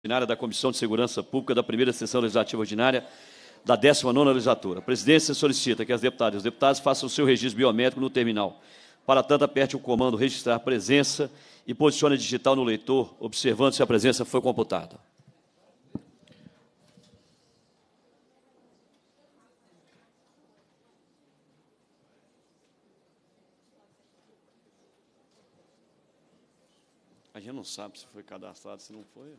ordinária da Comissão de Segurança Pública da primeira sessão legislativa ordinária da 19ª legislatura. A presidência solicita que as deputadas e os deputados façam o seu registro biométrico no terminal. Para tanto, aperte o comando registrar presença e posicione digital no leitor, observando se a presença foi computada. A gente não sabe se foi cadastrado, se não foi.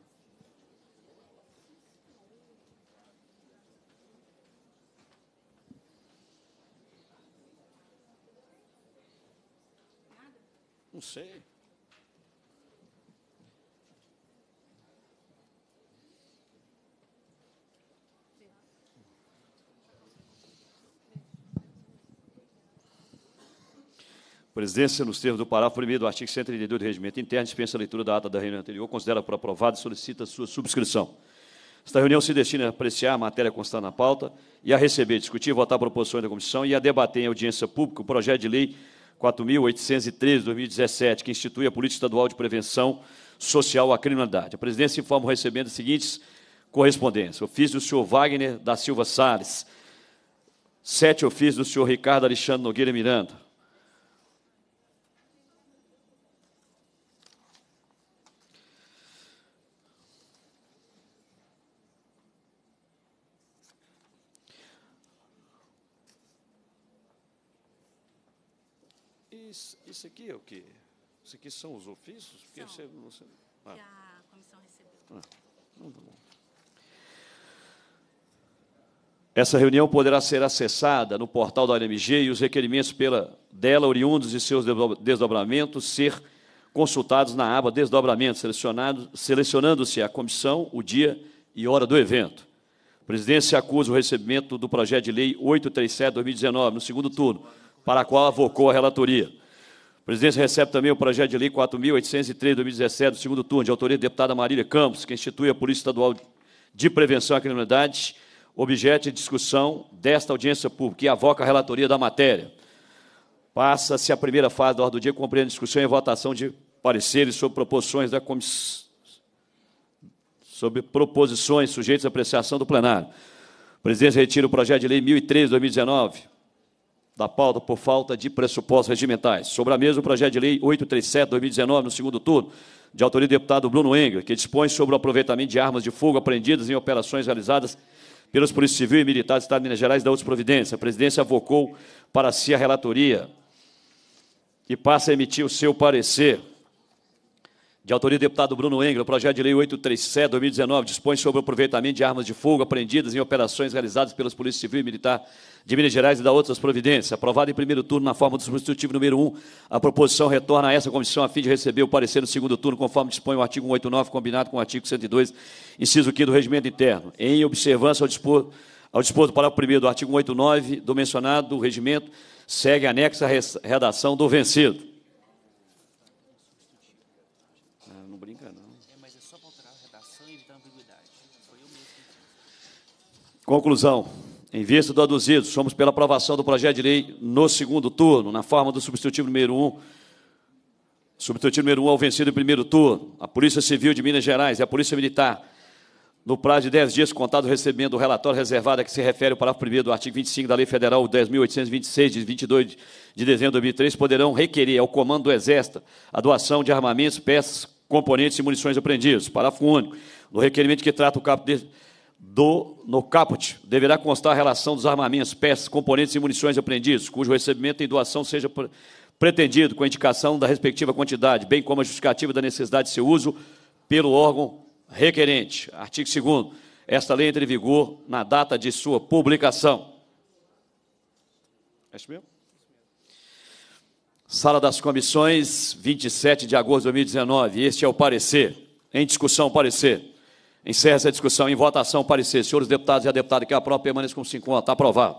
Não sei. Presidência, nos termos do parágrafo 1 do artigo 132 do Regimento Interno, dispensa a leitura da ata da reunião anterior, considera por aprovada e solicita sua subscrição. Esta reunião se destina a apreciar a matéria constante na pauta e a receber, discutir votar proposições da comissão e a debater em audiência pública o projeto de lei 4.813 de 2017, que institui a Política Estadual de Prevenção Social à Criminalidade. A presidência informa recebendo as seguintes correspondências. Ofício do senhor Wagner da Silva Salles. Sete ofícios do senhor Ricardo Alexandre Nogueira Miranda isso aqui é o quê? Isso aqui são os ofícios? Porque são. Você, Ah. Que a comissão recebeu. Ah. Não, tá Essa reunião poderá ser acessada no portal da OMG e os requerimentos pela, dela, oriundos de seus desdobramentos, ser consultados na aba Desdobramentos, selecionando-se a comissão, o dia e hora do evento. A presidência acusa o recebimento do projeto de lei 837-2019, no segundo turno, para a qual avocou a relatoria presidência recebe também o projeto de lei 4.803, 2017, do segundo turno, de autoria da deputada Marília Campos, que institui a Polícia Estadual de Prevenção à Criminalidade, objeto de discussão desta audiência pública, e avoca a relatoria da matéria. Passa-se a primeira fase da ordem do dia, compreendendo a discussão e votação de pareceres sobre proposições da comissão sobre proposições sujeitas à apreciação do plenário. A presidência retira o projeto de lei 1003 2019 da pauta por falta de pressupostos regimentais. Sobre a mesa, o projeto de lei 837-2019, no segundo turno, de autoria do deputado Bruno Engra, que dispõe sobre o aproveitamento de armas de fogo apreendidas em operações realizadas pelos polícias civil e militares do Estado de Minas Gerais da Providência. A presidência avocou para si a relatoria, que passa a emitir o seu parecer de autoria do deputado Bruno Engler, o projeto de lei 837-2019 dispõe sobre o aproveitamento de armas de fogo apreendidas em operações realizadas pelas Polícias Civil e Militar de Minas Gerais e da outras providências. Aprovado em primeiro turno na forma do substitutivo número 1, a proposição retorna a essa comissão a fim de receber o parecer no segundo turno, conforme dispõe o artigo 189, combinado com o artigo 102, inciso 5 do Regimento Interno. Em observância ao dispor, ao dispor do parágrafo 1 do artigo 189 do mencionado regimento, segue anexa a redação do vencido. Conclusão. Em vista do aduzido, somos pela aprovação do projeto de lei no segundo turno, na forma do substitutivo número 1, um, substitutivo número 1 um ao é vencido em primeiro turno, a Polícia Civil de Minas Gerais e a Polícia Militar, no prazo de 10 dias contado o relatório reservado a que se refere o parágrafo 1 do artigo 25 da Lei Federal 10.826, de 22 de dezembro de 2003, poderão requerer ao Comando do Exército a doação de armamentos, peças, componentes e munições apreendidos. Parágrafo único. No requerimento que trata o caput do no caput deverá constar a relação dos armamentos, peças, componentes e munições apreendidos, cujo recebimento e doação seja pretendido com a indicação da respectiva quantidade, bem como a justificativa da necessidade de seu uso pelo órgão requerente. Artigo 2 Esta lei entra em vigor na data de sua publicação. É isso mesmo? Sala das Comissões, 27 de agosto de 2019. Este é o parecer. Em discussão, parecer. Encerra essa discussão em votação parecer. Senhores deputados e a deputada que aprova, permaneça com 50. Está aprovado.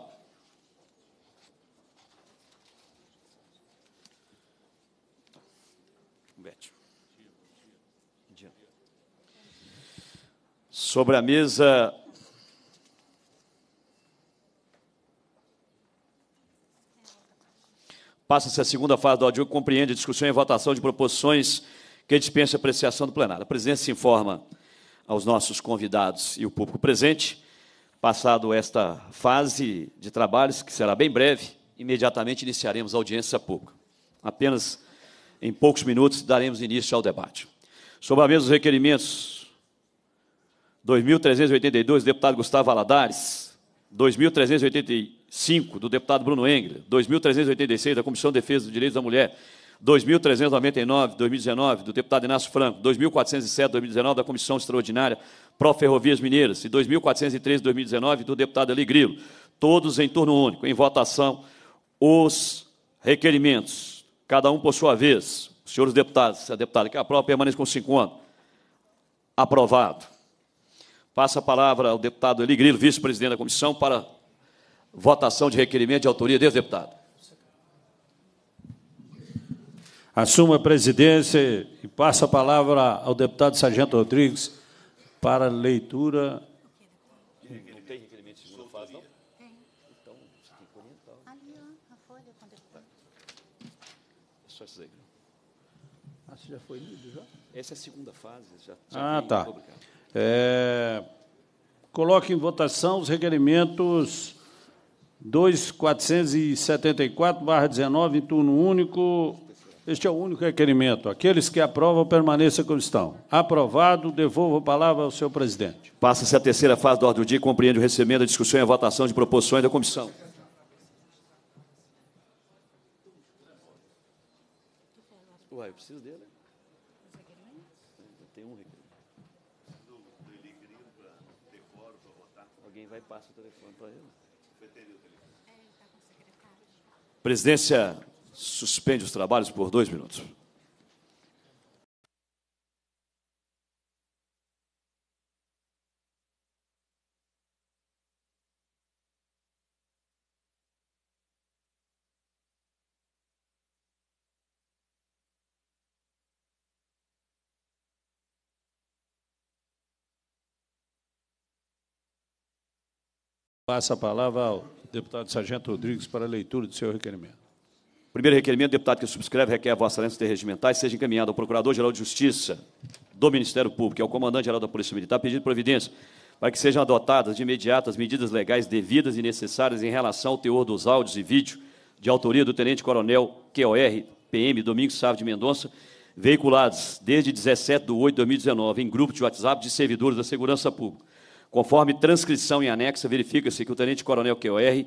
Sobre a mesa. Passa-se a segunda fase do audio compreende a discussão e votação de proposições que dispensa apreciação do plenário. A presidência se informa aos nossos convidados e o público presente. Passado esta fase de trabalhos, que será bem breve, imediatamente iniciaremos a audiência pública. Apenas em poucos minutos daremos início ao debate. Sobre a mesa dos requerimentos 2.382 do deputado Gustavo Aladares, 2.385 do deputado Bruno Engler, 2.386 da Comissão de Defesa dos Direitos da Mulher, 2.399, 2019, do deputado Inácio Franco, 2.407, 2019, da Comissão Extraordinária Pró-Ferrovias Mineiras, e 2.413, 2019, do deputado Ali Grilo. Todos em turno único, em votação, os requerimentos, cada um por sua vez. Senhores deputados, a deputada que aprova permaneça com cinco anos. Aprovado. Passa a palavra ao deputado Eli Grilo, vice-presidente da comissão, para votação de requerimento de autoria desse deputado. assuma a presidência e passa a palavra ao deputado Sargento Rodrigues para leitura. Ele tem requerimento de segunda fase, não? Tem. Então, tem que orientar. Ali, só isso aí. já foi lido, já? Essa é a segunda fase. Já, já ah, tá. É, coloque em votação os requerimentos 2474-19, em turno único, este é o único requerimento. Aqueles que aprovam permaneçam como estão. Aprovado, devolvo a palavra ao seu presidente. Passa-se a terceira fase da ordem do dia, compreende o recebimento, a discussão e a votação de proposições da comissão. Uai, eu preciso dele. Né? Tem um requerimento. Alguém vai passar o telefone para ele. Presidência suspende os trabalhos por dois minutos. Passa a palavra ao deputado Sargento Rodrigues para a leitura do seu requerimento. Primeiro requerimento, deputado que subscreve, requer a Vossa Excelência de regimentais, seja encaminhado ao Procurador-Geral de Justiça do Ministério Público e ao é Comandante-Geral da Polícia Militar, pedido providência para que sejam adotadas de imediato as medidas legais devidas e necessárias em relação ao teor dos áudios e vídeo de autoria do Tenente-Coronel QOR PM Domingos Sávio de Mendonça, veiculados desde 17 de 8 de 2019 em grupo de WhatsApp de servidores da Segurança Pública. Conforme transcrição em anexa, verifica-se que o Tenente-Coronel QOR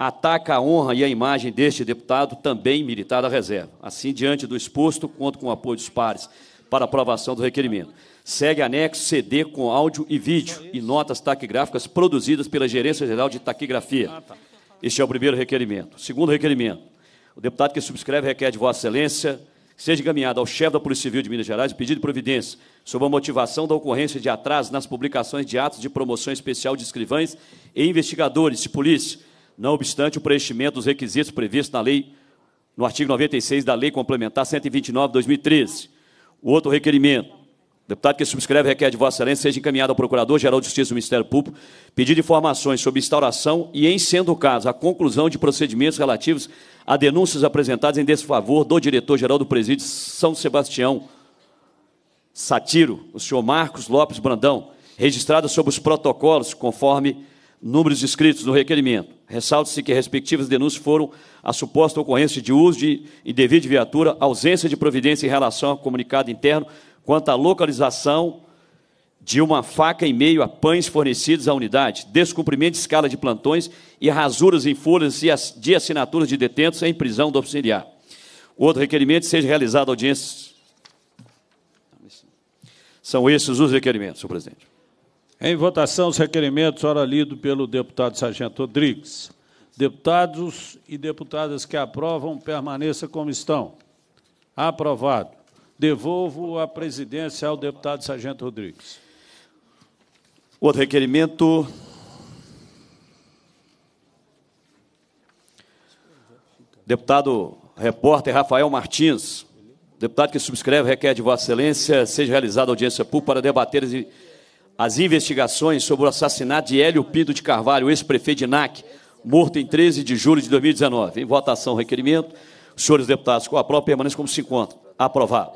ataca a honra e a imagem deste deputado, também militar da reserva. Assim, diante do exposto, conto com o apoio dos pares para aprovação do requerimento. Segue anexo CD com áudio e vídeo e notas taquigráficas produzidas pela Gerência Geral de Taquigrafia. Ah, tá. Este é o primeiro requerimento. Segundo requerimento, o deputado que subscreve requer de Vossa Excelência seja encaminhado ao chefe da Polícia Civil de Minas Gerais o pedido de providência sobre a motivação da ocorrência de atraso nas publicações de atos de promoção especial de escrivães e investigadores de polícia não obstante o preenchimento dos requisitos previstos na lei, no artigo 96 da Lei Complementar 129 de 2013. O outro requerimento. O deputado que subscreve requer de Vossa Excelência seja encaminhado ao Procurador-Geral de Justiça do Ministério Público pedido informações sobre instauração e, em sendo o caso, a conclusão de procedimentos relativos a denúncias apresentadas em desfavor do diretor-geral do Presídio São Sebastião, Satiro, o senhor Marcos Lopes Brandão, registrada sob os protocolos, conforme números escritos no requerimento. Ressalta-se que respectivas denúncias foram a suposta ocorrência de uso de indevido de viatura, ausência de providência em relação ao comunicado interno quanto à localização de uma faca em meio a pães fornecidos à unidade, descumprimento de escala de plantões e rasuras em folhas de assinaturas de detentos em prisão do auxiliar. Outro requerimento seja realizada audiência. São esses os requerimentos, senhor presidente. Em votação, os requerimentos, ora lido pelo deputado Sargento Rodrigues. Deputados e deputadas que aprovam, permaneça como estão. Aprovado. Devolvo a presidência ao deputado Sargento Rodrigues. Outro requerimento. Deputado repórter Rafael Martins. Deputado que subscreve, requer de Vossa Excelência, seja realizada audiência pública para debater e as investigações sobre o assassinato de Hélio Pinto de Carvalho, ex-prefeito de NAC, morto em 13 de julho de 2019. Em votação, requerimento. Os senhores deputados, com a prova, permanece como se encontra. Aprovado.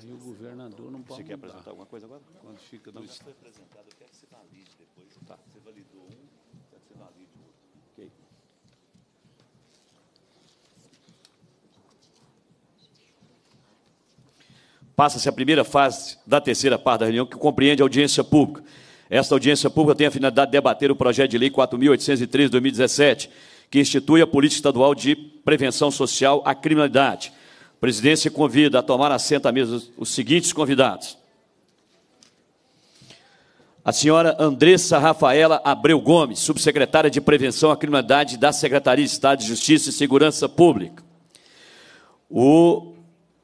o governador não pode. Você quer apresentar alguma coisa agora? Quando fica dois. Passa-se a primeira fase da terceira parte da reunião, que compreende a audiência pública. Esta audiência pública tem a finalidade de debater o projeto de lei 4.803 2017, que institui a política estadual de prevenção social à criminalidade. A presidência convida a tomar assento à mesa os seguintes convidados. A senhora Andressa Rafaela Abreu Gomes, subsecretária de Prevenção à Criminalidade da Secretaria de Estado de Justiça e Segurança Pública. O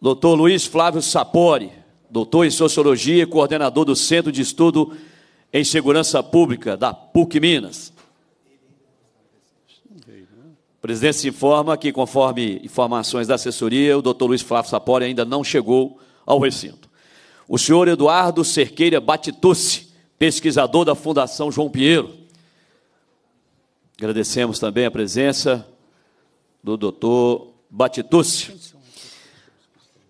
Doutor Luiz Flávio Sapori, doutor em Sociologia e coordenador do Centro de Estudo em Segurança Pública da PUC Minas. O presidente se informa que, conforme informações da assessoria, o doutor Luiz Flávio Sapori ainda não chegou ao recinto. O senhor Eduardo Cerqueira Batitucci, pesquisador da Fundação João Pinheiro. Agradecemos também a presença do doutor Batitucci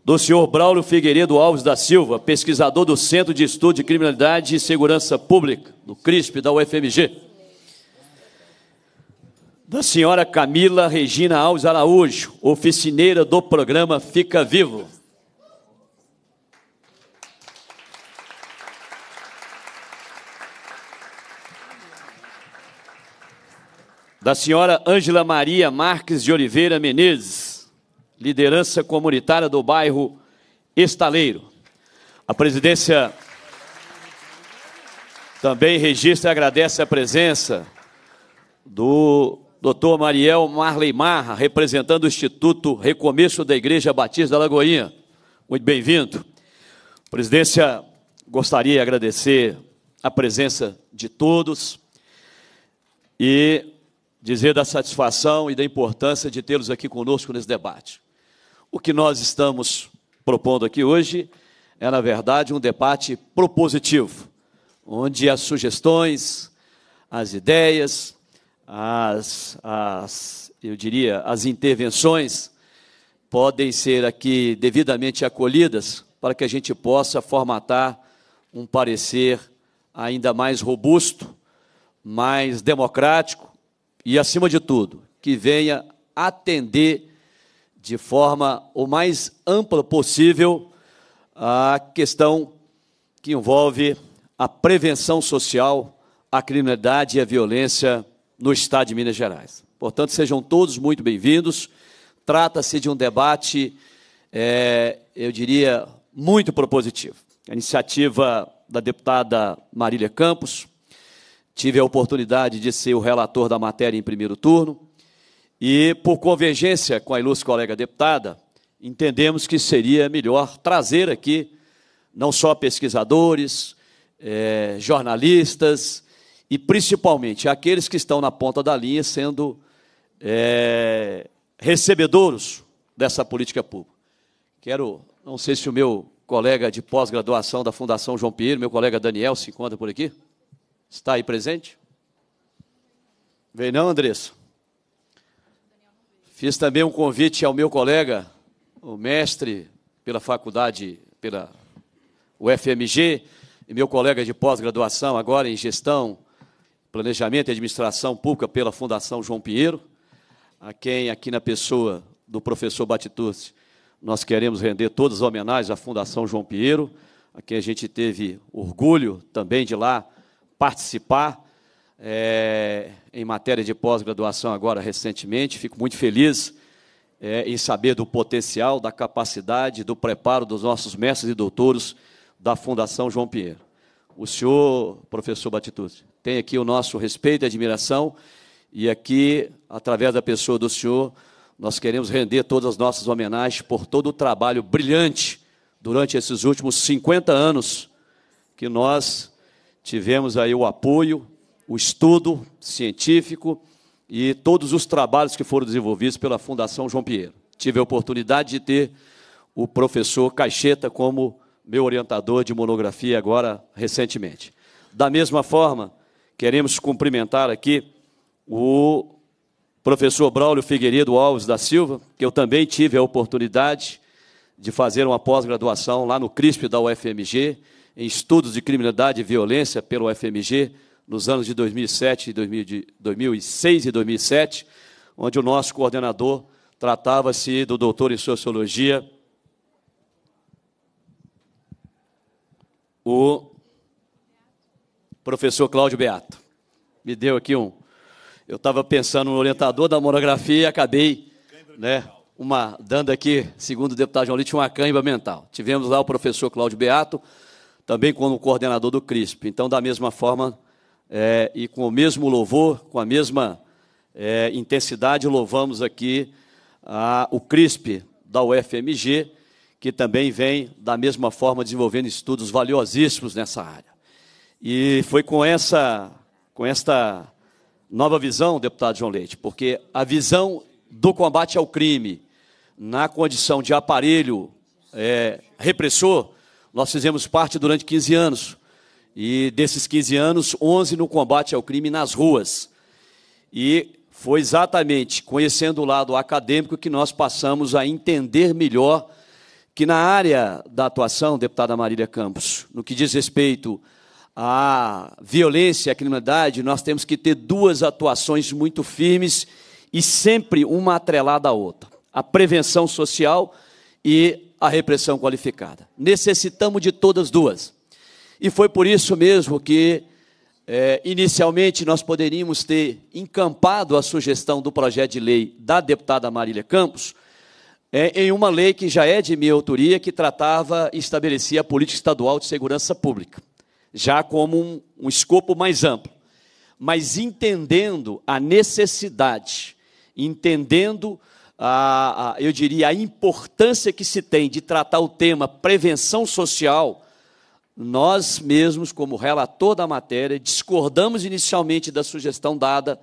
do senhor Braulio Figueiredo Alves da Silva, pesquisador do Centro de Estudo de Criminalidade e Segurança Pública, do CRISP da UFMG. Da senhora Camila Regina Alves Araújo, oficineira do programa Fica Vivo. Da senhora Ângela Maria Marques de Oliveira Menezes liderança comunitária do bairro Estaleiro. A presidência também registra e agradece a presença do Dr. Mariel Marley Marra, representando o Instituto Recomeço da Igreja Batista da Lagoinha. Muito bem-vindo. Presidência, gostaria de agradecer a presença de todos e dizer da satisfação e da importância de tê-los aqui conosco nesse debate. O que nós estamos propondo aqui hoje é, na verdade, um debate propositivo, onde as sugestões, as ideias, as, as eu diria, as intervenções podem ser aqui devidamente acolhidas para que a gente possa formatar um parecer ainda mais robusto, mais democrático e, acima de tudo, que venha atender de forma o mais ampla possível a questão que envolve a prevenção social, a criminalidade e a violência no Estado de Minas Gerais. Portanto, sejam todos muito bem-vindos. Trata-se de um debate, é, eu diria, muito propositivo. A iniciativa da deputada Marília Campos. Tive a oportunidade de ser o relator da matéria em primeiro turno. E, por convergência com a ilustre colega deputada, entendemos que seria melhor trazer aqui não só pesquisadores, eh, jornalistas e, principalmente, aqueles que estão na ponta da linha sendo eh, recebedores dessa política pública. Quero, não sei se o meu colega de pós-graduação da Fundação João Pinheiro, meu colega Daniel, se encontra por aqui? Está aí presente? Vem não, Andressa? Fiz também um convite ao meu colega, o mestre pela faculdade, pela UFMG, e meu colega de pós-graduação agora em gestão, planejamento e administração pública pela Fundação João Pinheiro, a quem aqui na pessoa do professor Batituzzi nós queremos render todas as homenagens à Fundação João Pinheiro, a quem a gente teve orgulho também de lá participar. É, em matéria de pós-graduação agora recentemente, fico muito feliz é, em saber do potencial, da capacidade, do preparo dos nossos mestres e doutores da Fundação João Pinheiro. O senhor, professor Batitucci, tem aqui o nosso respeito e admiração, e aqui, através da pessoa do senhor, nós queremos render todas as nossas homenagens por todo o trabalho brilhante durante esses últimos 50 anos que nós tivemos aí o apoio o estudo científico e todos os trabalhos que foram desenvolvidos pela Fundação João Pinheiro. Tive a oportunidade de ter o professor Caixeta como meu orientador de monografia agora recentemente. Da mesma forma, queremos cumprimentar aqui o professor Braulio Figueiredo Alves da Silva, que eu também tive a oportunidade de fazer uma pós-graduação lá no CRISP da UFMG, em estudos de criminalidade e violência pelo UFMG, nos anos de 2007, 2006 e 2007, onde o nosso coordenador tratava-se do doutor em sociologia, o professor Cláudio Beato. Me deu aqui um. Eu estava pensando no orientador da monografia e acabei né, uma, dando aqui, segundo o deputado João Lito, uma cãiba mental. Tivemos lá o professor Cláudio Beato, também como coordenador do CRISP. Então, da mesma forma, é, e com o mesmo louvor, com a mesma é, intensidade, louvamos aqui a, o CRISP da UFMG, que também vem, da mesma forma, desenvolvendo estudos valiosíssimos nessa área. E foi com essa, com esta nova visão, deputado João Leite, porque a visão do combate ao crime na condição de aparelho é, repressor, nós fizemos parte durante 15 anos e desses 15 anos, 11 no combate ao crime nas ruas. E foi exatamente conhecendo o lado acadêmico que nós passamos a entender melhor que na área da atuação, deputada Marília Campos, no que diz respeito à violência e à criminalidade, nós temos que ter duas atuações muito firmes e sempre uma atrelada à outra: a prevenção social e a repressão qualificada. Necessitamos de todas duas. E foi por isso mesmo que, é, inicialmente, nós poderíamos ter encampado a sugestão do projeto de lei da deputada Marília Campos é, em uma lei que já é de minha autoria, que tratava e estabelecia a política estadual de segurança pública, já como um, um escopo mais amplo. Mas entendendo a necessidade, entendendo a, a, eu diria, a importância que se tem de tratar o tema prevenção social nós mesmos, como relator da matéria, discordamos inicialmente da sugestão dada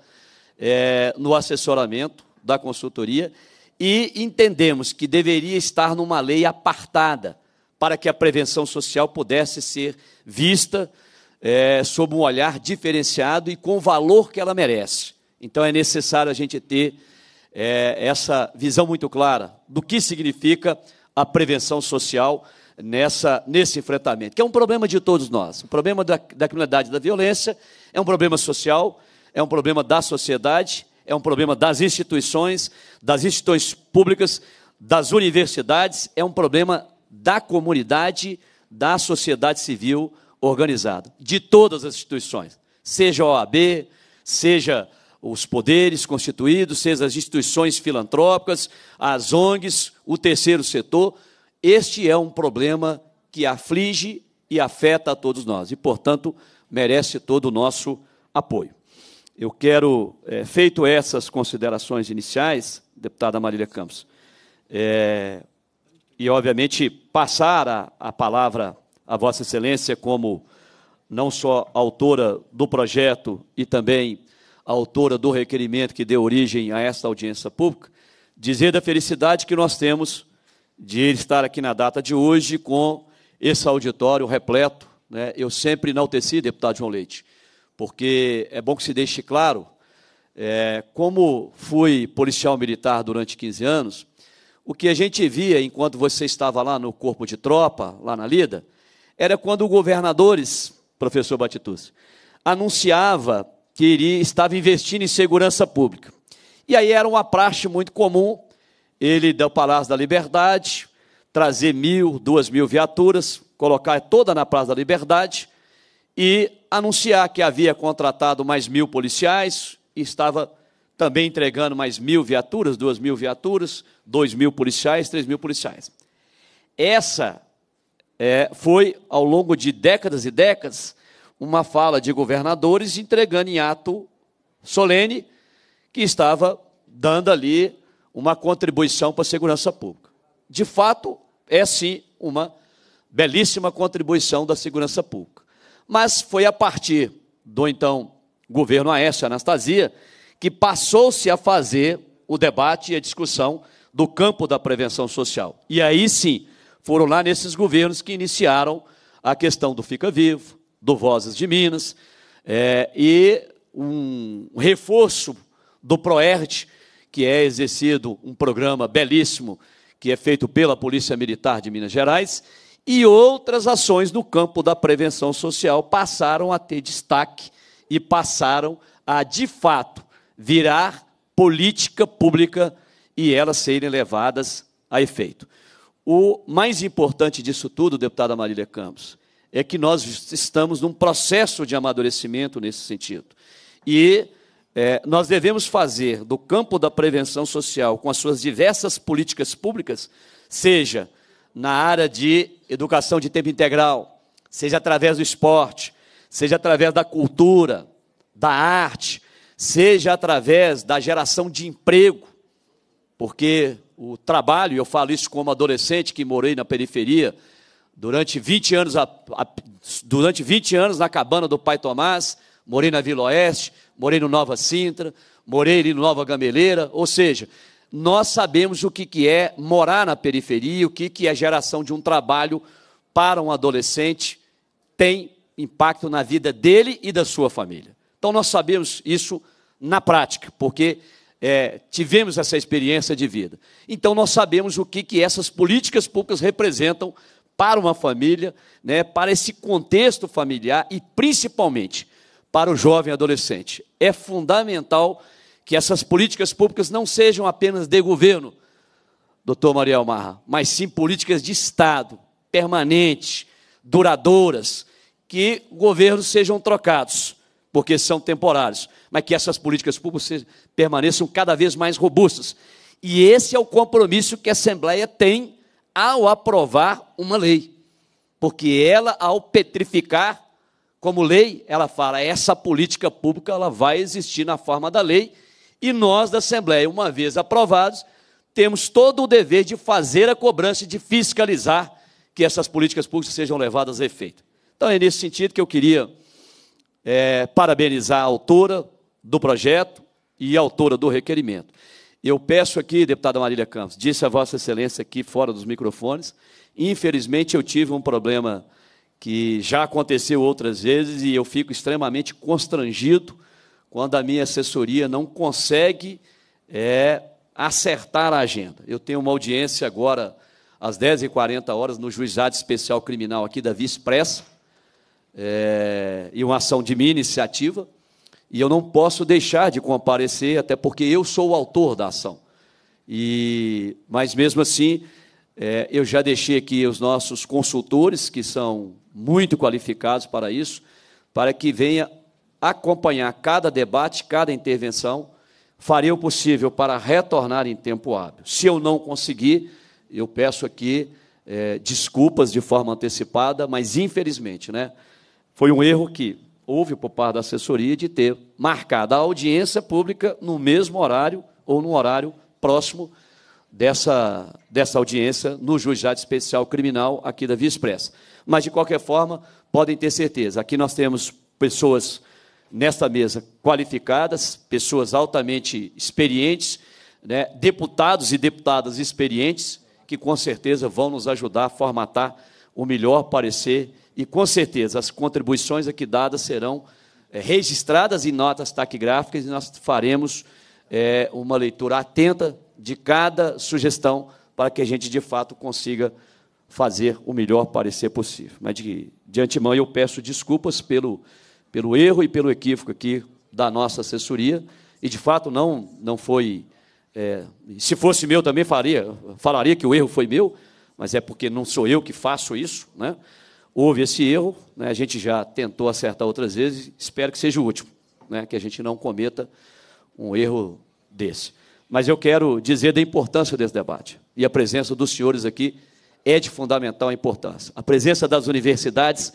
é, no assessoramento da consultoria e entendemos que deveria estar numa lei apartada para que a prevenção social pudesse ser vista é, sob um olhar diferenciado e com o valor que ela merece. Então é necessário a gente ter é, essa visão muito clara do que significa a prevenção social nessa, nesse enfrentamento, que é um problema de todos nós. O problema da, da criminalidade da violência é um problema social, é um problema da sociedade, é um problema das instituições, das instituições públicas, das universidades, é um problema da comunidade, da sociedade civil organizada, de todas as instituições, seja a OAB, seja os poderes constituídos, seja as instituições filantrópicas, as ONGs, o terceiro setor, este é um problema que aflige e afeta a todos nós e, portanto, merece todo o nosso apoio. Eu quero, é, feito essas considerações iniciais, deputada Marília Campos, é, e obviamente passar a, a palavra à Vossa Excelência como não só autora do projeto e também autora do requerimento que deu origem a esta audiência pública, dizer da felicidade que nós temos de estar aqui na data de hoje com esse auditório repleto. Né? Eu sempre enalteci, deputado João Leite, porque é bom que se deixe claro, é, como fui policial militar durante 15 anos, o que a gente via enquanto você estava lá no corpo de tropa, lá na lida, era quando governadores, professor Batitus, anunciava que iria, estava investindo em segurança pública. E aí era uma praxe muito comum ele do Palácio da Liberdade, trazer mil, duas mil viaturas, colocar toda na Praça da Liberdade e anunciar que havia contratado mais mil policiais e estava também entregando mais mil viaturas, duas mil viaturas, dois mil policiais, três mil policiais. Essa é, foi, ao longo de décadas e décadas, uma fala de governadores entregando em ato solene que estava dando ali uma contribuição para a segurança pública. De fato, é sim uma belíssima contribuição da segurança pública. Mas foi a partir do então governo Aécio Anastasia que passou-se a fazer o debate e a discussão do campo da prevenção social. E aí sim, foram lá nesses governos que iniciaram a questão do Fica Vivo, do Vozes de Minas, é, e um reforço do PROERT, que é exercido um programa belíssimo que é feito pela Polícia Militar de Minas Gerais, e outras ações no campo da prevenção social passaram a ter destaque e passaram a, de fato, virar política pública e elas serem levadas a efeito. O mais importante disso tudo, deputada Marília Campos, é que nós estamos num processo de amadurecimento nesse sentido. E é, nós devemos fazer do campo da prevenção social, com as suas diversas políticas públicas, seja na área de educação de tempo integral, seja através do esporte, seja através da cultura, da arte, seja através da geração de emprego, porque o trabalho, eu falo isso como adolescente que morei na periferia durante 20 anos, a, a, durante 20 anos na cabana do Pai Tomás, morei na Vila Oeste, morei no Nova Sintra, morei ali no Nova Gameleira, ou seja, nós sabemos o que, que é morar na periferia, o que, que é geração de um trabalho para um adolescente tem impacto na vida dele e da sua família. Então nós sabemos isso na prática, porque é, tivemos essa experiência de vida. Então nós sabemos o que, que essas políticas públicas representam para uma família, né, para esse contexto familiar e principalmente para o jovem adolescente. É fundamental que essas políticas públicas não sejam apenas de governo, doutor Mariel Marra, mas sim políticas de Estado, permanentes, duradouras, que governos sejam trocados, porque são temporários, mas que essas políticas públicas permaneçam cada vez mais robustas. E esse é o compromisso que a Assembleia tem ao aprovar uma lei, porque ela, ao petrificar como lei, ela fala, essa política pública ela vai existir na forma da lei, e nós da Assembleia, uma vez aprovados, temos todo o dever de fazer a cobrança e de fiscalizar que essas políticas públicas sejam levadas a efeito. Então, é nesse sentido que eu queria é, parabenizar a autora do projeto e a autora do requerimento. Eu peço aqui, deputada Marília Campos, disse a Vossa Excelência aqui fora dos microfones, infelizmente eu tive um problema que já aconteceu outras vezes e eu fico extremamente constrangido quando a minha assessoria não consegue é, acertar a agenda. Eu tenho uma audiência agora às 10h40 horas no Juizado Especial Criminal aqui da Via Expressa é, e uma ação de minha iniciativa e eu não posso deixar de comparecer, até porque eu sou o autor da ação. E, mas mesmo assim, é, eu já deixei aqui os nossos consultores, que são muito qualificados para isso, para que venha acompanhar cada debate, cada intervenção, farei o possível para retornar em tempo hábil. Se eu não conseguir, eu peço aqui é, desculpas de forma antecipada, mas infelizmente, né, foi um erro que houve por parte da assessoria de ter marcado a audiência pública no mesmo horário ou no horário próximo dessa, dessa audiência no Juizado Especial Criminal aqui da Via Expressa mas de qualquer forma, podem ter certeza. Aqui nós temos pessoas nesta mesa qualificadas, pessoas altamente experientes, né, deputados e deputadas experientes, que com certeza vão nos ajudar a formatar o melhor parecer e com certeza as contribuições aqui dadas serão eh, registradas em notas taquigráficas e nós faremos é, uma leitura atenta de cada sugestão para que a gente de fato consiga fazer o melhor parecer possível. Mas de, de antemão eu peço desculpas pelo, pelo erro e pelo equívoco aqui da nossa assessoria, e de fato não, não foi. É, se fosse meu também faria, falaria que o erro foi meu, mas é porque não sou eu que faço isso. Né? Houve esse erro, né? a gente já tentou acertar outras vezes, espero que seja o último, né? que a gente não cometa um erro desse. Mas eu quero dizer da importância desse debate e a presença dos senhores aqui é de fundamental importância. A presença das universidades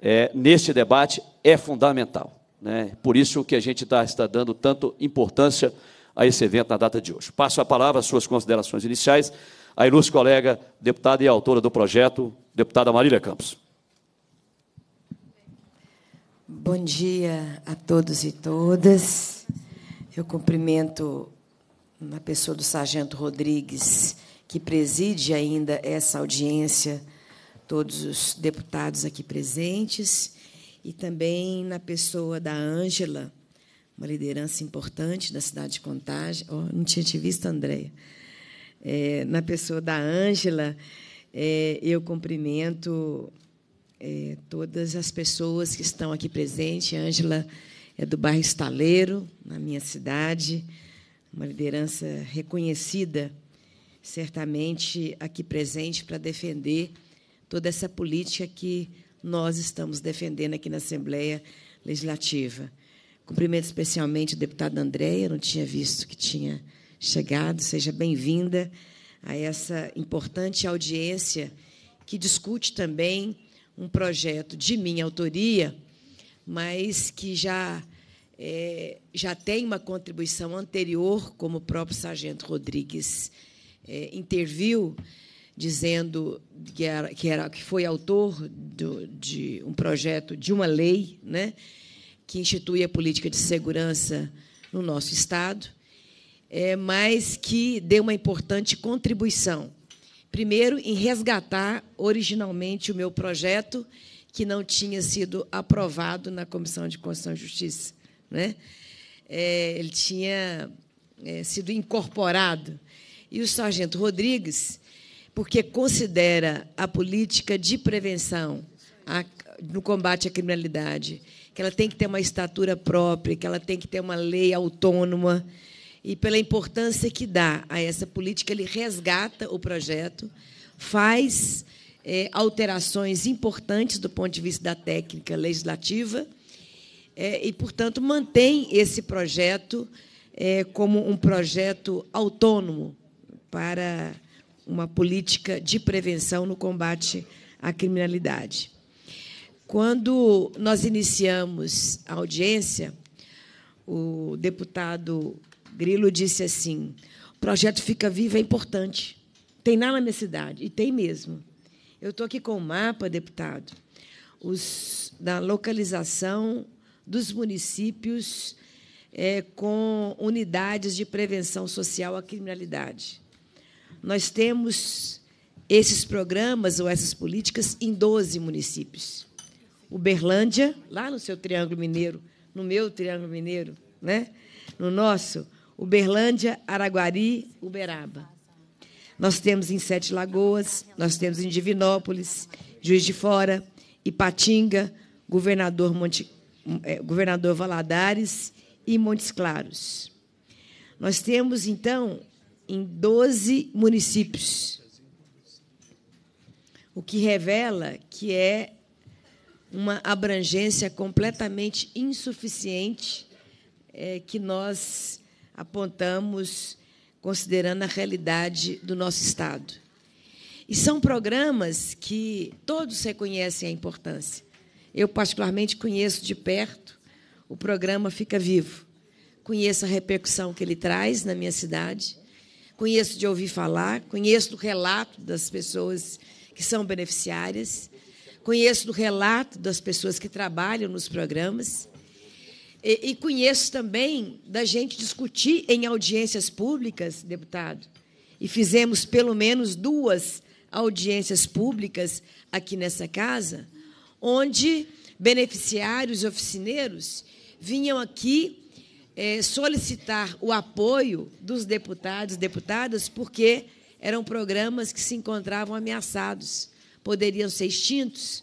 é, neste debate é fundamental. Né? Por isso que a gente tá, está dando tanto importância a esse evento na data de hoje. Passo a palavra às suas considerações iniciais à ilustre colega, deputada e autora do projeto, deputada Marília Campos. Bom dia a todos e todas. Eu cumprimento na pessoa do Sargento Rodrigues que preside ainda essa audiência, todos os deputados aqui presentes, e também na pessoa da Ângela, uma liderança importante da cidade de Contagem. Oh, não tinha te visto, Andréia. É, na pessoa da Ângela, é, eu cumprimento é, todas as pessoas que estão aqui presentes. Ângela é do bairro Estaleiro, na minha cidade, uma liderança reconhecida certamente aqui presente para defender toda essa política que nós estamos defendendo aqui na Assembleia Legislativa. Cumprimento especialmente o deputado Andréia, não tinha visto que tinha chegado. Seja bem-vinda a essa importante audiência que discute também um projeto de minha autoria, mas que já é, já tem uma contribuição anterior, como o próprio Sargento Rodrigues é, interviu dizendo que era, que era que foi autor do, de um projeto de uma lei, né, que institui a política de segurança no nosso estado, é, mas que deu uma importante contribuição. Primeiro, em resgatar originalmente o meu projeto que não tinha sido aprovado na Comissão de Constituição e Justiça, né? É, ele tinha é, sido incorporado e o sargento Rodrigues, porque considera a política de prevenção a, no combate à criminalidade, que ela tem que ter uma estatura própria, que ela tem que ter uma lei autônoma. E pela importância que dá a essa política, ele resgata o projeto, faz é, alterações importantes do ponto de vista da técnica legislativa é, e, portanto, mantém esse projeto é, como um projeto autônomo para uma política de prevenção no combate à criminalidade. Quando nós iniciamos a audiência, o deputado Grilo disse assim: o projeto Fica Vivo é importante, tem lá na minha cidade, e tem mesmo. Eu estou aqui com o mapa, deputado, os, da localização dos municípios é, com unidades de prevenção social à criminalidade nós temos esses programas ou essas políticas em 12 municípios. Uberlândia, lá no seu Triângulo Mineiro, no meu Triângulo Mineiro, né? no nosso, Uberlândia, Araguari, Uberaba. Nós temos em Sete Lagoas, nós temos em Divinópolis, Juiz de Fora, Ipatinga, Governador, Monte, é, Governador Valadares e Montes Claros. Nós temos, então, em 12 municípios. O que revela que é uma abrangência completamente insuficiente é, que nós apontamos considerando a realidade do nosso Estado. E são programas que todos reconhecem a importância. Eu, particularmente, conheço de perto o programa Fica Vivo. Conheço a repercussão que ele traz na minha cidade. Conheço de ouvir falar, conheço do relato das pessoas que são beneficiárias, conheço do relato das pessoas que trabalham nos programas. E, e conheço também da gente discutir em audiências públicas, deputado, e fizemos pelo menos duas audiências públicas aqui nessa casa, onde beneficiários e oficineiros vinham aqui é, solicitar o apoio dos deputados e deputadas, porque eram programas que se encontravam ameaçados, poderiam ser extintos,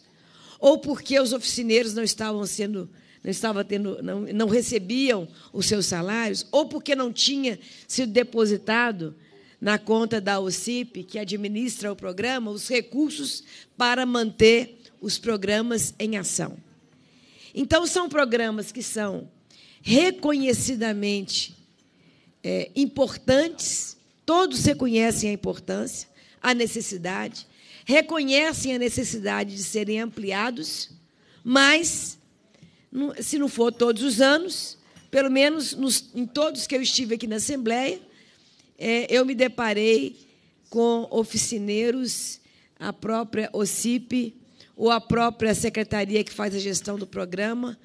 ou porque os oficineiros não estavam sendo não estava tendo, não, não recebiam os seus salários, ou porque não tinha sido depositado na conta da OCIP, que administra o programa, os recursos para manter os programas em ação. Então, são programas que são reconhecidamente é, importantes, todos reconhecem a importância, a necessidade, reconhecem a necessidade de serem ampliados, mas, se não for todos os anos, pelo menos nos, em todos que eu estive aqui na Assembleia, é, eu me deparei com oficineiros, a própria OCIP ou a própria secretaria que faz a gestão do programa,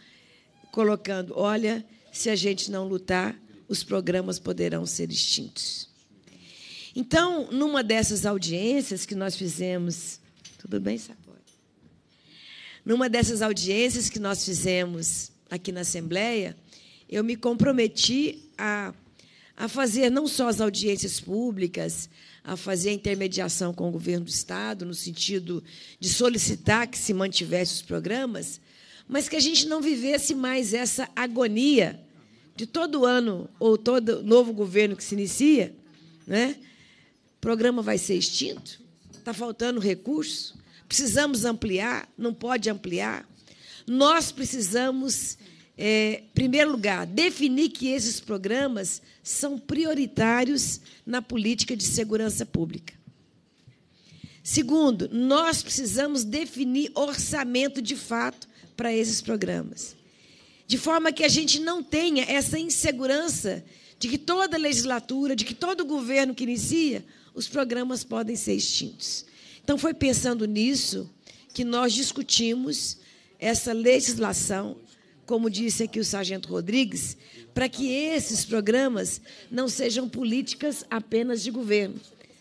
colocando: olha, se a gente não lutar, os programas poderão ser extintos. Então, numa dessas audiências que nós fizemos, tudo bem, sabor, Numa dessas audiências que nós fizemos aqui na Assembleia, eu me comprometi a, a fazer não só as audiências públicas, a fazer a intermediação com o governo do Estado, no sentido de solicitar que se mantivesse os programas, mas que a gente não vivesse mais essa agonia de todo ano ou todo novo governo que se inicia, né? O programa vai ser extinto, está faltando recurso, precisamos ampliar, não pode ampliar. Nós precisamos, é, em primeiro lugar, definir que esses programas são prioritários na política de segurança pública. Segundo, nós precisamos definir orçamento de fato para esses programas. De forma que a gente não tenha essa insegurança de que toda legislatura, de que todo governo que inicia, os programas podem ser extintos. Então, foi pensando nisso que nós discutimos essa legislação, como disse aqui o Sargento Rodrigues, para que esses programas não sejam políticas apenas de governo,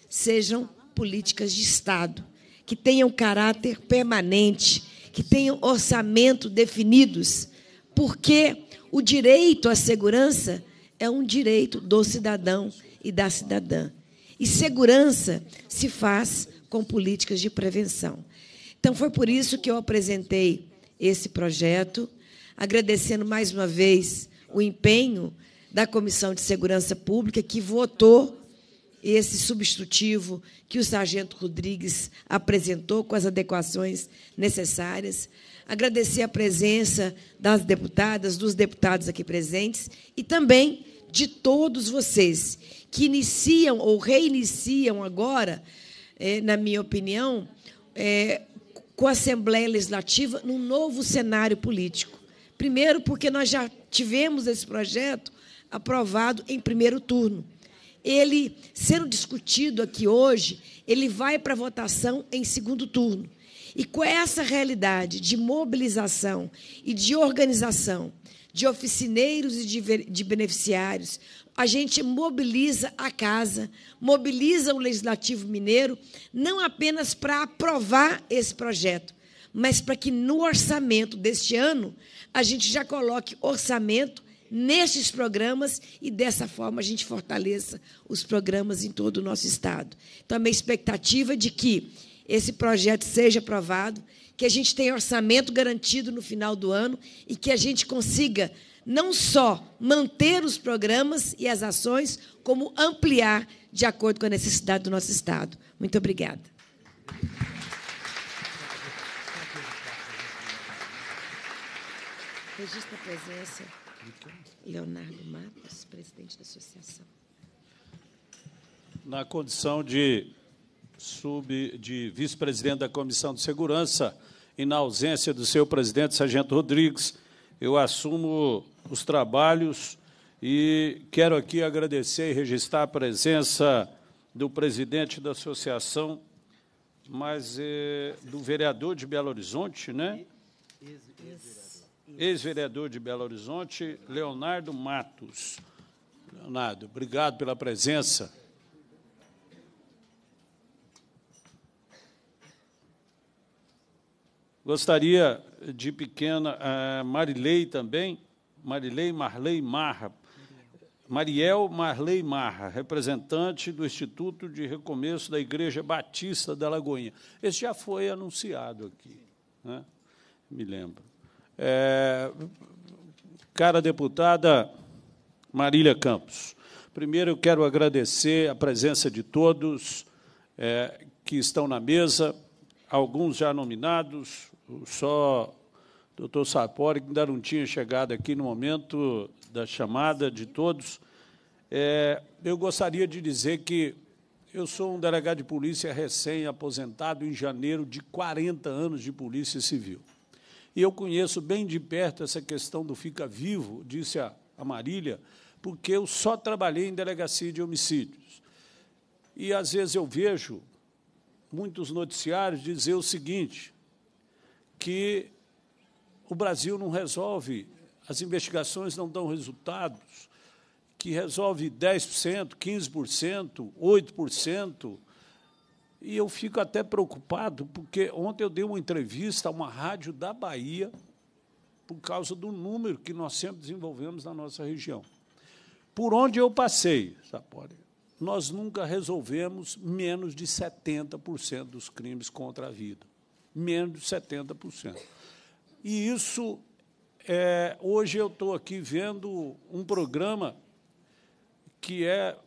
sejam políticas de Estado, que tenham caráter permanente que tenham orçamento definidos, porque o direito à segurança é um direito do cidadão e da cidadã. E segurança se faz com políticas de prevenção. Então, foi por isso que eu apresentei esse projeto, agradecendo mais uma vez o empenho da Comissão de Segurança Pública, que votou esse substitutivo que o sargento Rodrigues apresentou com as adequações necessárias. Agradecer a presença das deputadas, dos deputados aqui presentes e também de todos vocês que iniciam ou reiniciam agora, é, na minha opinião, é, com a Assembleia Legislativa num novo cenário político. Primeiro, porque nós já tivemos esse projeto aprovado em primeiro turno ele sendo discutido aqui hoje, ele vai para votação em segundo turno. E com essa realidade de mobilização e de organização de oficineiros e de, de beneficiários, a gente mobiliza a casa, mobiliza o Legislativo Mineiro, não apenas para aprovar esse projeto, mas para que no orçamento deste ano a gente já coloque orçamento nestes programas e dessa forma a gente fortaleça os programas em todo o nosso estado. Então, a minha expectativa é de que esse projeto seja aprovado, que a gente tenha orçamento garantido no final do ano e que a gente consiga não só manter os programas e as ações, como ampliar de acordo com a necessidade do nosso estado. Muito obrigada. Registra a presença. Leonardo Matos, presidente da associação. Na condição de, sub, de vice-presidente da Comissão de Segurança e na ausência do seu presidente, Sargento Rodrigues, eu assumo os trabalhos e quero aqui agradecer e registrar a presença do presidente da associação, mas eh, do vereador de Belo Horizonte, né? Ex-vereador ex-vereador de Belo Horizonte, Leonardo Matos. Leonardo, obrigado pela presença. Gostaria de pequena a eh, Marilei também, Marilei Marlei Marra, Mariel Marlei Marra, representante do Instituto de Recomeço da Igreja Batista da Lagoinha. Esse já foi anunciado aqui, né? me lembro. É, cara deputada Marília Campos, primeiro eu quero agradecer a presença de todos é, que estão na mesa, alguns já nominados, só o doutor Sapori, que ainda não tinha chegado aqui no momento da chamada de todos. É, eu gostaria de dizer que eu sou um delegado de polícia recém-aposentado em janeiro de 40 anos de polícia civil. E eu conheço bem de perto essa questão do fica vivo, disse a, Marília, porque eu só trabalhei em delegacia de homicídios. E às vezes eu vejo muitos noticiários dizer o seguinte: que o Brasil não resolve, as investigações não dão resultados, que resolve 10%, 15%, 8%. E eu fico até preocupado, porque ontem eu dei uma entrevista a uma rádio da Bahia por causa do número que nós sempre desenvolvemos na nossa região. Por onde eu passei, Sapori, nós nunca resolvemos menos de 70% dos crimes contra a vida. Menos de 70%. E isso, é, hoje eu estou aqui vendo um programa que é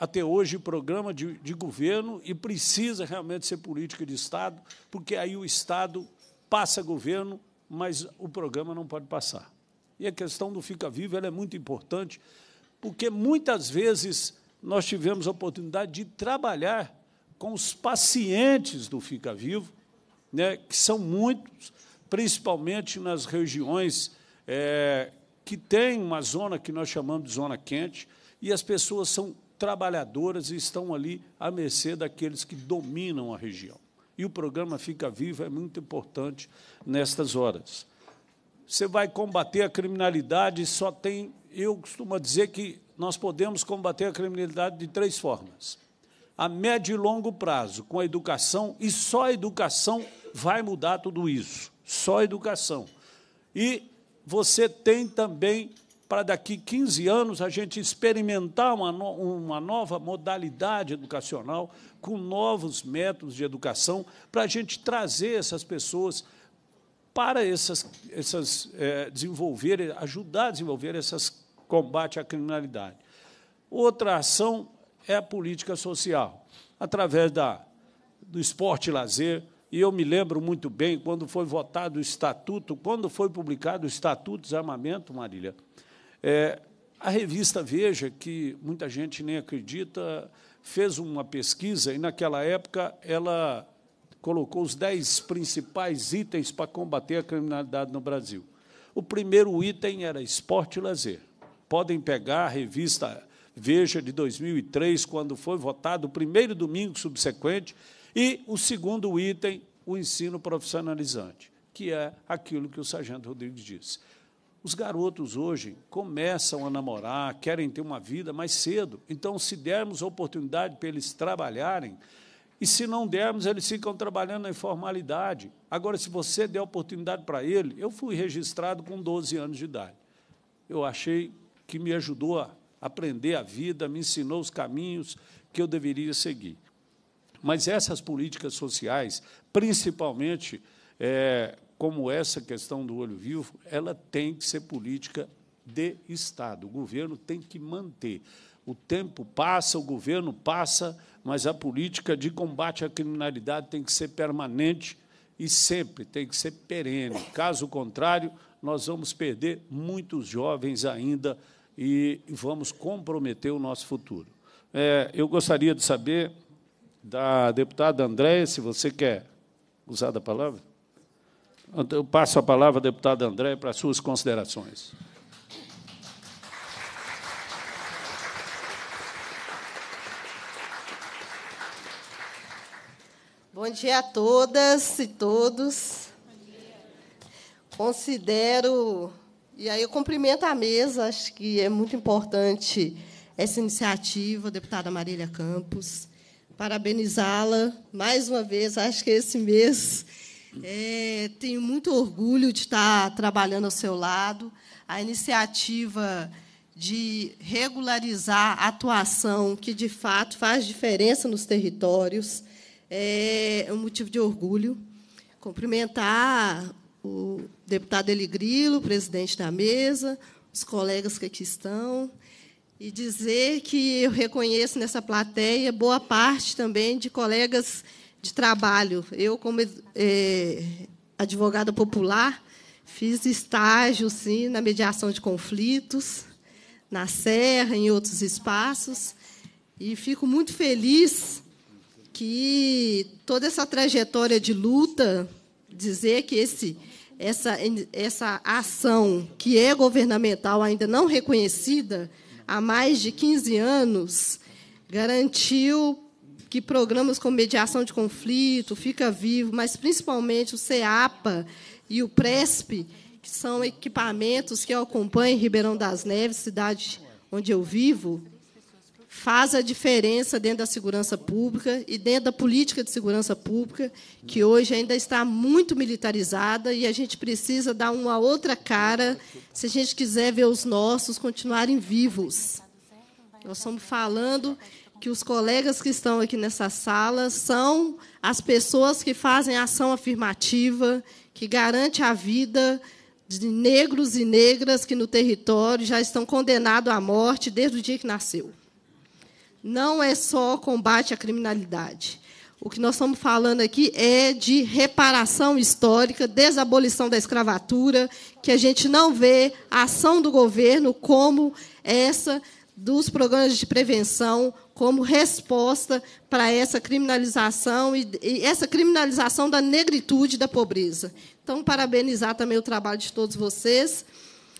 até hoje programa de, de governo e precisa realmente ser política de Estado, porque aí o Estado passa governo, mas o programa não pode passar. E a questão do Fica Vivo é muito importante, porque muitas vezes nós tivemos a oportunidade de trabalhar com os pacientes do Fica Vivo, né, que são muitos, principalmente nas regiões é, que têm uma zona que nós chamamos de zona quente, e as pessoas são trabalhadoras e estão ali à mercê daqueles que dominam a região. E o programa Fica Vivo é muito importante nestas horas. Você vai combater a criminalidade, só tem. Eu costumo dizer que nós podemos combater a criminalidade de três formas. A médio e longo prazo, com a educação, e só a educação vai mudar tudo isso. Só a educação. E você tem também para daqui 15 anos a gente experimentar uma, no, uma nova modalidade educacional, com novos métodos de educação, para a gente trazer essas pessoas para essas, essas é, desenvolver, ajudar a desenvolver essas combate à criminalidade. Outra ação é a política social, através da, do esporte e lazer, e eu me lembro muito bem quando foi votado o estatuto, quando foi publicado o estatuto de desarmamento, Marília. É, a revista Veja, que muita gente nem acredita, fez uma pesquisa e, naquela época, ela colocou os dez principais itens para combater a criminalidade no Brasil. O primeiro item era esporte e lazer. Podem pegar a revista Veja de 2003, quando foi votado o primeiro domingo subsequente, e o segundo item, o ensino profissionalizante, que é aquilo que o sargento Rodrigues disse. Os garotos hoje começam a namorar, querem ter uma vida mais cedo. Então, se dermos a oportunidade para eles trabalharem, e se não dermos, eles ficam trabalhando na informalidade. Agora, se você der oportunidade para ele, eu fui registrado com 12 anos de idade. Eu achei que me ajudou a aprender a vida, me ensinou os caminhos que eu deveria seguir. Mas essas políticas sociais, principalmente é, como essa questão do olho vivo, ela tem que ser política de Estado. O governo tem que manter. O tempo passa, o governo passa, mas a política de combate à criminalidade tem que ser permanente e sempre tem que ser perene. Caso contrário, nós vamos perder muitos jovens ainda e vamos comprometer o nosso futuro. É, eu gostaria de saber da deputada Andréia, se você quer usar a palavra. Eu passo a palavra ao deputado André para suas considerações. Bom dia a todas e todos. Considero, e aí eu cumprimento a mesa, acho que é muito importante essa iniciativa, deputada Marília Campos, parabenizá-la mais uma vez, acho que esse mês é, tenho muito orgulho de estar trabalhando ao seu lado. A iniciativa de regularizar a atuação que, de fato, faz diferença nos territórios é um motivo de orgulho. Cumprimentar o deputado Eligrilo, presidente da mesa, os colegas que aqui estão, e dizer que eu reconheço nessa plateia boa parte também de colegas de trabalho. Eu, como é, advogada popular, fiz estágio sim, na mediação de conflitos, na Serra, em outros espaços, e fico muito feliz que toda essa trajetória de luta, dizer que esse, essa, essa ação que é governamental ainda não reconhecida há mais de 15 anos, garantiu que programas como mediação de conflito, Fica Vivo, mas principalmente o CEAPA e o PRESP, que são equipamentos que eu acompanho em Ribeirão das Neves, cidade onde eu vivo, faz a diferença dentro da segurança pública e dentro da política de segurança pública, que hoje ainda está muito militarizada e a gente precisa dar uma outra cara se a gente quiser ver os nossos continuarem vivos. Nós estamos falando que os colegas que estão aqui nessa sala são as pessoas que fazem ação afirmativa, que garante a vida de negros e negras que no território já estão condenados à morte desde o dia que nasceu. Não é só combate à criminalidade. O que nós estamos falando aqui é de reparação histórica, desabolição da escravatura, que a gente não vê a ação do governo como essa dos programas de prevenção como resposta para essa criminalização e, e essa criminalização da negritude e da pobreza. Então, parabenizar também o trabalho de todos vocês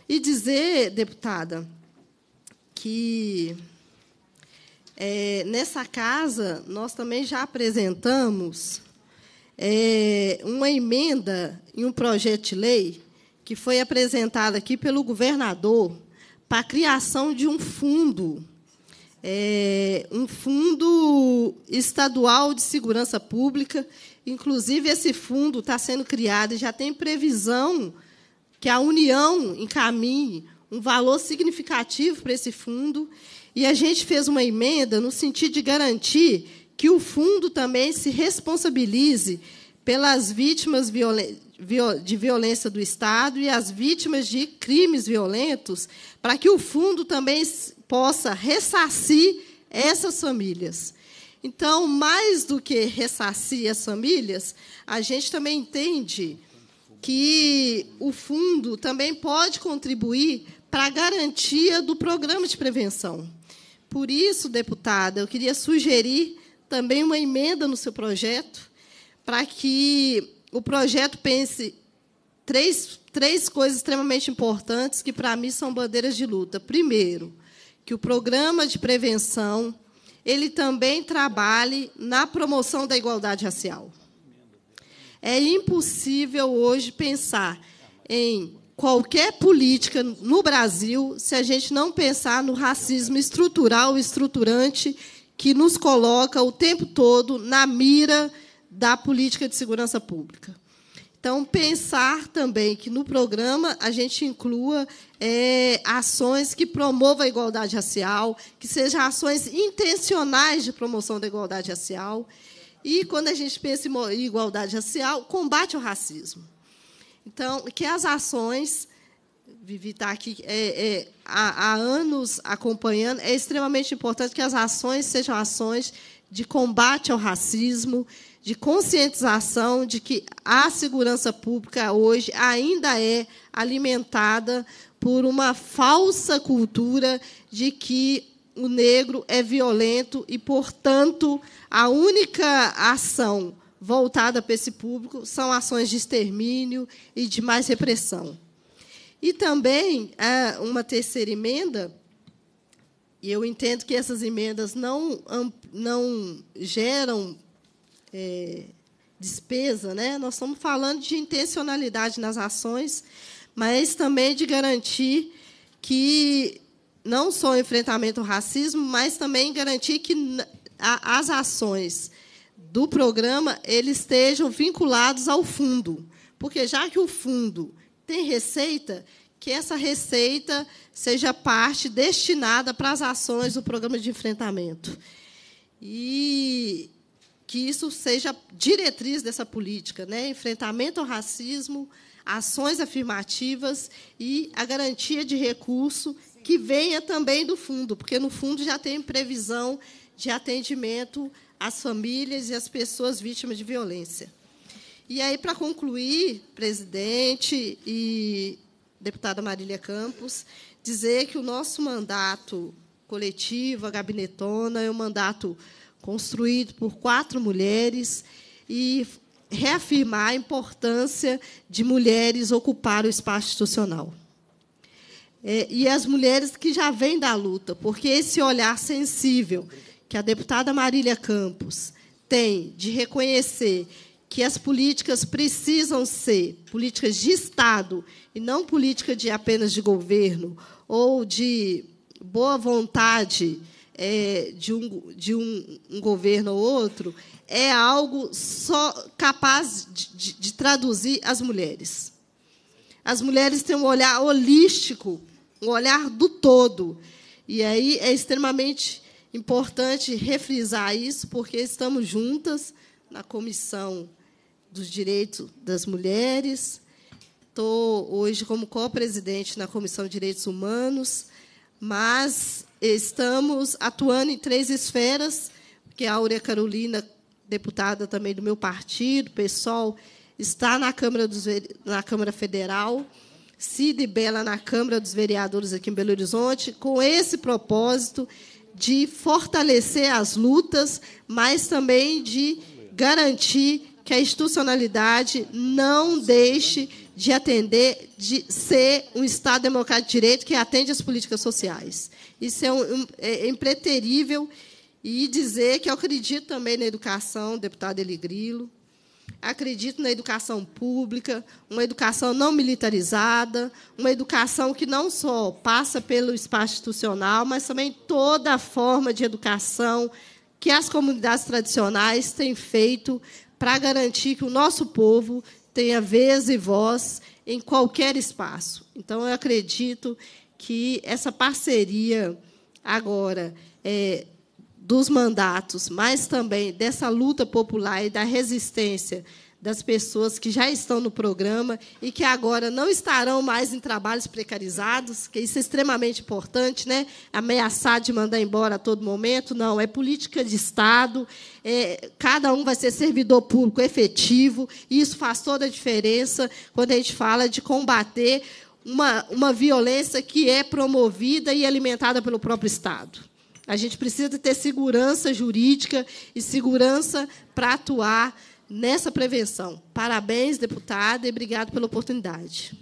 e dizer, deputada, que é, nessa casa nós também já apresentamos é, uma emenda em um projeto de lei que foi apresentada aqui pelo governador para a criação de um fundo é, um fundo estadual de segurança pública. Inclusive, esse fundo está sendo criado e já tem previsão que a União encaminhe um valor significativo para esse fundo. E a gente fez uma emenda no sentido de garantir que o fundo também se responsabilize pelas vítimas de violência do Estado e as vítimas de crimes violentos, para que o fundo também possa ressarcir essas famílias. Então, mais do que ressarcir as famílias, a gente também entende que o fundo também pode contribuir para a garantia do programa de prevenção. Por isso, deputada, eu queria sugerir também uma emenda no seu projeto para que o projeto pense três, três coisas extremamente importantes que, para mim, são bandeiras de luta. Primeiro, que o programa de prevenção ele também trabalhe na promoção da igualdade racial. É impossível hoje pensar em qualquer política no Brasil se a gente não pensar no racismo estrutural, estruturante, que nos coloca o tempo todo na mira da política de segurança pública. Então, pensar também que no programa a gente inclua é, ações que promovam a igualdade racial, que sejam ações intencionais de promoção da igualdade racial. E, quando a gente pensa em igualdade racial, combate ao racismo. Então, que as ações Vivi está aqui é, é, há, há, anos acompanhando, é extremamente importante que as ações sejam ações de combate ao racismo, de conscientização de que a segurança pública hoje ainda é alimentada por uma falsa cultura de que o negro é violento e, portanto, a única ação voltada para esse público são ações de extermínio e de mais repressão. E também é, uma terceira emenda, e eu entendo que essas emendas não, não geram é, despesa, né? nós estamos falando de intencionalidade nas ações, mas também de garantir que não só o enfrentamento ao racismo, mas também garantir que as ações do programa eles estejam vinculados ao fundo, porque já que o fundo tem receita, que essa receita seja parte destinada para as ações do programa de enfrentamento. E que isso seja diretriz dessa política, né? enfrentamento ao racismo, ações afirmativas e a garantia de recurso que venha também do fundo, porque no fundo já tem previsão de atendimento às famílias e às pessoas vítimas de violência. E aí, para concluir, presidente e deputada Marília Campos, dizer que o nosso mandato coletivo, a gabinetona, é um mandato construído por quatro mulheres, e reafirmar a importância de mulheres ocupar o espaço institucional. É, e as mulheres que já vêm da luta, porque esse olhar sensível que a deputada Marília Campos tem de reconhecer que as políticas precisam ser políticas de Estado e não políticas de apenas de governo ou de boa vontade é, de, um, de um, um, governo ou outro é algo só capaz de, de, de traduzir as mulheres. As mulheres têm um olhar holístico, um olhar do todo. E aí é extremamente importante refrisar isso, porque estamos juntas na Comissão dos Direitos das Mulheres. Estou hoje como co-presidente na Comissão de Direitos Humanos mas estamos atuando em três esferas, porque a Áurea Carolina, deputada também do meu partido, pessoal, está na Câmara, dos, na Câmara Federal, Cid Bela na Câmara dos Vereadores aqui em Belo Horizonte, com esse propósito de fortalecer as lutas, mas também de garantir que a institucionalidade não deixe de atender, de ser um Estado democrático de direito que atende às políticas sociais. Isso é, um, é, é impreterível. E dizer que eu acredito também na educação, deputado Eli acredito na educação pública, uma educação não militarizada, uma educação que não só passa pelo espaço institucional, mas também toda a forma de educação que as comunidades tradicionais têm feito para garantir que o nosso povo tenha vez e voz em qualquer espaço. Então, eu acredito que essa parceria agora é, dos mandatos, mas também dessa luta popular e da resistência das pessoas que já estão no programa e que agora não estarão mais em trabalhos precarizados, que isso é extremamente importante, né? Ameaçar de mandar embora a todo momento, não, é política de Estado, é, cada um vai ser servidor público efetivo, e isso faz toda a diferença quando a gente fala de combater uma, uma violência que é promovida e alimentada pelo próprio Estado. A gente precisa ter segurança jurídica e segurança para atuar nessa prevenção. Parabéns, deputada, e obrigado pela oportunidade.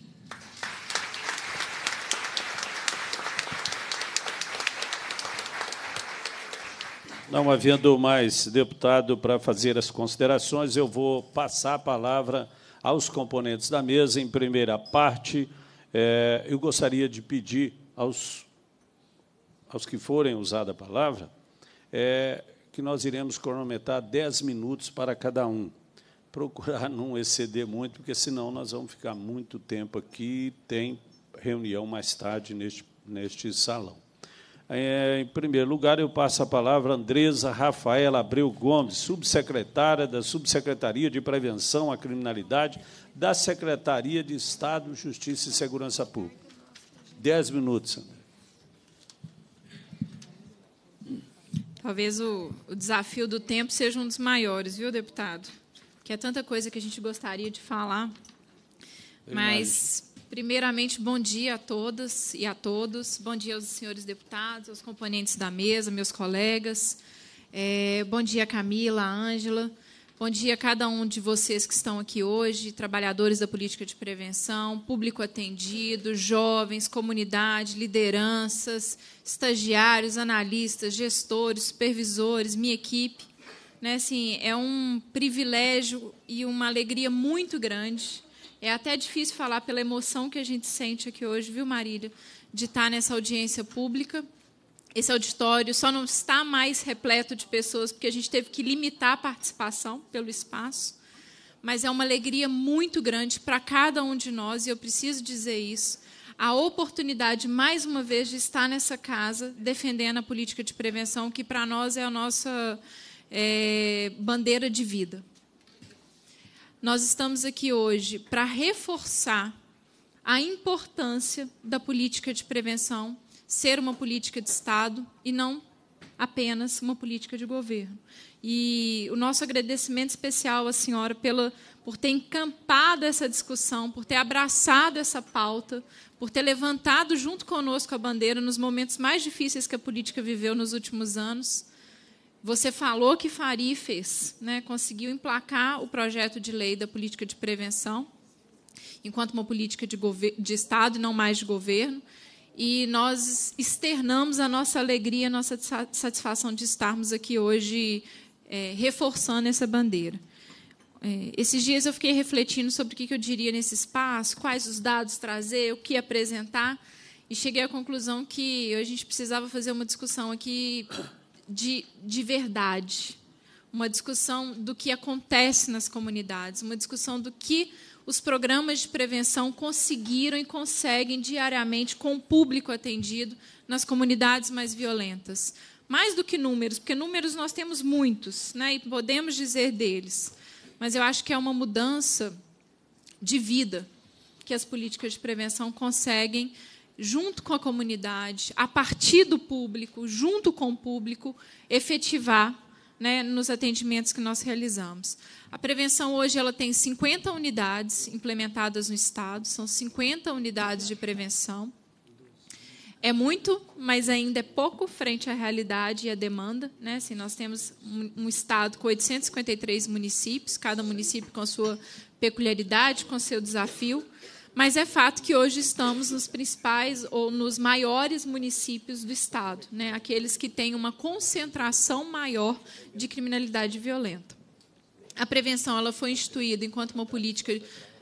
Não havendo mais deputado para fazer as considerações, eu vou passar a palavra aos componentes da mesa. Em primeira parte, é, eu gostaria de pedir aos, aos que forem usados a palavra, é que nós iremos cronometrar 10 minutos para cada um. Procurar não exceder muito, porque senão nós vamos ficar muito tempo aqui. Tem reunião mais tarde neste, neste salão. É, em primeiro lugar, eu passo a palavra a Andresa Rafaela Abreu Gomes, subsecretária da Subsecretaria de Prevenção à Criminalidade da Secretaria de Estado, Justiça e Segurança Pública. Dez minutos, Andresa. Talvez o, o, desafio do tempo seja um dos maiores, viu, deputado? Que é tanta coisa que a gente gostaria de falar. Mas, primeiramente, bom dia a todas e a todos. Bom dia aos senhores deputados, aos componentes da mesa, meus colegas. É, bom dia, Camila, Ângela. Bom dia a cada um de vocês que estão aqui hoje, trabalhadores da política de prevenção, público atendido, jovens, comunidade, lideranças, estagiários, analistas, gestores, supervisores, minha equipe. Né, assim, é um privilégio e uma alegria muito grande. É até difícil falar pela emoção que a gente sente aqui hoje, viu, Marília, de estar nessa audiência pública esse auditório só não está mais repleto de pessoas, porque a gente teve que limitar a participação pelo espaço. Mas é uma alegria muito grande para cada um de nós, e eu preciso dizer isso. A oportunidade, mais uma vez, de estar nessa casa defendendo a política de prevenção, que para nós é a nossa é, bandeira de vida. Nós estamos aqui hoje para reforçar a importância da política de prevenção ser uma política de Estado e não apenas uma política de governo. E o nosso agradecimento especial à senhora pela, por ter encampado essa discussão, por ter abraçado essa pauta, por ter levantado junto conosco a bandeira nos momentos mais difíceis que a política viveu nos últimos anos. Você falou que faria e fez, né? conseguiu emplacar o projeto de lei da política de prevenção, enquanto uma política de, de Estado e não mais de governo e nós externamos a nossa alegria, a nossa satisfação de estarmos aqui hoje é, reforçando essa bandeira. É, esses dias eu fiquei refletindo sobre o que eu diria nesse espaço, quais os dados trazer, o que apresentar, e cheguei à conclusão que a gente precisava fazer uma discussão aqui de, de verdade, uma discussão do que acontece nas comunidades, uma discussão do que os programas de prevenção conseguiram e conseguem diariamente com o público atendido nas comunidades mais violentas. Mais do que números, porque números nós temos muitos, né, e podemos dizer deles. Mas eu acho que é uma mudança de vida que as políticas de prevenção conseguem junto com a comunidade, a partir do público, junto com o público, efetivar né, nos atendimentos que nós realizamos. A prevenção hoje ela tem 50 unidades implementadas no estado, são 50 unidades de prevenção. É muito, mas ainda é pouco frente à realidade e à demanda. Né? Assim, nós temos um estado com 853 municípios, cada município com a sua peculiaridade, com seu desafio. Mas é fato que hoje estamos nos principais ou nos maiores municípios do estado, né? aqueles que têm uma concentração maior de criminalidade violenta. A prevenção ela foi instituída enquanto uma política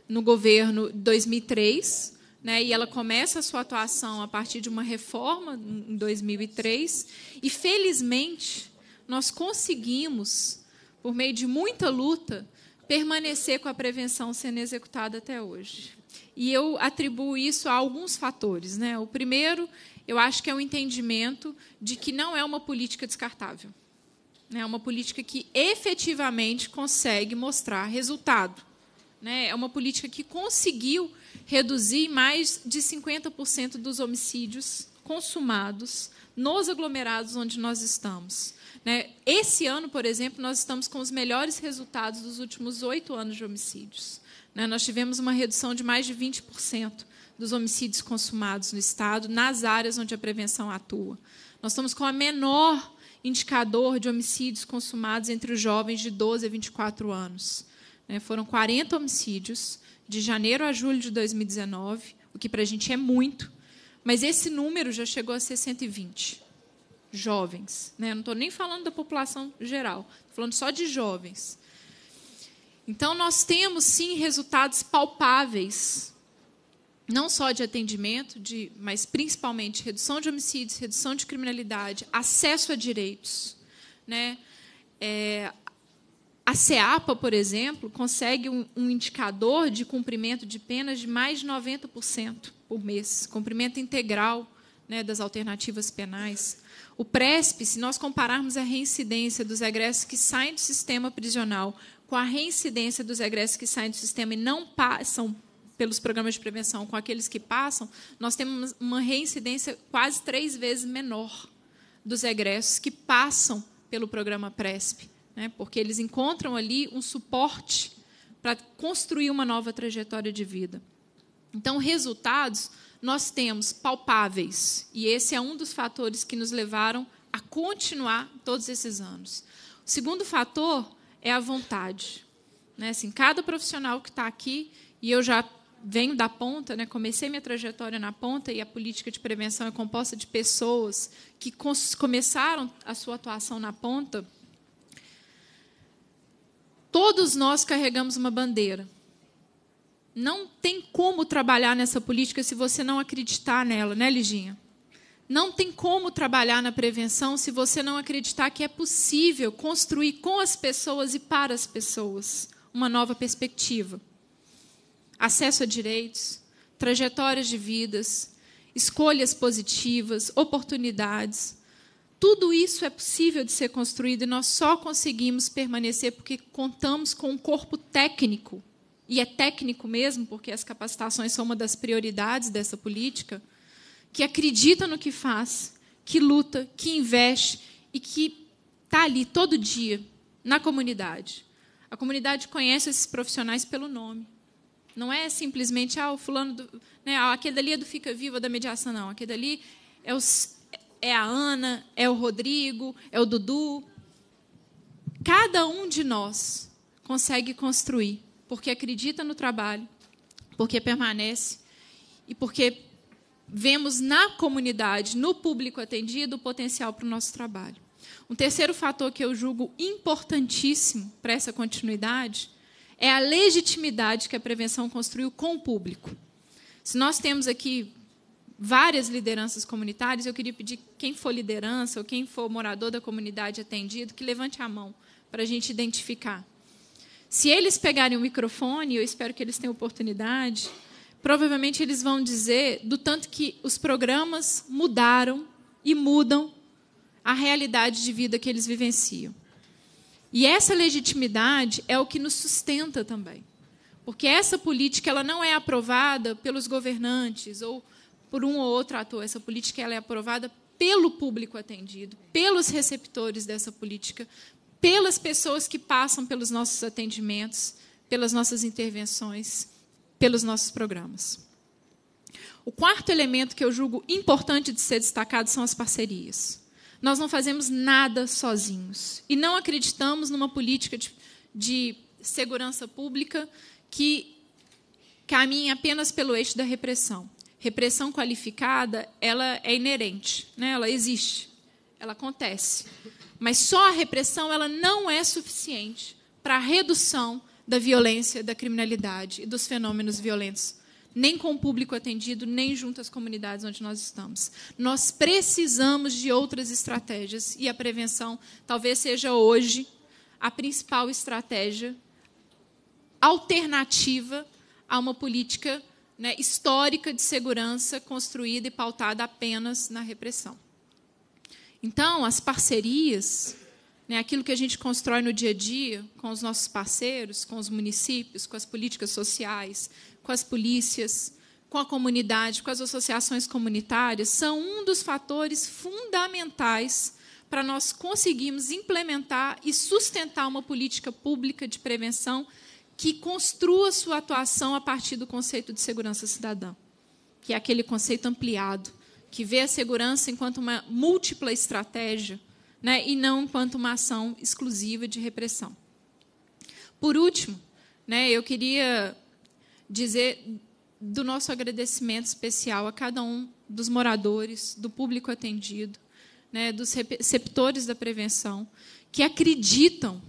no governo 2003, né, e ela começa a sua atuação a partir de uma reforma em 2003, e felizmente nós conseguimos, por meio de muita luta, permanecer com a prevenção sendo executada até hoje. E eu atribuo isso a alguns fatores. Né? O primeiro, eu acho que é o um entendimento de que não é uma política descartável. Né? É uma política que efetivamente consegue mostrar resultado. Né? É uma política que conseguiu reduzir mais de 50% dos homicídios consumados nos aglomerados onde nós estamos. Né? Esse ano, por exemplo, nós estamos com os melhores resultados dos últimos oito anos de homicídios. Né? Nós tivemos uma redução de mais de 20% dos homicídios consumados no Estado, nas áreas onde a prevenção atua. Nós estamos com a menor indicador de homicídios consumados entre os jovens de 12 a 24 anos. Né? Foram 40 homicídios de janeiro a julho de 2019, o que para a gente é muito, mas esse número já chegou a ser 120 jovens. Né? Não estou nem falando da população geral, estou falando só de jovens. Então, nós temos sim resultados palpáveis, não só de atendimento, de, mas principalmente redução de homicídios, redução de criminalidade, acesso a direitos. Né? É, a CEAPA, por exemplo, consegue um, um, indicador de cumprimento de penas de mais de 90% por mês, cumprimento integral né, das alternativas penais. O PRESP, se nós compararmos a reincidência dos egressos que saem do sistema prisional com a reincidência dos egressos que saem do sistema e não passam pelos programas de prevenção com aqueles que passam, nós temos uma reincidência quase três vezes menor dos egressos que passam pelo programa PRESP, né? porque eles encontram ali um suporte para construir uma nova trajetória de vida. Então, resultados nós temos palpáveis, e esse é um dos fatores que nos levaram a continuar todos esses anos. O segundo fator é a vontade. Né? Assim, cada profissional que está aqui, e eu já venho da ponta, né? comecei minha trajetória na ponta, e a política de prevenção é composta de pessoas que começaram a sua atuação na ponta. Todos nós carregamos uma bandeira. Não tem como trabalhar nessa política se você não acreditar nela, né, Liginha? Não tem como trabalhar na prevenção se você não acreditar que é possível construir com as pessoas e para as pessoas uma nova perspectiva. Acesso a direitos, trajetórias de vidas, escolhas positivas, oportunidades. Tudo isso é possível de ser construído e nós só conseguimos permanecer porque contamos com um corpo técnico. E é técnico mesmo, porque as capacitações são uma das prioridades dessa política que acredita no que faz, que luta, que investe e que está ali todo dia na comunidade. A comunidade conhece esses profissionais pelo nome. Não é simplesmente ah, o fulano, do, né, ah, aquele dali é do Fica Viva da mediação, não. Aquele dali é, os, é a Ana, é o Rodrigo, é o Dudu. Cada um de nós consegue construir, porque acredita no trabalho, porque permanece e porque vemos na comunidade, no público atendido, o potencial para o nosso trabalho. Um terceiro fator que eu julgo importantíssimo para essa continuidade é a legitimidade que a prevenção construiu com o público. Se nós temos aqui várias lideranças comunitárias, eu queria pedir quem for liderança ou quem for morador da comunidade atendido que levante a mão para a gente identificar. Se eles pegarem o microfone, eu espero que eles tenham oportunidade, provavelmente eles vão dizer do tanto que os programas mudaram e mudam a realidade de vida que eles vivenciam. E essa legitimidade é o que nos sustenta também. Porque essa política ela não é aprovada pelos governantes ou por um ou outro ator. Essa política ela é aprovada pelo público atendido, pelos receptores dessa política, pelas pessoas que passam pelos nossos atendimentos, pelas nossas intervenções pelos nossos programas. O quarto elemento que eu julgo importante de ser destacado são as parcerias. Nós não fazemos nada sozinhos e não acreditamos numa política de, de segurança pública que caminhe apenas pelo eixo da repressão. Repressão qualificada, ela é inerente, né? ela existe, ela acontece. Mas só a repressão ela não é suficiente para a redução da violência, da criminalidade e dos fenômenos violentos, nem com o público atendido, nem junto às comunidades onde nós estamos. Nós precisamos de outras estratégias e a prevenção talvez seja hoje a principal estratégia alternativa a uma política né, histórica de segurança construída e pautada apenas na repressão. Então, as parcerias né, aquilo que a gente constrói no dia a dia, com os nossos parceiros, com os municípios, com as políticas sociais, com as polícias, com a comunidade, com as associações comunitárias, são um dos fatores fundamentais para nós conseguirmos implementar e sustentar uma política pública de prevenção que construa sua atuação a partir do conceito de segurança cidadã, que é aquele conceito ampliado, que vê a segurança enquanto uma múltipla estratégia né, e não enquanto uma ação exclusiva de repressão. Por último, né, eu queria dizer do nosso agradecimento especial a cada um dos moradores, do público atendido, né, dos receptores da prevenção, que acreditam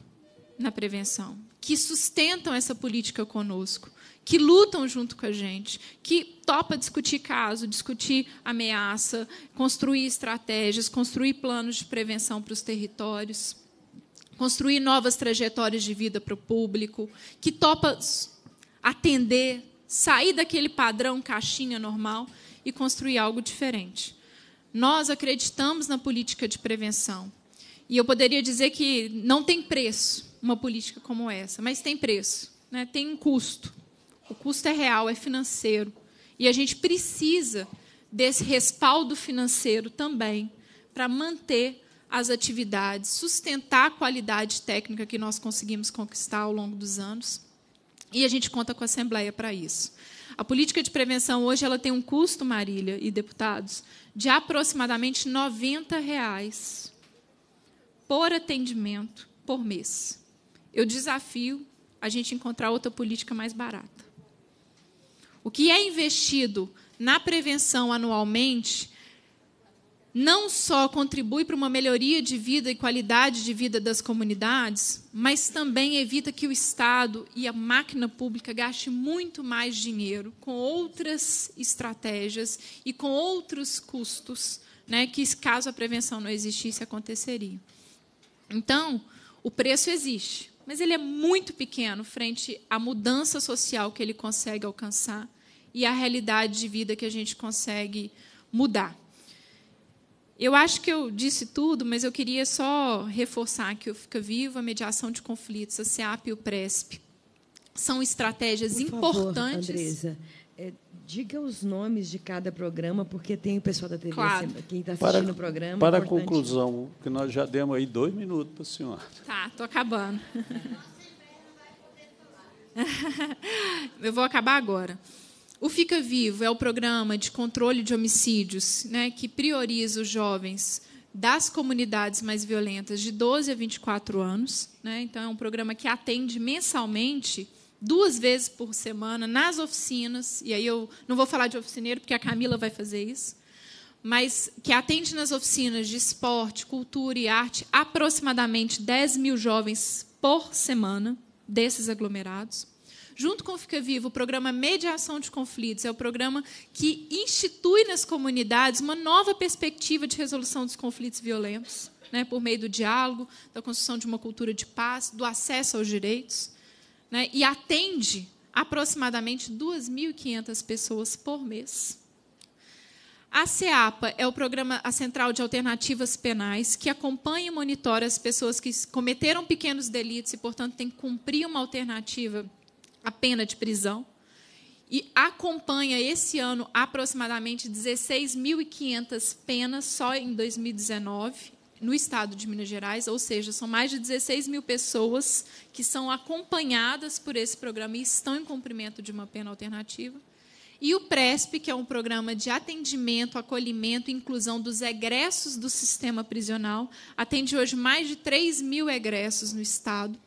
na prevenção, que sustentam essa política conosco que lutam junto com a gente, que topa discutir caso, discutir ameaça, construir estratégias, construir planos de prevenção para os territórios, construir novas trajetórias de vida para o público, que topa atender, sair daquele padrão caixinha normal e construir algo diferente. Nós acreditamos na política de prevenção. E eu poderia dizer que não tem preço uma política como essa, mas tem preço, né? tem um custo. O custo é real, é financeiro. E a gente precisa desse respaldo financeiro também para manter as atividades, sustentar a qualidade técnica que nós conseguimos conquistar ao longo dos anos. E a gente conta com a Assembleia para isso. A política de prevenção hoje ela tem um custo, Marília e deputados, de aproximadamente R$ 90 reais por atendimento por mês. Eu desafio a gente encontrar outra política mais barata. O que é investido na prevenção anualmente não só contribui para uma melhoria de vida e qualidade de vida das comunidades, mas também evita que o Estado e a máquina pública gaste muito mais dinheiro com outras estratégias e com outros custos, né, que caso a prevenção não existisse aconteceria. Então, o preço existe, mas ele é muito pequeno frente à mudança social que ele consegue alcançar e a realidade de vida que a gente consegue mudar. Eu acho que eu disse tudo, mas eu queria só reforçar que o Fica Vivo, a mediação de conflitos, a SEAP e o PRESP são estratégias Por importantes. Favor, Andresa, é, diga os nomes de cada programa, porque tem o pessoal da TV, claro. Assim, quem está assistindo para, o programa. Para é a conclusão, que nós já demos aí dois minutos para a senhora. Tá, estou acabando. eu vou acabar agora. O Fica Vivo é o programa de controle de homicídios né, que prioriza os jovens das comunidades mais violentas de 12 a 24 anos. Né? Então, é um programa que atende mensalmente, duas vezes por semana, nas oficinas. E aí eu não vou falar de oficineiro, porque a Camila vai fazer isso. Mas que atende nas oficinas de esporte, cultura e arte aproximadamente 10 mil jovens por semana desses aglomerados junto com o Fica Vivo, o programa Mediação de Conflitos. É o programa que institui nas comunidades uma nova perspectiva de resolução dos conflitos violentos, né, por meio do diálogo, da construção de uma cultura de paz, do acesso aos direitos, né, e atende aproximadamente 2.500 pessoas por mês. A CEAPA é o programa a Central de Alternativas Penais que acompanha e monitora as pessoas que cometeram pequenos delitos e, portanto, têm que cumprir uma alternativa a pena de prisão e acompanha esse ano aproximadamente 16.500 penas só em 2019 no estado de Minas Gerais, ou seja, são mais de 16 mil pessoas que são acompanhadas por esse programa e estão em cumprimento de uma pena alternativa. E o PRESP, que é um programa de atendimento, acolhimento e inclusão dos egressos do sistema prisional, atende hoje mais de 3 mil egressos no Estado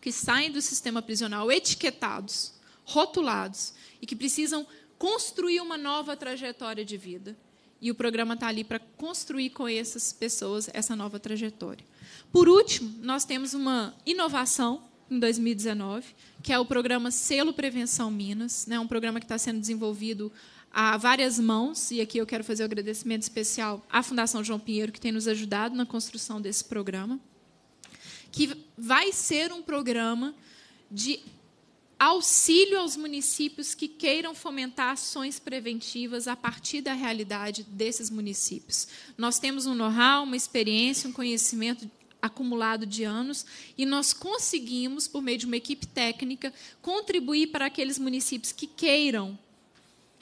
que saem do sistema prisional etiquetados, rotulados e que precisam construir uma nova trajetória de vida. E o programa está ali para construir com essas pessoas essa nova trajetória. Por último, nós temos uma inovação em 2019, que é o programa Selo Prevenção Minas, né? um programa que está sendo desenvolvido a várias mãos, e aqui eu quero fazer um agradecimento especial à Fundação João Pinheiro, que tem nos ajudado na construção desse programa que vai ser um programa de auxílio aos municípios que queiram fomentar ações preventivas a partir da realidade desses municípios. Nós temos um know-how, uma experiência, um conhecimento acumulado de anos e nós conseguimos, por meio de uma equipe técnica, contribuir para aqueles municípios que queiram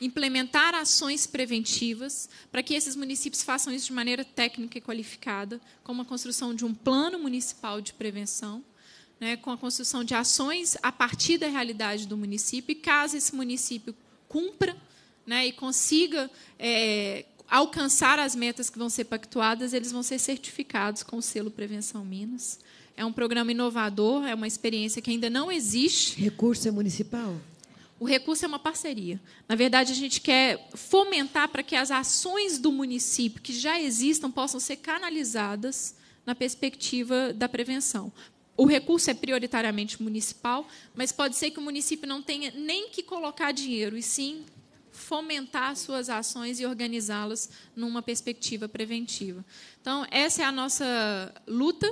implementar ações preventivas para que esses municípios façam isso de maneira técnica e qualificada, como a construção de um plano municipal de prevenção, né, com a construção de ações a partir da realidade do município, e caso esse município cumpra né, e consiga é, alcançar as metas que vão ser pactuadas, eles vão ser certificados com o selo Prevenção Minas. É um programa inovador, é uma experiência que ainda não existe. Recurso é municipal? O recurso é uma parceria. Na verdade, a gente quer fomentar para que as ações do município que já existam possam ser canalizadas na perspectiva da prevenção. O recurso é prioritariamente municipal, mas pode ser que o município não tenha nem que colocar dinheiro, e sim fomentar suas ações e organizá-las numa perspectiva preventiva. Então, essa é a nossa luta.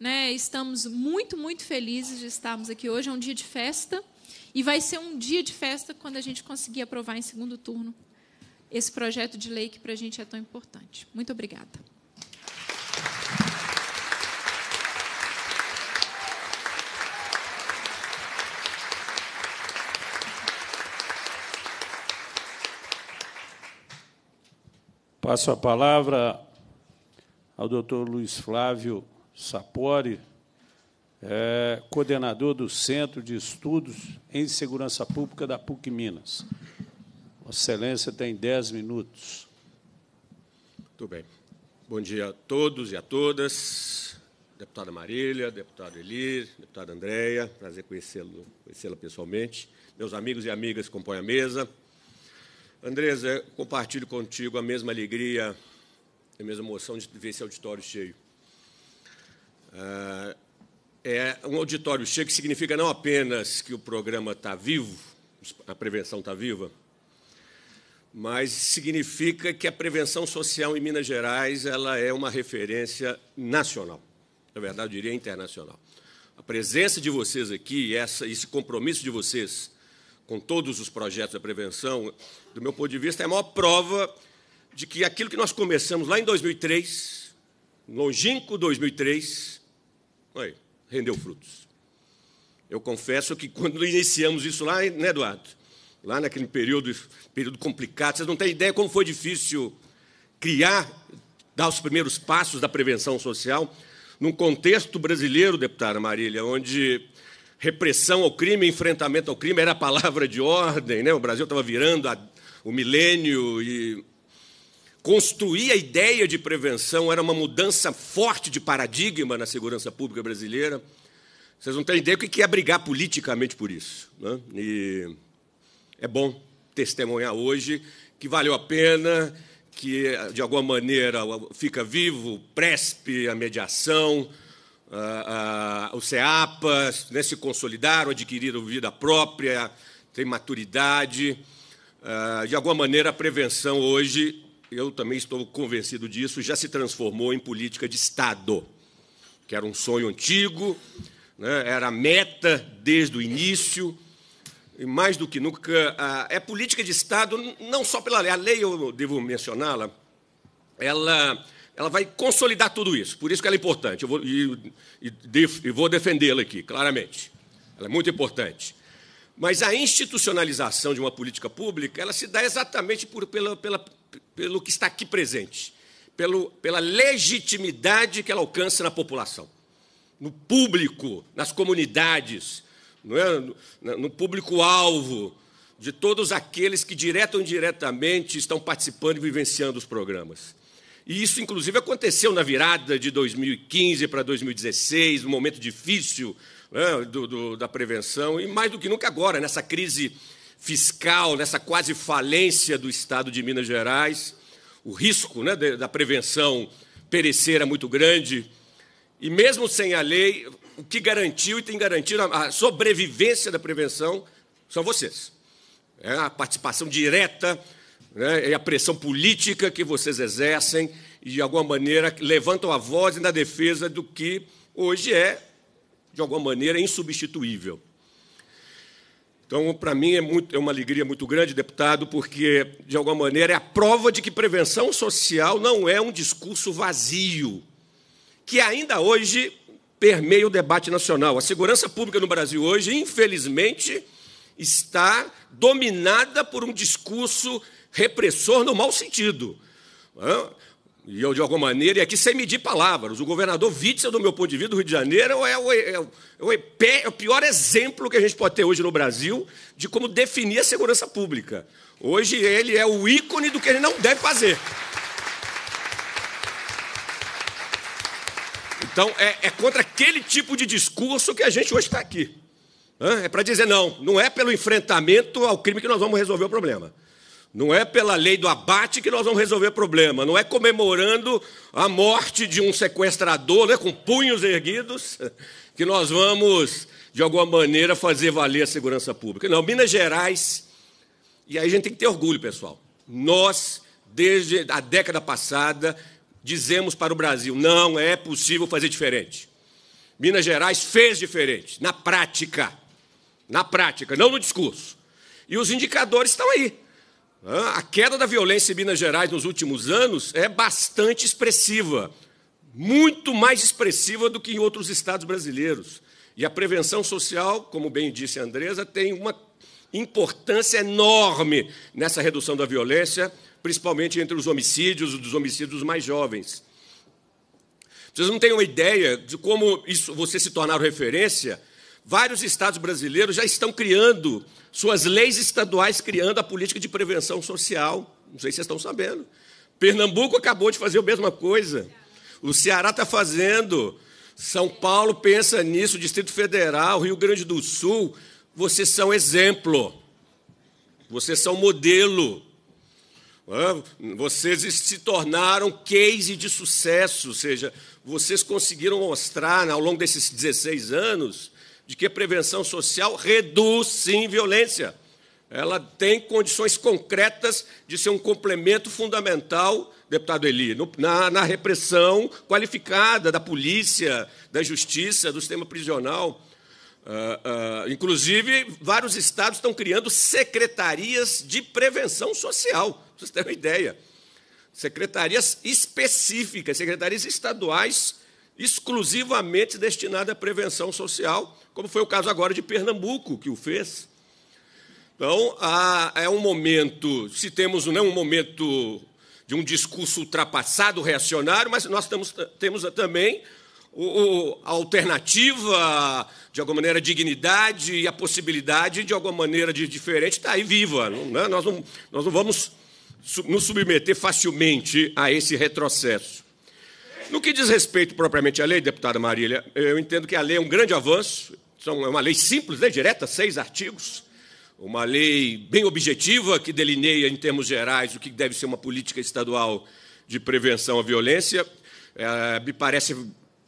Né? Estamos muito, muito felizes de estarmos aqui hoje. É um dia de festa. E vai ser um dia de festa quando a gente conseguir aprovar em segundo turno esse projeto de lei que para a gente é tão importante. Muito obrigada. Passo a palavra ao doutor Luiz Flávio Sapori é, coordenador do Centro de Estudos em Segurança Pública da PUC Minas. Vossa Excelência tem 10 minutos. Muito bem. Bom dia a todos e a todas. Deputada Marília, deputado Elir, deputada Andréia, prazer conhecê-la conhecê pessoalmente. Meus amigos e amigas que compõem a mesa. Andresa, compartilho contigo a mesma alegria, a mesma emoção de ver esse auditório cheio. Ah, é, um auditório cheio que significa não apenas que o programa está vivo, a prevenção está viva, mas significa que a prevenção social em Minas Gerais ela é uma referência nacional. Na verdade, eu diria internacional. A presença de vocês aqui, essa, esse compromisso de vocês com todos os projetos da prevenção, do meu ponto de vista, é a maior prova de que aquilo que nós começamos lá em 2003, longínquo 2003, aí, rendeu frutos. Eu confesso que quando iniciamos isso lá, né, Eduardo? Lá naquele período, período complicado, vocês não têm ideia como foi difícil criar, dar os primeiros passos da prevenção social num contexto brasileiro, deputada Marília, onde repressão ao crime, enfrentamento ao crime era a palavra de ordem, né? O Brasil estava virando a, o milênio e Construir a ideia de prevenção era uma mudança forte de paradigma na segurança pública brasileira. Vocês não têm ideia do que é brigar politicamente por isso. Né? E é bom testemunhar hoje que valeu a pena, que, de alguma maneira, fica vivo, o PRESP, a mediação, a, a, o CEAPA né, se consolidaram, adquiriram vida própria, tem maturidade. A, ah, de alguma maneira, a prevenção hoje eu também estou convencido disso, já se transformou em política de Estado, que era um sonho antigo, né, era a meta desde o início, e mais do que nunca, a, é política de Estado, não só pela lei, a lei, eu devo mencioná-la, ela, ela vai consolidar tudo isso, por isso que ela é importante, eu vou, e, e, def, e vou defendê-la aqui, claramente, ela é muito importante. Mas a institucionalização de uma política pública, ela se dá exatamente por, pela, pela pelo que está aqui presente, pelo, pela legitimidade que ela alcança na população, no público, nas comunidades, não é? no, no público-alvo de todos aqueles que, direta ou indiretamente, estão participando e vivenciando os programas. E isso, inclusive, aconteceu na virada de 2015 para 2016, um momento difícil né, do, do, da prevenção, e mais do que nunca agora, nessa crise fiscal, nessa quase falência do Estado de Minas Gerais. O risco né, da prevenção perecer é muito grande. E mesmo sem a lei, o que garantiu e tem garantido a sobrevivência da prevenção são vocês. É a participação direta né, e a pressão política que vocês exercem e, de alguma maneira, levantam a voz na defesa do que hoje é, de alguma maneira, insubstituível. Então, para mim, é, muito, é uma alegria muito grande, deputado, porque, de alguma maneira, é a prova de que prevenção social não é um discurso vazio, que ainda hoje permeia o debate nacional. A segurança pública no Brasil hoje, infelizmente, está dominada por um discurso repressor no mau sentido. E eu, de alguma maneira, e aqui sem medir palavras, o governador Witzel, do meu ponto de vista, do Rio de Janeiro, é o, é, o, é, é o pior exemplo que a gente pode ter hoje no Brasil de como definir a segurança pública. Hoje ele é o ícone do que ele não deve fazer. Então, é, é contra aquele tipo de discurso que a gente hoje está aqui. É para dizer não, não é pelo enfrentamento ao crime que nós vamos resolver o problema. Não é pela lei do abate que nós vamos resolver o problema, não é comemorando a morte de um sequestrador né, com punhos erguidos que nós vamos, de alguma maneira, fazer valer a segurança pública. Não, Minas Gerais, e aí a gente tem que ter orgulho, pessoal. Nós, desde a década passada, dizemos para o Brasil: não é possível fazer diferente. Minas Gerais fez diferente, na prática. Na prática, não no discurso. E os indicadores estão aí. A queda da violência em Minas Gerais nos últimos anos é bastante expressiva, muito mais expressiva do que em outros estados brasileiros. E a prevenção social, como bem disse a Andresa, tem uma importância enorme nessa redução da violência, principalmente entre os homicídios, dos homicídios mais jovens. Vocês não têm uma ideia de como isso, você se tornar referência Vários estados brasileiros já estão criando, suas leis estaduais criando a política de prevenção social. Não sei se vocês estão sabendo. Pernambuco acabou de fazer a mesma coisa. O Ceará está fazendo. São Paulo pensa nisso, Distrito Federal, Rio Grande do Sul. Vocês são exemplo. Vocês são modelo. Vocês se tornaram case de sucesso, ou seja, vocês conseguiram mostrar né, ao longo desses 16 anos de que a prevenção social reduz sim violência. Ela tem condições concretas de ser um complemento fundamental, deputado Eli, no, na, na repressão qualificada da polícia, da justiça, do sistema prisional. Uh, uh, inclusive, vários estados estão criando secretarias de prevenção social, para vocês terem uma ideia. Secretarias específicas, secretarias estaduais exclusivamente destinada à prevenção social, como foi o caso agora de Pernambuco, que o fez. Então, há, é um momento, se temos não né, um momento de um discurso ultrapassado, reacionário, mas nós temos, temos também o, a alternativa, de alguma maneira, dignidade e a possibilidade, de alguma maneira, de diferente, está aí viva. Não, né? nós, não, nós não vamos nos submeter facilmente a esse retrocesso. No que diz respeito propriamente à lei, deputada Marília, eu entendo que a lei é um grande avanço, é uma lei simples, lei direta, seis artigos, uma lei bem objetiva que delineia em termos gerais o que deve ser uma política estadual de prevenção à violência. É, me parece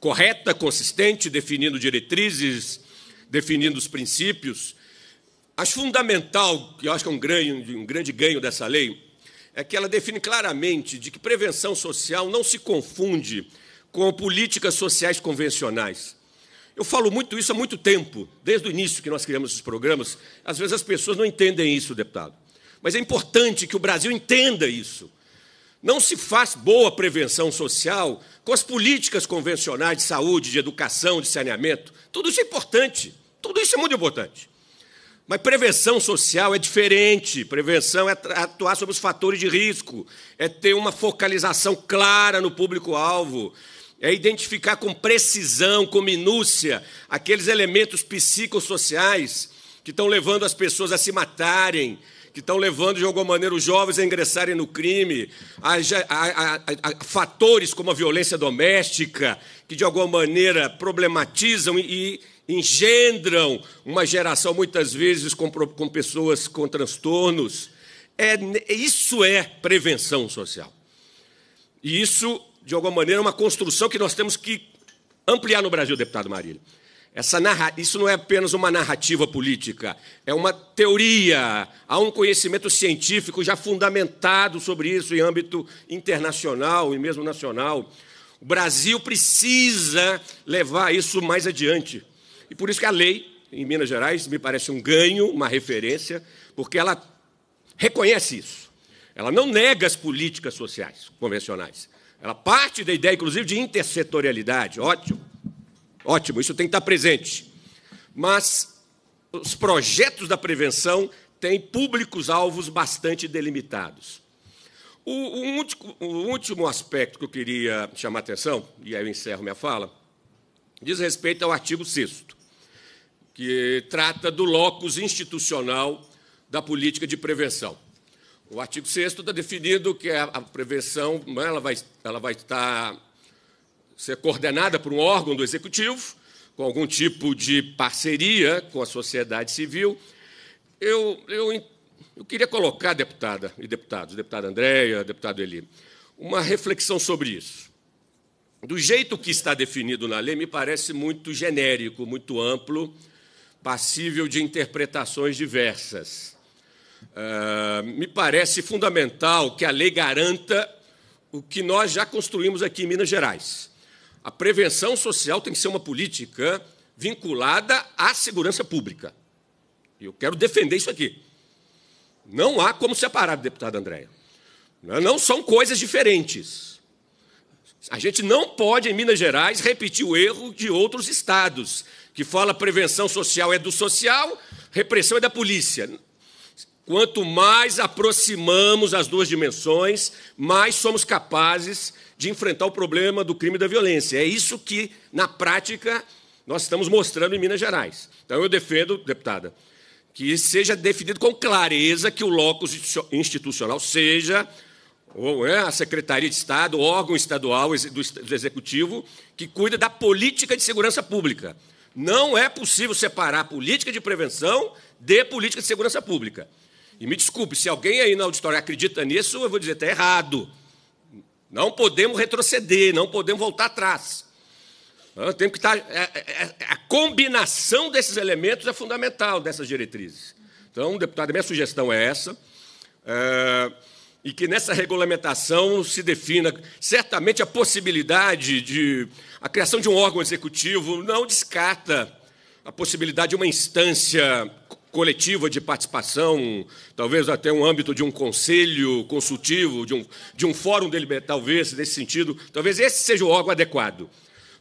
correta, consistente, definindo diretrizes, definindo os princípios. Acho fundamental, que acho que é um, grande, um grande ganho dessa lei, é que ela define claramente de que prevenção social não se confunde com políticas sociais convencionais. Eu falo muito isso há muito tempo, desde o início que nós criamos os programas. Às vezes as pessoas não entendem isso, deputado. Mas é importante que o Brasil entenda isso. Não se faz boa prevenção social com as políticas convencionais de saúde, de educação, de saneamento. Tudo isso é importante. Tudo isso é muito importante. Mas prevenção social é diferente. Prevenção é atuar sobre os fatores de risco, é ter uma focalização clara no público-alvo, é identificar com precisão, com minúcia, aqueles elementos psicossociais que estão levando as pessoas a se matarem, que estão levando, de alguma maneira, os jovens a ingressarem no crime, a, a, a, a fatores como a violência doméstica, que, de alguma maneira, problematizam e, e engendram uma geração, muitas vezes, com, com pessoas com transtornos. É, é, isso é prevenção social. E isso, de alguma maneira, é uma construção que nós temos que ampliar no Brasil, deputado Marília. Essa narra... Isso não é apenas uma narrativa política, é uma teoria. Há um conhecimento científico já fundamentado sobre isso em âmbito internacional e mesmo nacional. O Brasil precisa levar isso mais adiante. E por isso que a lei, em Minas Gerais, me parece um ganho, uma referência, porque ela reconhece isso. Ela não nega as políticas sociais convencionais. Ela parte da ideia, inclusive, de intersetorialidade. Ótimo. Ótimo, isso tem que estar presente. Mas os projetos da prevenção têm públicos-alvos bastante delimitados. O, o, último aspecto que eu queria chamar a atenção, e aí eu encerro minha fala, diz respeito ao artigo 6 que trata do locus institucional da política de prevenção. O artigo 6 está definido que a prevenção né, ela vai, ela vai estar, ser coordenada por um órgão do executivo, com algum tipo de parceria com a sociedade civil. Eu, eu, eu queria colocar, deputada e deputados, deputada Andréia, deputado Eli, uma reflexão sobre isso. Do jeito que está definido na lei, me parece muito genérico, muito amplo passível de interpretações diversas. Uh, me parece fundamental que a lei garanta o que nós já construímos aqui em Minas Gerais. A prevenção social tem que ser uma política vinculada à segurança pública. eu quero defender isso aqui. Não há como separar, deputado Andréia. Não são coisas diferentes. A gente não pode, em Minas Gerais, repetir o erro de outros estados que fala prevenção social é do social, repressão é da polícia. Quanto mais aproximamos as duas dimensões, mais somos capazes de enfrentar o problema do crime e da violência. É isso que, na prática, nós estamos mostrando em Minas Gerais. Então, eu defendo, deputada, que seja definido com clareza que o locus institucional seja ou é a Secretaria de Estado, órgão estadual do Executivo, que cuida da política de segurança pública. Não é possível separar política de prevenção de política de segurança pública. E me desculpe, se alguém aí na auditória acredita nisso, eu vou dizer, que está errado. Não podemos retroceder, não podemos voltar atrás. Temos que estar. Tá, é, é, é, a combinação desses elementos é fundamental dessas diretrizes. Então, deputado, minha sugestão é essa. É e que nessa regulamentação se defina certamente a possibilidade de a criação de um órgão executivo não descarta a possibilidade de uma instância coletiva de participação, talvez até um âmbito de um conselho consultivo, de um, de um fórum deliberativo, talvez nesse sentido, talvez esse seja o órgão adequado,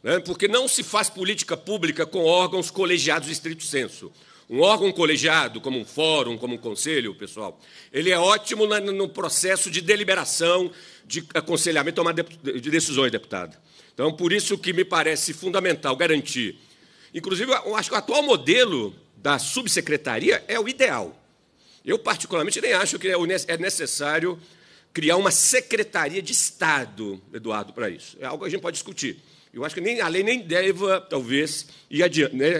né? porque não se faz política pública com órgãos colegiados de estrito senso. Um órgão colegiado, como um fórum, como um conselho, pessoal, ele é ótimo no processo de deliberação, de aconselhamento, tomar de decisões, deputado. Então, por isso que me parece fundamental garantir. Inclusive, eu acho que o atual modelo da subsecretaria é o ideal. Eu, particularmente, nem acho que é, é necessário criar uma secretaria de Estado, Eduardo, para isso. É algo que a gente pode discutir. Eu acho que nem, a lei nem deva, talvez, ir adiante, né,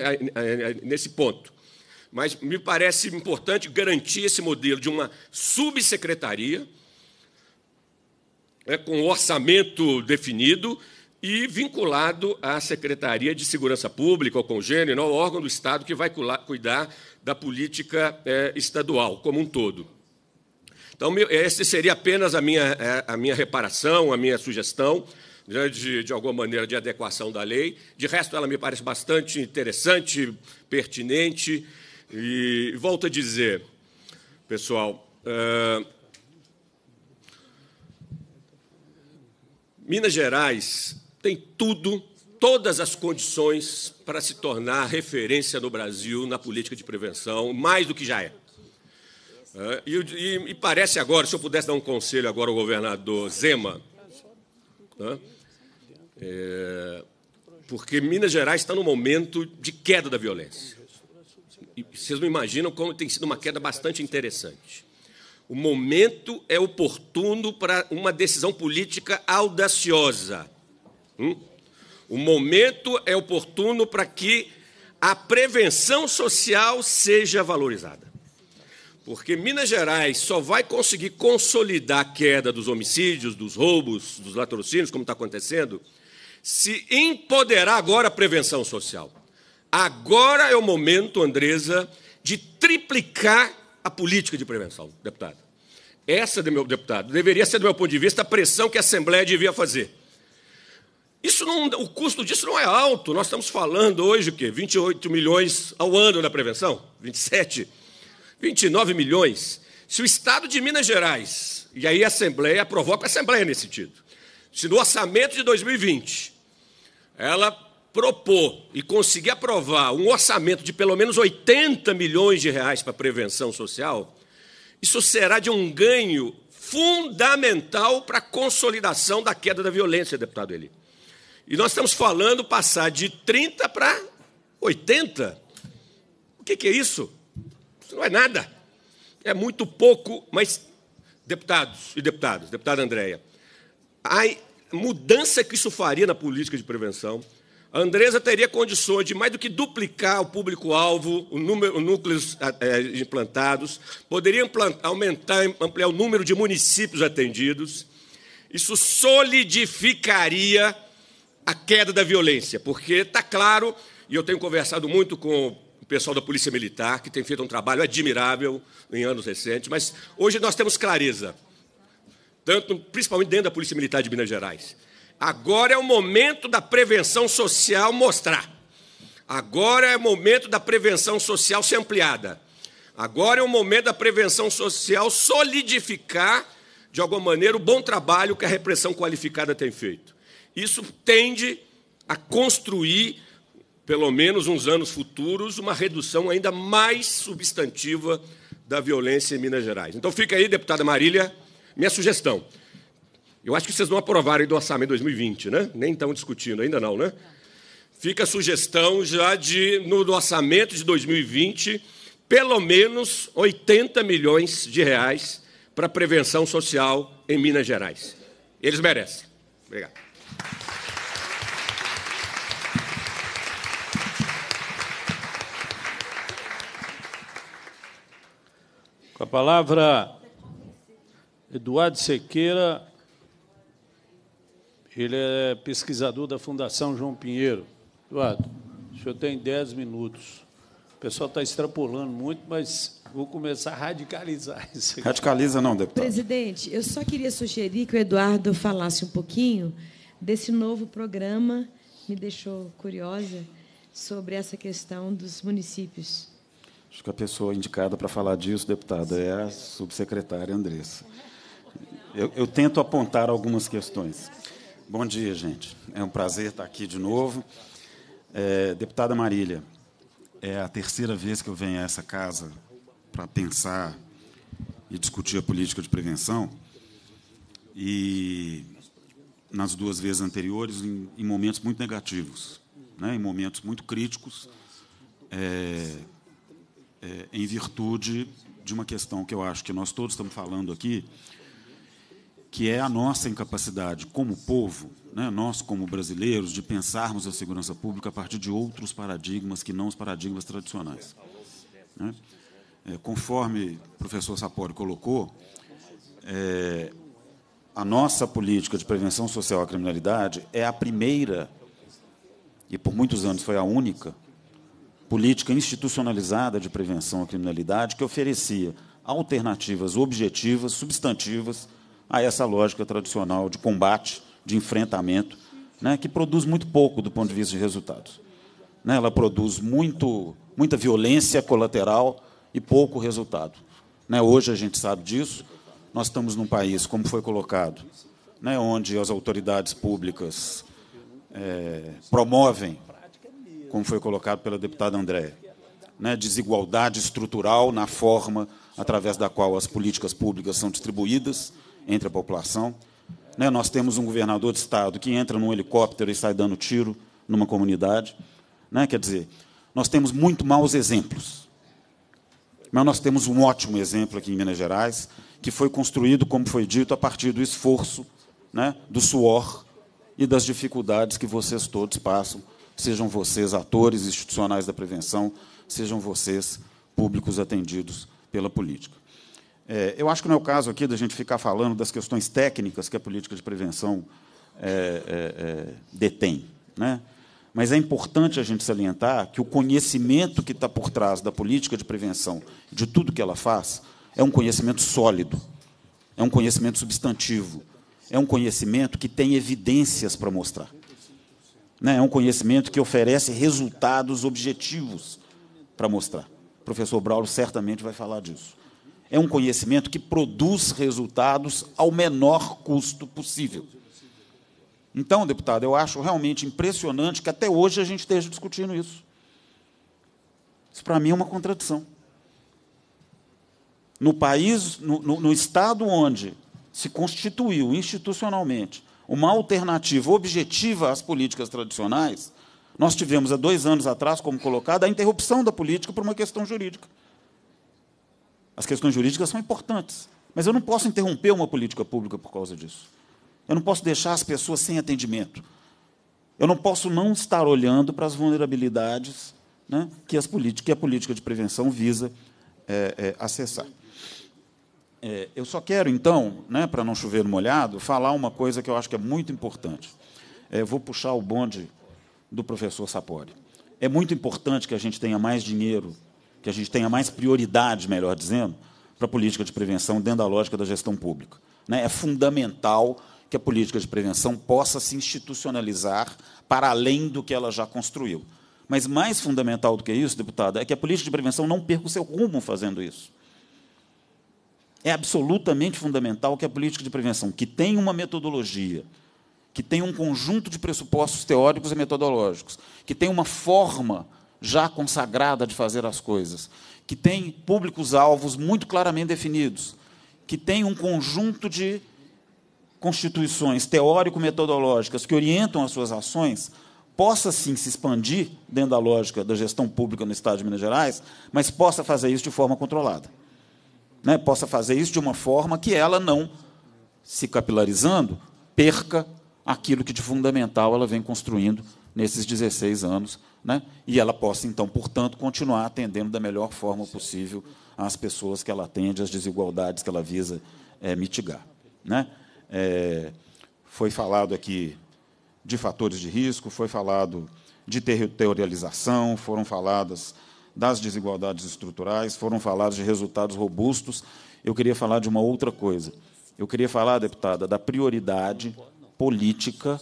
nesse ponto mas me parece importante garantir esse modelo de uma subsecretaria, né, com orçamento definido e vinculado à Secretaria de Segurança Pública, ao congênio, ao órgão do Estado que vai cuidar da política é, estadual como um todo. Então, essa seria apenas a minha, é, a minha reparação, a minha sugestão. Né, de, de, alguma maneira, de adequação da lei. De resto, ela me parece bastante interessante, pertinente, e volto a dizer, pessoal, eh, Minas Gerais tem tudo, todas as condições para se tornar referência no Brasil na política de prevenção, mais do que já é. Eh, e, e, e, parece agora, se eu pudesse dar um conselho agora ao governador Zema, né, é, porque Minas Gerais está no momento de queda da violência. E vocês não imaginam como tem sido uma queda bastante interessante. O momento é oportuno para uma decisão política audaciosa. Hum? O momento é oportuno para que a prevenção social seja valorizada. Porque Minas Gerais só vai conseguir consolidar a queda dos homicídios, dos roubos, dos latrocínios, como está acontecendo, se empoderar agora a prevenção social. Agora é o momento, Andresa, de triplicar a política de prevenção, deputado. Essa, meu deputado, deveria ser, do meu ponto de vista, a pressão que a Assembleia devia fazer. Isso não, o custo disso não é alto. Nós estamos falando hoje o quê? 28 milhões ao ano na prevenção? 27? 29 milhões. Se o Estado de Minas Gerais, e aí a Assembleia, provoca a Assembleia nesse sentido, se no orçamento de 2020 ela propor e conseguir aprovar um orçamento de pelo menos 80 milhões de reais para prevenção social, isso será de um ganho fundamental para a consolidação da queda da violência, deputado Eli. E nós estamos falando passar de 30 para 80. O que, é isso? Isso não é nada. É muito pouco, mas, deputados e deputadas, deputada Andréia, a mudança que isso faria na política de prevenção, a Andresa teria condições de mais do que duplicar o público-alvo, o número, núcleos é, eh, eh, implantados, poderia implantar, aumentar, ampliar o número de municípios atendidos. Isso solidificaria a queda da violência, porque está claro, e eu tenho conversado muito com o pessoal da Polícia Militar, que tem feito um trabalho admirável em anos recentes, mas hoje nós temos clareza, tanto, principalmente dentro da Polícia Militar de Minas Gerais Agora é o momento da prevenção social mostrar. Agora é o momento da prevenção social ser ampliada. Agora é o momento da prevenção social solidificar, de alguma maneira, o bom trabalho que a repressão qualificada tem feito. Isso tende a construir, pelo menos uns anos futuros, uma redução ainda mais substantiva da violência em Minas Gerais. Então fica aí, deputada Marília, minha sugestão. Eu acho que vocês não aprovaram do orçamento 2020, né? Nem estão discutindo, ainda não, né? Fica a sugestão já de, no orçamento de 2020, pelo menos 80 milhões de reais para prevenção social em Minas Gerais. Eles merecem. Obrigado. Com a palavra, Eduardo Sequeira, ele é pesquisador da Fundação João Pinheiro. Eduardo, o senhor tem 10 minutos. O pessoal está extrapolando muito, mas vou começar a radicalizar isso aqui. Radicaliza não, deputado. Presidente, eu só queria sugerir que o Eduardo falasse um pouquinho desse novo programa, me deixou curiosa, sobre essa questão dos municípios. Acho que a pessoa indicada para falar disso, deputada, é a subsecretária Andressa. Eu, eu tento apontar algumas questões. Bom dia, gente. É um prazer estar aqui de novo. É, deputada Marília, é a terceira vez que eu venho a essa casa para pensar e discutir a política de prevenção. E nas duas vezes anteriores, em, em momentos muito negativos, né? em momentos muito críticos, é, é, em virtude de uma questão que eu acho que nós todos estamos falando aqui, que é a nossa incapacidade como povo, né, nós como brasileiros, de pensarmos a segurança pública a partir de outros paradigmas que não os paradigmas tradicionais. Né? É, conforme o professor Sapori colocou, é, a nossa política de prevenção social à criminalidade é a primeira, e por muitos anos foi a única, política institucionalizada de prevenção à criminalidade que oferecia alternativas objetivas, substantivas, a essa lógica tradicional de combate, de enfrentamento, né, que produz muito pouco do ponto de vista de resultados. Né, ela produz muito, muita violência colateral e pouco resultado. Né, hoje a gente sabe disso. Nós estamos num país, como foi colocado, né, onde as autoridades públicas é, promovem, como foi colocado pela deputada Andréa, né, desigualdade estrutural na forma através da qual as políticas públicas são distribuídas, entre a população. Né? Nós temos um governador de estado que entra num helicóptero e sai dando tiro numa comunidade. Né? Quer dizer, nós temos muito maus exemplos. Mas nós temos um ótimo exemplo aqui em Minas Gerais, que foi construído, como foi dito, a partir do esforço, né, do suor e das dificuldades que vocês todos passam, sejam vocês atores institucionais da prevenção, sejam vocês públicos atendidos pela política. É, eu acho que não é o caso aqui da gente ficar falando das questões técnicas que a política de prevenção é, é, é detém. Né? Mas é importante a gente salientar que o conhecimento que está por trás da política de prevenção, de tudo que ela faz, é um conhecimento sólido, é um conhecimento substantivo, é um conhecimento que tem evidências para mostrar. Né? É um conhecimento que oferece resultados objetivos para mostrar. O professor Braulio certamente vai falar disso é um conhecimento que produz resultados ao menor custo possível. Então, deputado, eu acho realmente impressionante que até hoje a gente esteja discutindo isso. Isso para mim é uma contradição. No país, no, no, no, estado onde se constituiu institucionalmente uma alternativa objetiva às políticas tradicionais, nós tivemos há dois anos atrás, como colocado, a interrupção da política por uma questão jurídica. As questões jurídicas são importantes, mas eu não posso interromper uma política pública por causa disso. Eu não posso deixar as pessoas sem atendimento. Eu não posso não estar olhando para as vulnerabilidades né, que, as que, a política de prevenção visa é, é, acessar. É, eu só quero, então, né, para não chover no molhado, falar uma coisa que eu acho que é muito importante. É, vou puxar o bonde do professor Sapori. É muito importante que a gente tenha mais dinheiro que a gente tenha mais prioridade, melhor dizendo, para a política de prevenção dentro da lógica da gestão pública. Né? É fundamental que a política de prevenção possa se institucionalizar para além do que ela já construiu. Mas mais fundamental do que isso, deputada, é que a política de prevenção não perca o seu rumo fazendo isso. É absolutamente fundamental que a política de prevenção, que tem uma metodologia, que tem um conjunto de pressupostos teóricos e metodológicos, que tem uma forma já consagrada de fazer as coisas, que tem públicos-alvos muito claramente definidos, que tem um conjunto de constituições teórico-metodológicas que orientam as suas ações, possa sim se expandir dentro da lógica da gestão pública no Estado de Minas Gerais, mas possa fazer isso de forma controlada. Né? Possa fazer isso de uma forma que ela não, se capilarizando, perca aquilo que de fundamental ela vem construindo nesses 16 anos né? e ela possa, então, portanto, continuar atendendo da melhor forma possível as pessoas que ela atende, as desigualdades que ela visa é, mitigar. Né? É, foi falado aqui de fatores de risco, foi falado de territorialização, foram faladas das desigualdades estruturais, foram falados de resultados robustos. Eu queria falar de uma outra coisa. Eu queria falar, deputada, da prioridade política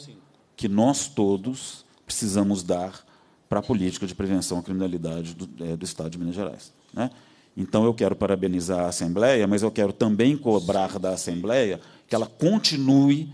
que nós todos precisamos dar para a política de prevenção à criminalidade do, é, do Estado de Minas Gerais. Né? Então, eu quero parabenizar a Assembleia, mas eu quero também cobrar da Assembleia que ela continue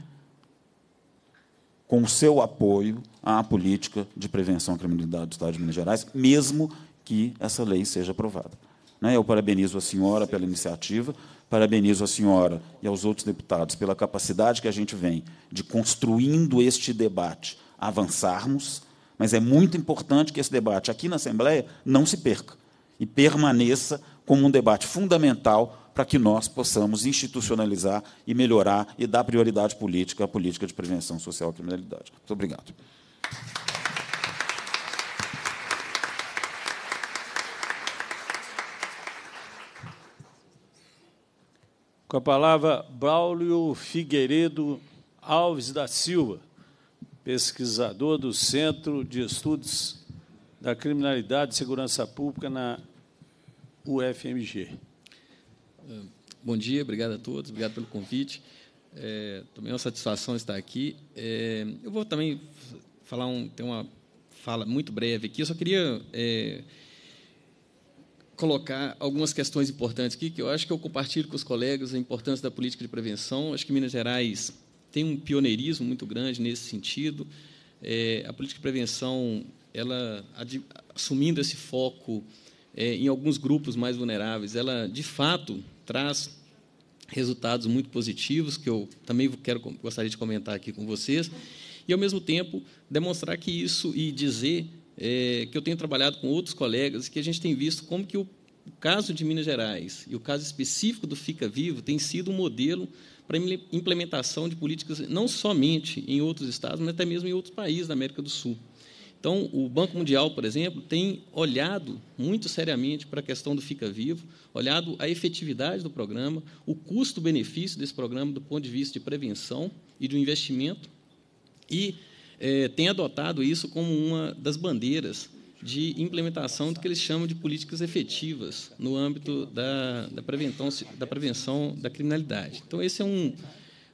com o seu apoio à política de prevenção à criminalidade do Estado de Minas Gerais, mesmo que essa lei seja aprovada. Né? Eu parabenizo a senhora pela iniciativa, parabenizo a senhora e aos outros deputados pela capacidade que a gente vem de construindo este debate, avançarmos mas é muito importante que esse debate aqui na Assembleia não se perca e permaneça como um debate fundamental para que nós possamos institucionalizar e melhorar e dar prioridade política à política de prevenção social à criminalidade. Muito obrigado. Com a palavra, Braulio Figueiredo Alves da Silva pesquisador do Centro de Estudos da Criminalidade e Segurança Pública na UFMG. Bom dia, obrigado a todos, obrigado pelo convite. É, também é uma satisfação estar aqui. É, eu vou também falar um, ter uma fala muito breve aqui. Eu só queria é, colocar algumas questões importantes aqui que eu acho que eu compartilho com os colegas a importância da política de prevenção. Acho que Minas Gerais tem um pioneirismo muito grande nesse sentido. É, a política de prevenção, ela assumindo esse foco é, em alguns grupos mais vulneráveis, ela de fato traz resultados muito positivos que eu também quero gostaria de comentar aqui com vocês e ao mesmo tempo demonstrar que isso e dizer é, que eu tenho trabalhado com outros colegas que a gente tem visto como que o, o caso de Minas Gerais e o caso específico do Fica Vivo tem sido um modelo para implementação de políticas não somente em outros estados, mas até mesmo em outros países da América do Sul. Então, o Banco Mundial, por exemplo, tem olhado muito seriamente para a questão do Fica Vivo, olhado a efetividade do programa, o custo-benefício desse programa do ponto de vista de prevenção e de investimento, e é, tem adotado isso como uma das bandeiras de implementação do que eles chamam de políticas efetivas no âmbito da, da, prevenção, da prevenção da criminalidade. Então, esse é um,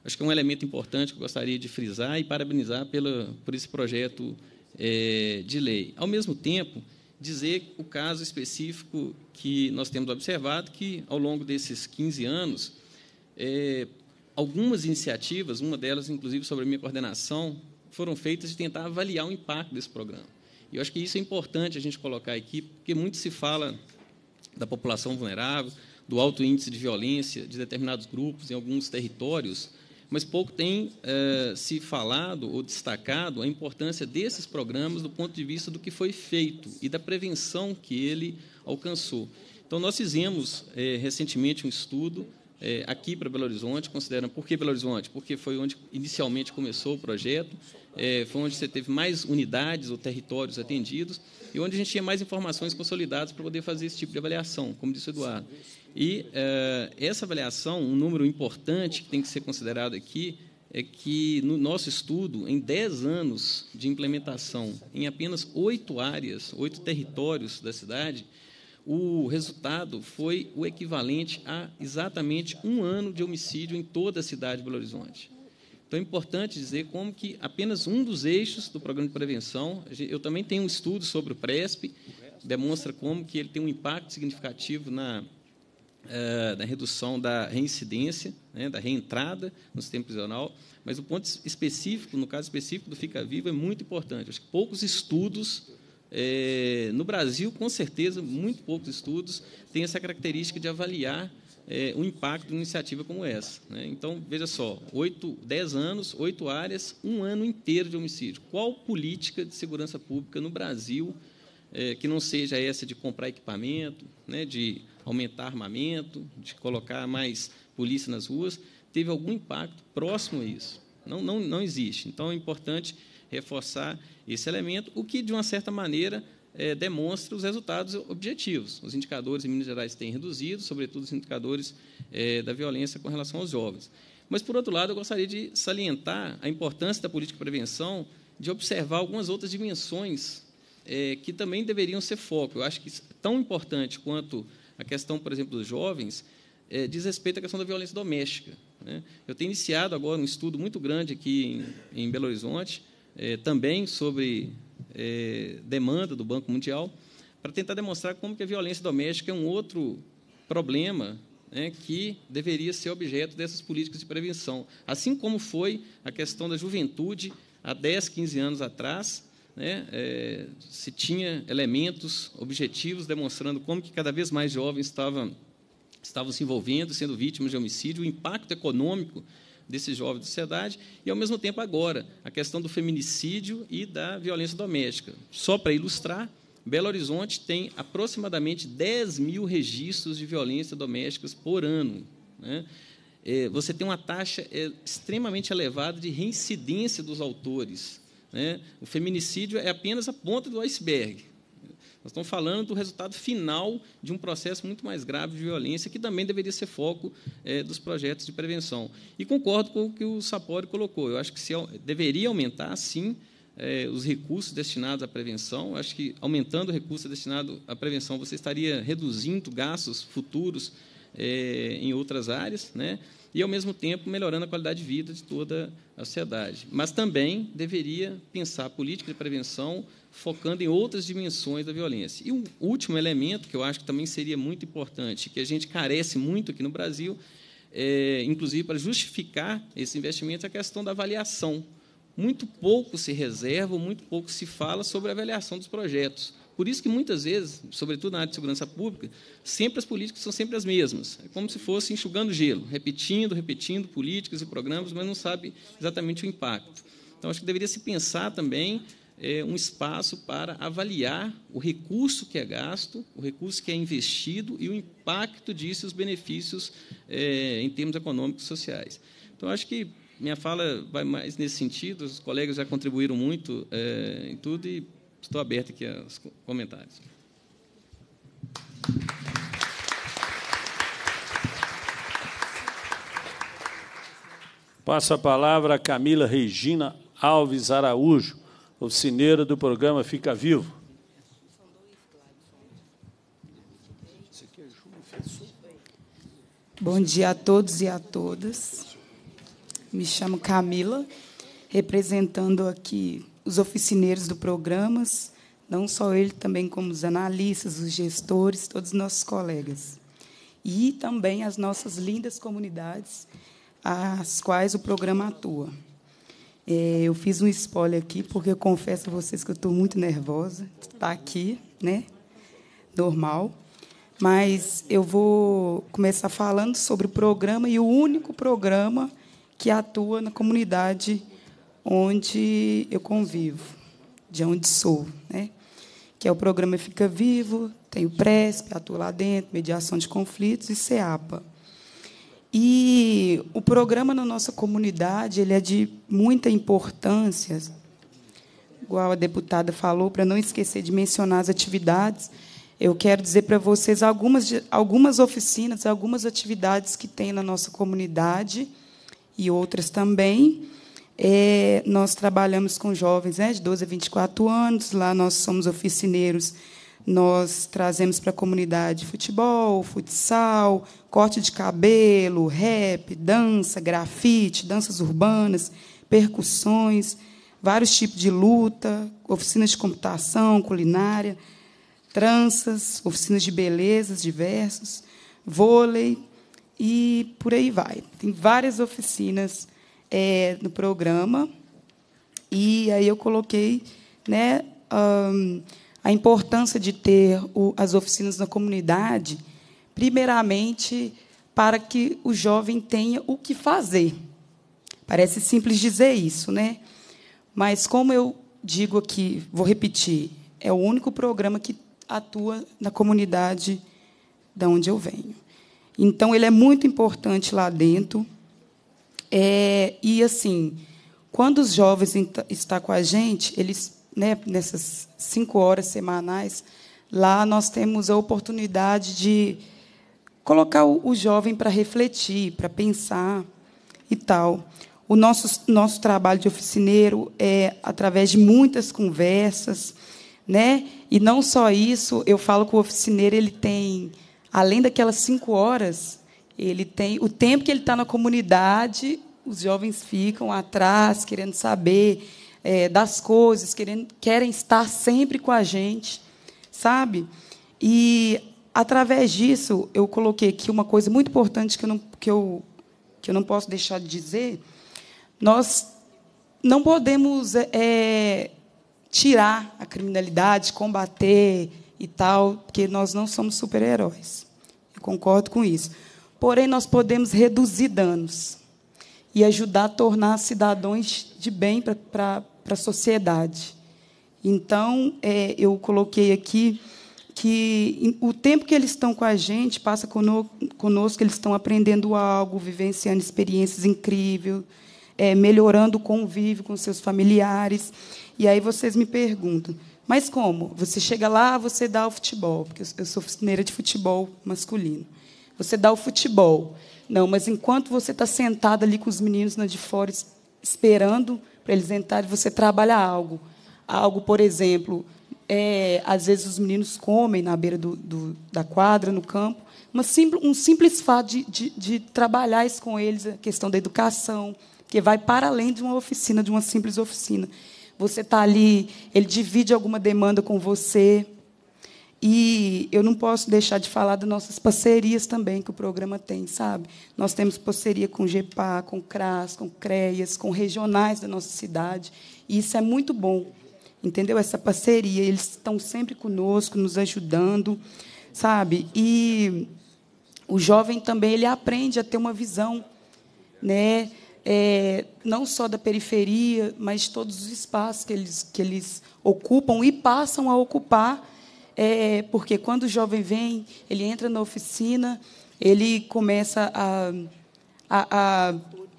acho que é um elemento importante que eu gostaria de frisar e parabenizar pela, por esse projeto é, de lei. Ao mesmo tempo, dizer o caso específico que nós temos observado, que ao longo desses 15 anos, é, algumas iniciativas, uma delas, inclusive, sobre a minha coordenação, foram feitas de tentar avaliar o impacto desse programa. E eu acho que isso é importante a gente colocar aqui, porque muito se fala da população vulnerável, do alto índice de violência de determinados grupos em alguns territórios, mas pouco tem eh, se falado ou destacado a importância desses programas do ponto de vista do que foi feito e da prevenção que ele alcançou. Então, nós fizemos eh, recentemente um estudo é, aqui para Belo Horizonte, considerando por que Belo Horizonte? Porque foi onde inicialmente começou o projeto, é, foi onde você teve mais unidades ou territórios atendidos e onde a gente tinha mais informações consolidadas para poder fazer esse tipo de avaliação, como disse o Eduardo. E é, essa avaliação, um número importante que tem que ser considerado aqui, é que no nosso estudo, em 10 anos de implementação, em apenas oito áreas, oito territórios da cidade, o resultado foi o equivalente a exatamente um ano de homicídio em toda a cidade de Belo Horizonte. Então é importante dizer como que apenas um dos eixos do programa de prevenção, eu também tenho um estudo sobre o PRESP, demonstra como que ele tem um impacto significativo na, eh, na redução da reincidência, né, da reentrada no sistema prisional, mas o ponto específico, no caso específico do Fica Vivo, é muito importante. Acho que poucos estudos é, no Brasil, com certeza, muito poucos estudos têm essa característica de avaliar é, o impacto de uma iniciativa como essa. Né? Então, veja só, oito dez anos, oito áreas, um ano inteiro de homicídio. Qual política de segurança pública no Brasil é, que não seja essa de comprar equipamento, né, de aumentar armamento, de colocar mais polícia nas ruas, teve algum impacto próximo a isso? Não, não, não existe. Então, é importante reforçar esse elemento, o que, de uma certa maneira, é, demonstra os resultados objetivos. Os indicadores em Minas Gerais têm reduzido, sobretudo os indicadores é, da violência com relação aos jovens. Mas, por outro lado, eu gostaria de salientar a importância da política de prevenção de observar algumas outras dimensões é, que também deveriam ser foco. Eu acho que é tão importante quanto a questão, por exemplo, dos jovens, é, diz respeito à questão da violência doméstica. Né? Eu tenho iniciado agora um estudo muito grande aqui em, em Belo Horizonte é, também sobre é, demanda do Banco Mundial, para tentar demonstrar como que a violência doméstica é um outro problema né, que deveria ser objeto dessas políticas de prevenção. Assim como foi a questão da juventude há 10, 15 anos atrás, né, é, se tinha elementos objetivos demonstrando como que cada vez mais jovens estavam estavam se envolvendo, sendo vítimas de homicídio, o impacto econômico desses jovens da sociedade, e, ao mesmo tempo, agora, a questão do feminicídio e da violência doméstica. Só para ilustrar, Belo Horizonte tem aproximadamente 10 mil registros de violência doméstica por ano. Né? É, você tem uma taxa é, extremamente elevada de reincidência dos autores. Né? O feminicídio é apenas a ponta do iceberg. Nós estamos falando do resultado final de um processo muito mais grave de violência, que também deveria ser foco é, dos projetos de prevenção. E concordo com o que o Sapori colocou. Eu acho que se, deveria aumentar, sim, é, os recursos destinados à prevenção. Eu acho que aumentando o recurso destinado à prevenção, você estaria reduzindo gastos futuros é, em outras áreas, né? e, ao mesmo tempo, melhorando a qualidade de vida de toda a sociedade. Mas também deveria pensar a política de prevenção focando em outras dimensões da violência. E um último elemento que eu acho que também seria muito importante, que a gente carece muito aqui no Brasil, é, inclusive para justificar esse investimento, é a questão da avaliação. Muito pouco se reserva, muito pouco se fala sobre a avaliação dos projetos. Por isso que muitas vezes, sobretudo na área de segurança pública, sempre as políticas são sempre as mesmas. É como se fosse enxugando gelo, repetindo, repetindo políticas e programas, mas não sabe exatamente o impacto. Então, acho que deveria se pensar também é, um espaço para avaliar o recurso que é gasto, o recurso que é investido e o impacto disso e os benefícios é, em termos econômicos e sociais. Então, acho que minha fala vai mais nesse sentido, os colegas já contribuíram muito é, em tudo e Estou aberto aqui aos comentários. Passa a palavra a Camila Regina Alves Araújo, oficineira do programa Fica Vivo. Bom dia a todos e a todas. Me chamo Camila, representando aqui os oficineiros do programas, não só ele, também como os analistas, os gestores, todos os nossos colegas. E também as nossas lindas comunidades às quais o programa atua. É, eu fiz um spoiler aqui, porque eu confesso a vocês que eu estou muito nervosa. estar tá aqui, né? Normal. Mas eu vou começar falando sobre o programa e o único programa que atua na comunidade onde eu convivo, de onde sou, né? que é o programa Fica Vivo, tem o PRESP, atuo lá dentro, mediação de conflitos e CEAPA. E o programa na nossa comunidade ele é de muita importância, igual a deputada falou, para não esquecer de mencionar as atividades, eu quero dizer para vocês algumas, algumas oficinas, algumas atividades que tem na nossa comunidade e outras também. É, nós trabalhamos com jovens né, de 12 a 24 anos, lá nós somos oficineiros, nós trazemos para a comunidade futebol, futsal, corte de cabelo, rap, dança, grafite, danças urbanas, percussões, vários tipos de luta, oficinas de computação, culinária, tranças, oficinas de belezas diversos, vôlei e por aí vai. Tem várias oficinas é, no programa. E aí eu coloquei né, a importância de ter as oficinas na comunidade, primeiramente para que o jovem tenha o que fazer. Parece simples dizer isso, né? Mas como eu digo aqui, vou repetir, é o único programa que atua na comunidade da onde eu venho. Então ele é muito importante lá dentro. É, e, assim, quando os jovens estão com a gente, eles, né, nessas cinco horas semanais, lá nós temos a oportunidade de colocar o, jovem para refletir, para pensar e tal. O nosso, nosso trabalho de oficineiro é através de muitas conversas, né? E não só isso, eu falo que o oficineiro ele tem, além daquelas cinco horas, ele tem o tempo que ele está na comunidade, os jovens ficam atrás, querendo saber é, das coisas, querendo, querem estar sempre com a gente, sabe? E através disso eu coloquei aqui uma coisa muito importante que eu não, que eu, que eu não posso deixar de dizer. Nós não podemos é, é tirar a criminalidade, combater e tal, porque nós não somos super-heróis. Eu concordo com isso. Porém, nós podemos reduzir danos e ajudar a tornar cidadãos de bem para a sociedade. Então, é, eu coloquei aqui que o tempo que eles estão com a gente passa conosco, eles estão aprendendo algo, vivenciando experiências incríveis, é, melhorando o convívio com seus familiares. E aí vocês me perguntam, mas como? Você chega lá, você dá o futebol, porque eu sou oficineira de futebol masculino. Você dá o futebol. Não, mas enquanto você está sentado ali com os meninos na de fora, esperando para eles entrarem, você trabalha algo. Algo, por exemplo, é, às vezes os meninos comem na beira do, do, da quadra, no campo, mas simples, um simples fato de, de, de trabalhar isso com eles, a questão da educação, que vai para além de uma oficina, de uma simples oficina. Você está ali, ele divide alguma demanda com você, e eu não posso deixar de falar das nossas parcerias também que o programa tem, sabe? Nós temos parceria com o GEPA, com o CRAS, com o CREAS, com regionais da nossa cidade. E isso é muito bom, entendeu? Essa parceria, eles estão sempre conosco, nos ajudando, sabe? E o jovem também ele aprende a ter uma visão, né? É, não só da periferia, mas de todos os espaços que eles, que eles ocupam e passam a ocupar é, porque quando o jovem vem, ele entra na oficina, ele começa a, a, a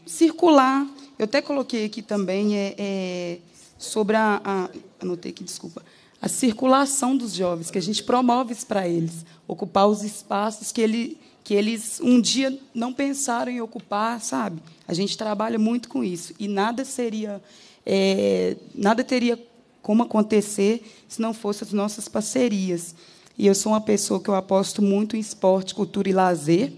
circular. Eu até coloquei aqui também é, é, sobre a, a. Anotei aqui, desculpa a circulação dos jovens, que a gente promove isso para eles, ocupar os espaços que, ele, que eles um dia não pensaram em ocupar, sabe? A gente trabalha muito com isso e nada seria, é, nada teria como acontecer se não fosse as nossas parcerias. E eu sou uma pessoa que eu aposto muito em esporte, cultura e lazer.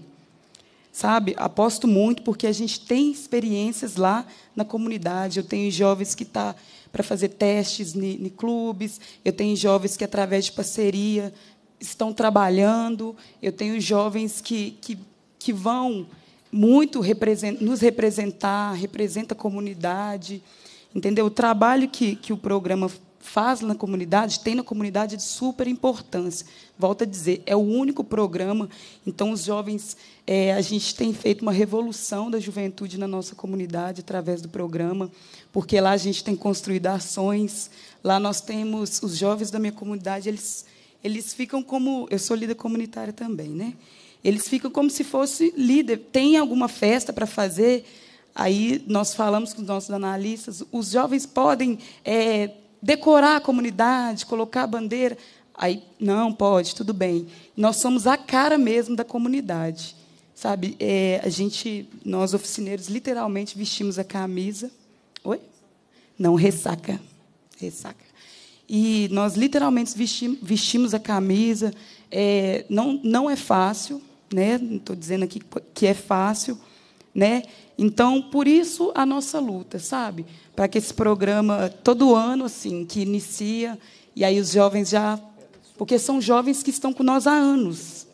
Sabe? Aposto muito porque a gente tem experiências lá na comunidade. Eu tenho jovens que estão tá para fazer testes em clubes, eu tenho jovens que, através de parceria, estão trabalhando, eu tenho jovens que, que, que vão muito represent nos representar, representa a comunidade. Entendeu? O trabalho que, que o programa faz na comunidade, tem na comunidade de super importância. Volto a dizer, é o único programa. Então, os jovens, é, a gente tem feito uma revolução da juventude na nossa comunidade através do programa, porque lá a gente tem construído ações, lá nós temos os jovens da minha comunidade, eles, eles ficam como. Eu sou líder comunitária também, né? Eles ficam como se fosse líder. Tem alguma festa para fazer? Aí nós falamos com os nossos analistas, os jovens podem é, decorar a comunidade, colocar a bandeira. Aí, não, pode, tudo bem. Nós somos a cara mesmo da comunidade. Sabe, é, a gente, nós oficineiros, literalmente vestimos a camisa. Oi? Não, ressaca. Ressaca. E nós literalmente vestimos, vestimos a camisa. É, não, não é fácil, né? não estou dizendo aqui que é fácil, né? Então, por isso a nossa luta, sabe? Para que esse programa todo ano assim que inicia e aí os jovens já porque são jovens que estão com nós há anos.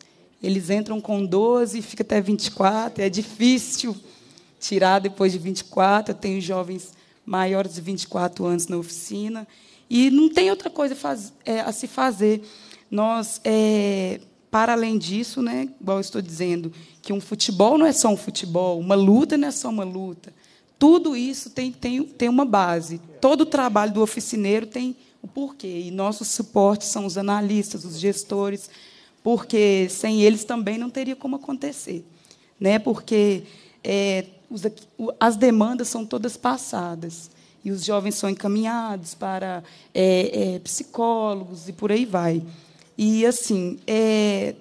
Eles entram com 12 e fica até 24, é difícil tirar depois de 24. Eu tenho jovens maiores de 24 anos na oficina e não tem outra coisa é, a se fazer. Nós é, para além disso, né, igual eu estou dizendo, que um futebol não é só um futebol, uma luta não é só uma luta. Tudo isso tem, tem, tem uma base. Todo o trabalho do oficineiro tem o porquê. E nossos suportes são os analistas, os gestores, porque sem eles também não teria como acontecer. Né? Porque é, os, as demandas são todas passadas. E os jovens são encaminhados para é, é, psicólogos e por aí vai. E, assim, é,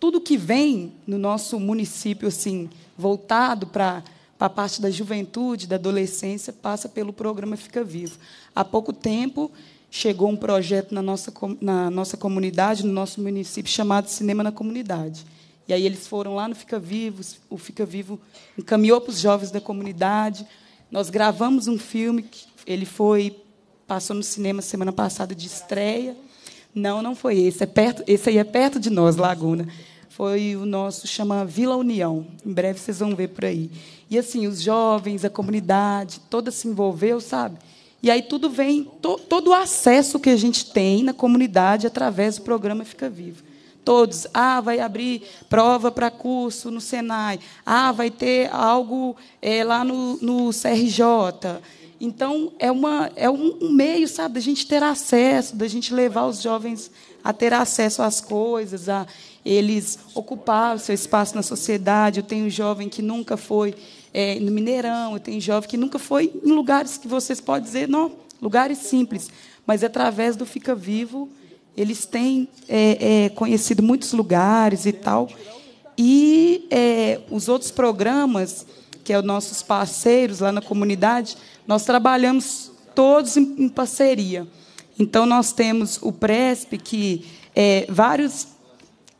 tudo que vem no nosso município, assim, voltado para a parte da juventude, da adolescência, passa pelo programa Fica Vivo. Há pouco tempo, chegou um projeto na nossa, na nossa comunidade, no nosso município, chamado Cinema na Comunidade. E aí eles foram lá no Fica Vivo, o Fica Vivo encaminhou para os jovens da comunidade. Nós gravamos um filme, que ele foi passou no cinema semana passada de estreia. Não, não foi esse. É perto, esse aí é perto de nós, Laguna. Foi o nosso, chama Vila União. Em breve vocês vão ver por aí. E assim, os jovens, a comunidade, toda se envolveu, sabe? E aí tudo vem, to, todo o acesso que a gente tem na comunidade através do programa Fica Vivo. Todos, ah, vai abrir prova para curso no Senai, ah, vai ter algo é, lá no, no CRJ. Então, é, uma, é um, um meio, sabe, da gente ter acesso, da gente levar os jovens a ter acesso às coisas, a eles ocupar o seu espaço na sociedade. Eu tenho um jovem que nunca foi é, no Mineirão, eu tenho um jovem que nunca foi em lugares que vocês podem dizer, não, lugares simples. Mas, através do Fica Vivo, eles têm é, é, conhecido muitos lugares e tal. E é, os outros programas, que é os nossos parceiros lá na comunidade, nós trabalhamos todos em, parceria. Então, nós temos o PRESP, que é, vários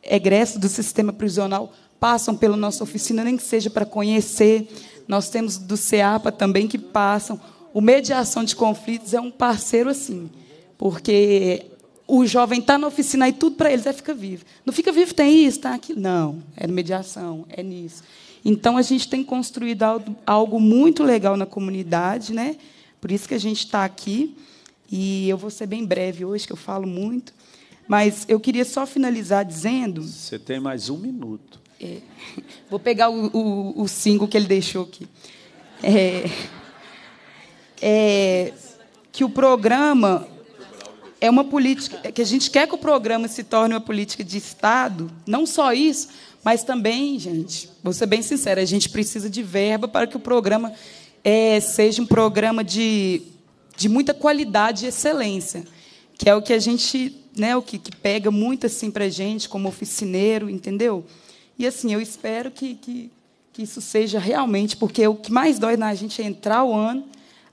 egressos do sistema prisional passam pela nossa oficina, nem que seja para conhecer. Nós temos do CEAPA também que passam. O Mediação de Conflitos é um parceiro assim, porque o jovem está na oficina e tudo para eles é fica vivo. Não fica vivo, tem isso, tem aquilo. Não, é mediação, é nisso. Então, a gente tem construído algo muito legal na comunidade, né? por isso que a gente está aqui. E eu vou ser bem breve hoje, que eu falo muito. Mas eu queria só finalizar dizendo. Você tem mais um minuto. É, vou pegar o, o, o single que ele deixou aqui. É, é, que o programa é uma política é que a gente quer que o programa se torne uma política de Estado. Não só isso, mas também, gente, vou ser bem sincera, a gente precisa de verba para que o programa é, seja um programa de, de muita qualidade e excelência, que é o que a gente, né, o que, que pega muito assim para a gente como oficineiro, entendeu? E assim, eu espero que, que, que isso seja realmente, porque o que mais dói na gente é entrar o ano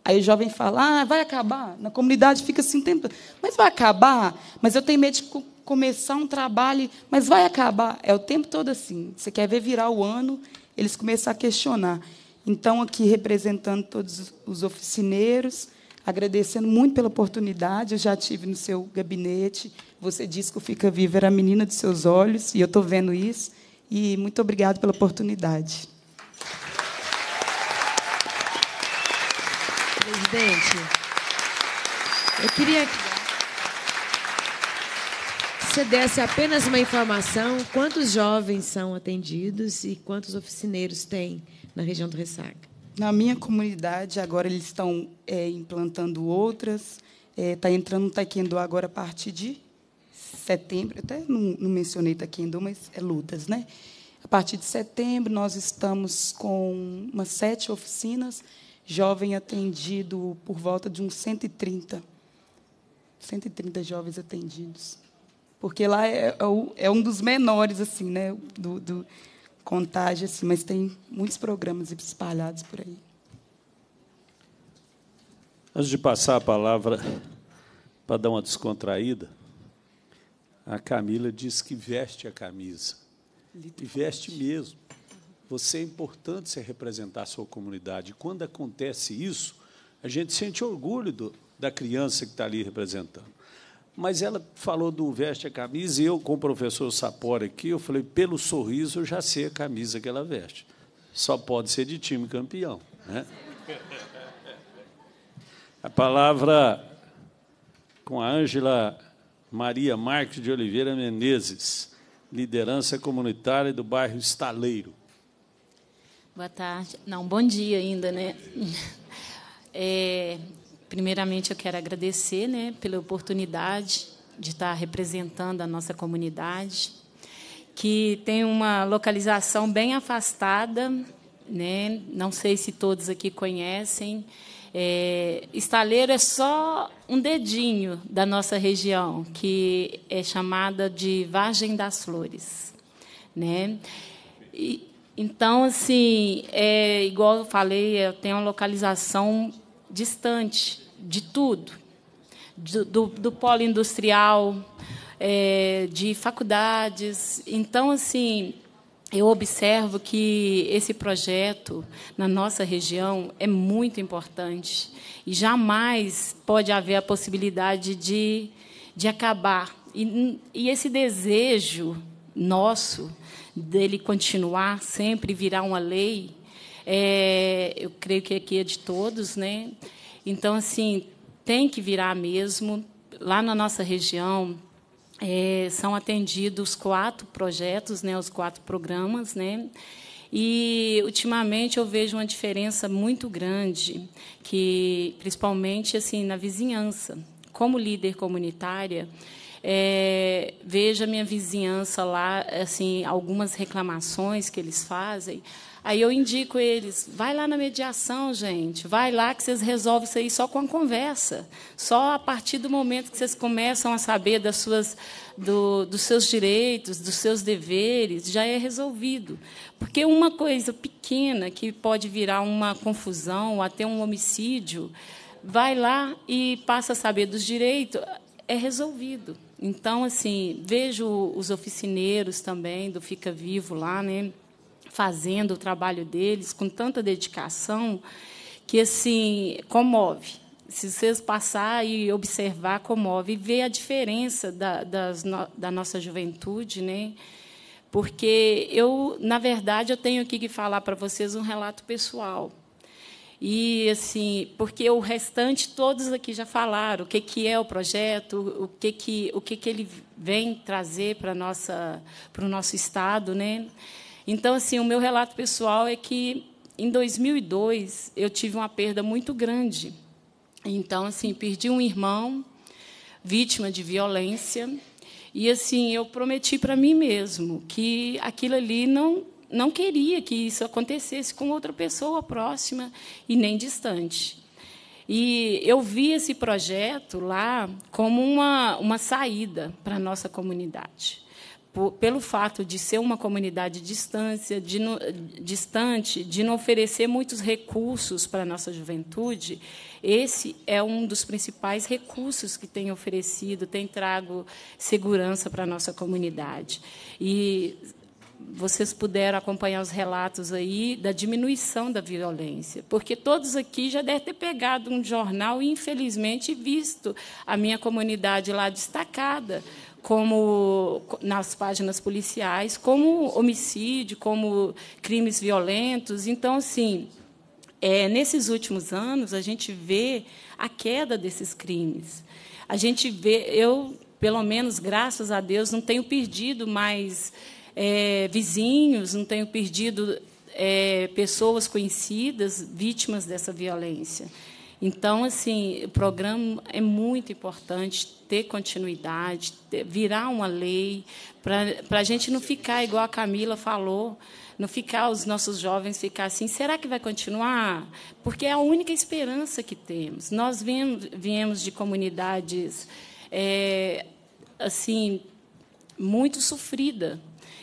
Aí o jovem fala, ah, vai acabar. Na comunidade fica assim, tempo. mas vai acabar? Mas eu tenho medo de começar um trabalho, mas vai acabar. É o tempo todo assim. Você quer ver virar o ano, eles começam a questionar. Então, aqui representando todos os oficineiros, agradecendo muito pela oportunidade. Eu já tive no seu gabinete. Você disse que o Fica Viva era a menina dos seus olhos, e eu estou vendo isso. E muito obrigado pela oportunidade. Presidente, eu queria você desse apenas uma informação, quantos jovens são atendidos e quantos oficineiros tem na região do Ressaca? Na minha comunidade, agora eles estão é, implantando outras. Está é, tá entrando o taekwondo agora a partir de setembro. Até não, não mencionei taekwondo, mas é lutas, né? A partir de setembro, nós estamos com umas sete oficinas, jovem atendido por volta de uns 130. 130 jovens atendidos porque lá é, é, é, um dos menores, assim, né? Do, do assim, mas tem muitos programas espalhados por aí. Antes de passar a palavra para dar uma descontraída, a Camila diz que veste a camisa. E veste mesmo. Você é importante se representar a sua comunidade. Quando acontece isso, a gente sente orgulho do, da criança que está ali representando. Mas ela falou do veste a camisa, e eu, com o professor Sapor aqui, eu falei, pelo sorriso eu já sei a camisa que ela veste. Só pode ser de time campeão. Né? A palavra com a Ângela Maria Marques de Oliveira Menezes, liderança comunitária do bairro Estaleiro. Boa tarde. Não, bom dia ainda, né? É, Primeiramente, eu quero agradecer né, pela oportunidade de estar representando a nossa comunidade, que tem uma localização bem afastada, né? não sei se todos aqui conhecem. É, Estaleiro é só um dedinho da nossa região, que é chamada de Vargem das Flores. Né? E, então, assim, é, igual eu falei, tem uma localização distante de tudo, do, do, do polo industrial, é, de faculdades. Então, assim, eu observo que esse projeto na nossa região é muito importante e jamais pode haver a possibilidade de, de acabar. E, e esse desejo nosso dele continuar sempre virar uma lei, é, eu creio que aqui é de todos, né? Então, assim, tem que virar mesmo. Lá na nossa região, é, são atendidos quatro projetos, né, os quatro programas, né? E ultimamente eu vejo uma diferença muito grande, que principalmente assim na vizinhança. Como líder comunitária, é, vejo a minha vizinhança lá, assim, algumas reclamações que eles fazem Aí eu indico eles, vai lá na mediação, gente, vai lá que vocês resolvem isso aí só com a conversa, só a partir do momento que vocês começam a saber das suas, do, dos seus direitos, dos seus deveres, já é resolvido. Porque uma coisa pequena que pode virar uma confusão, até um homicídio, vai lá e passa a saber dos direitos, é resolvido. Então, assim, vejo os oficineiros também do Fica Vivo lá, né? fazendo o trabalho deles com tanta dedicação que assim comove. Se vocês passar e observar, comove e ver a diferença da, das, da nossa juventude, né? Porque eu, na verdade, eu tenho aqui que falar para vocês um relato pessoal. E assim, porque o restante todos aqui já falaram o que que é o projeto, o que que o que que ele vem trazer para nossa para o nosso estado, né? Então, assim, o meu relato pessoal é que em 2002 eu tive uma perda muito grande. Então, assim, perdi um irmão vítima de violência e assim eu prometi para mim mesmo que aquilo ali não não queria que isso acontecesse com outra pessoa próxima e nem distante. E eu vi esse projeto lá como uma, uma saída para a nossa comunidade por, pelo fato de ser uma comunidade distância, de no, distante, de não oferecer muitos recursos para a nossa juventude, esse é um dos principais recursos que tem oferecido, tem trago segurança para a nossa comunidade. E vocês puderam acompanhar os relatos aí da diminuição da violência, porque todos aqui já devem ter pegado um jornal e, infelizmente, visto a minha comunidade lá destacada, como nas páginas policiais, como homicídio, como crimes violentos. Então, assim, é, nesses últimos anos a gente vê a queda desses crimes. A gente vê, eu pelo menos graças a Deus não tenho perdido mais é, vizinhos, não tenho perdido é, pessoas conhecidas vítimas dessa violência. Então, assim, o programa é muito importante ter continuidade, ter, virar uma lei, para a gente não ficar igual a Camila falou, não ficar os nossos jovens ficar assim, será que vai continuar? Porque é a única esperança que temos. Nós viemos, viemos de comunidades é, assim muito sofrida,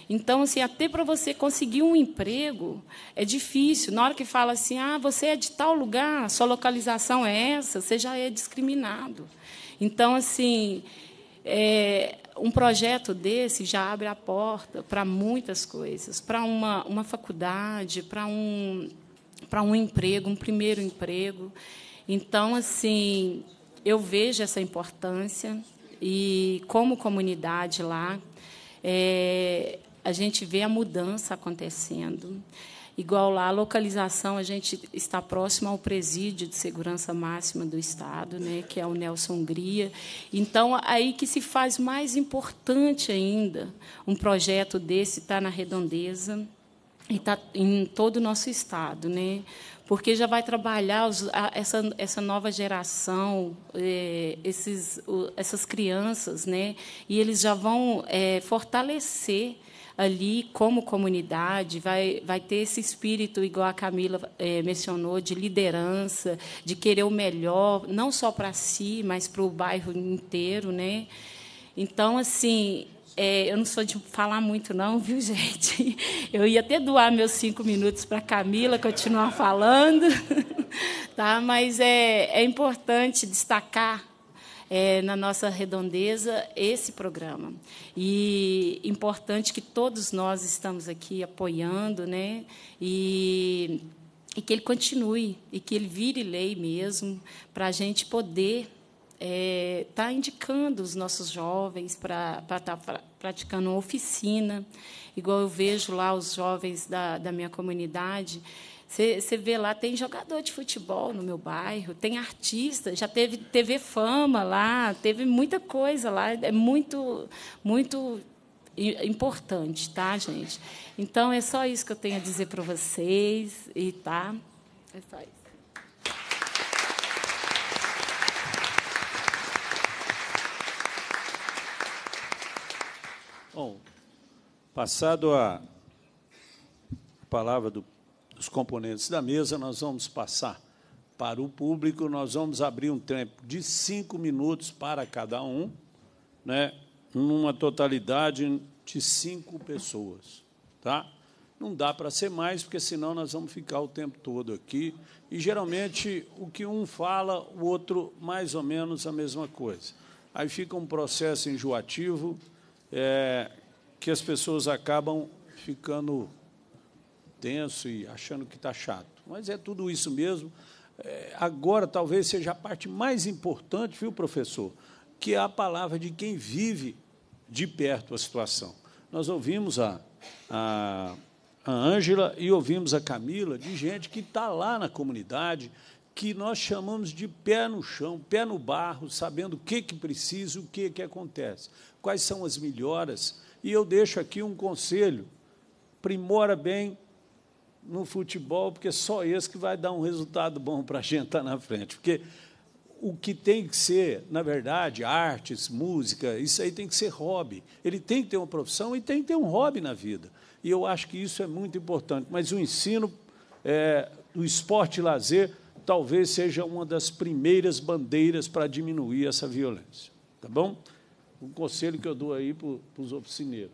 então, assim, até para você conseguir um emprego é difícil. Na hora que fala assim, ah, você é de tal lugar, sua localização é essa, você já é discriminado. Então, assim, é, um projeto desse já abre a porta para muitas coisas, para uma, uma faculdade, para um, para um emprego, um primeiro emprego. Então, assim, eu vejo essa importância e como comunidade lá é, a gente vê a mudança acontecendo. Igual lá, a localização, a gente está próximo ao presídio de segurança máxima do Estado, né, que é o Nelson Hungria. Então, aí que se faz mais importante ainda um projeto desse está na redondeza e está em todo o nosso Estado, né, porque já vai trabalhar os, a, essa, essa nova geração, é, esses, o, essas crianças, né, e eles já vão é, fortalecer ali como comunidade, vai, vai ter esse espírito, igual a Camila é, mencionou, de liderança, de querer o melhor, não só para si, mas para o bairro inteiro. Né? Então, assim, é, eu não sou de falar muito, não, viu, gente? Eu ia até doar meus cinco minutos para a Camila continuar falando, tá? mas é, é importante destacar é, na nossa redondeza esse programa. E importante que todos nós estamos aqui apoiando, né? E, e que ele continue, e que ele vire lei mesmo, para a gente poder estar é, tá indicando os nossos jovens para estar tá praticando oficina, igual eu vejo lá os jovens da, da minha comunidade, você vê lá, tem jogador de futebol no meu bairro, tem artista, já teve TV Fama lá, teve muita coisa lá, é muito, muito importante, tá, gente? Então, é só isso que eu tenho a dizer para vocês, e tá? É só isso. Bom, passado a palavra do os componentes da mesa, nós vamos passar para o público, nós vamos abrir um tempo de cinco minutos para cada um, né, numa totalidade de cinco pessoas. Tá? Não dá para ser mais, porque senão nós vamos ficar o tempo todo aqui. E geralmente o que um fala, o outro mais ou menos a mesma coisa. Aí fica um processo enjoativo é, que as pessoas acabam ficando tenso e achando que está chato. Mas é tudo isso mesmo. É, agora talvez seja a parte mais importante, viu, professor? Que é a palavra de quem vive de perto a situação. Nós ouvimos a, a a Ângela e ouvimos a Camila, de gente que está lá na comunidade, que nós chamamos de pé no chão, pé no barro, sabendo o que, que precisa, o que, que acontece, quais são as melhoras. E eu deixo aqui um conselho: primora bem no futebol, porque só esse que vai dar um resultado bom para a gente estar tá na frente. Porque o que tem que ser, na verdade, artes, música, isso aí tem que ser hobby. Ele tem que ter uma profissão e tem que ter um hobby na vida. E eu acho que isso é muito importante. Mas o ensino, é, o esporte e lazer, talvez seja uma das primeiras bandeiras para diminuir essa violência. Tá bom? Um conselho que eu dou aí para os oficineiros.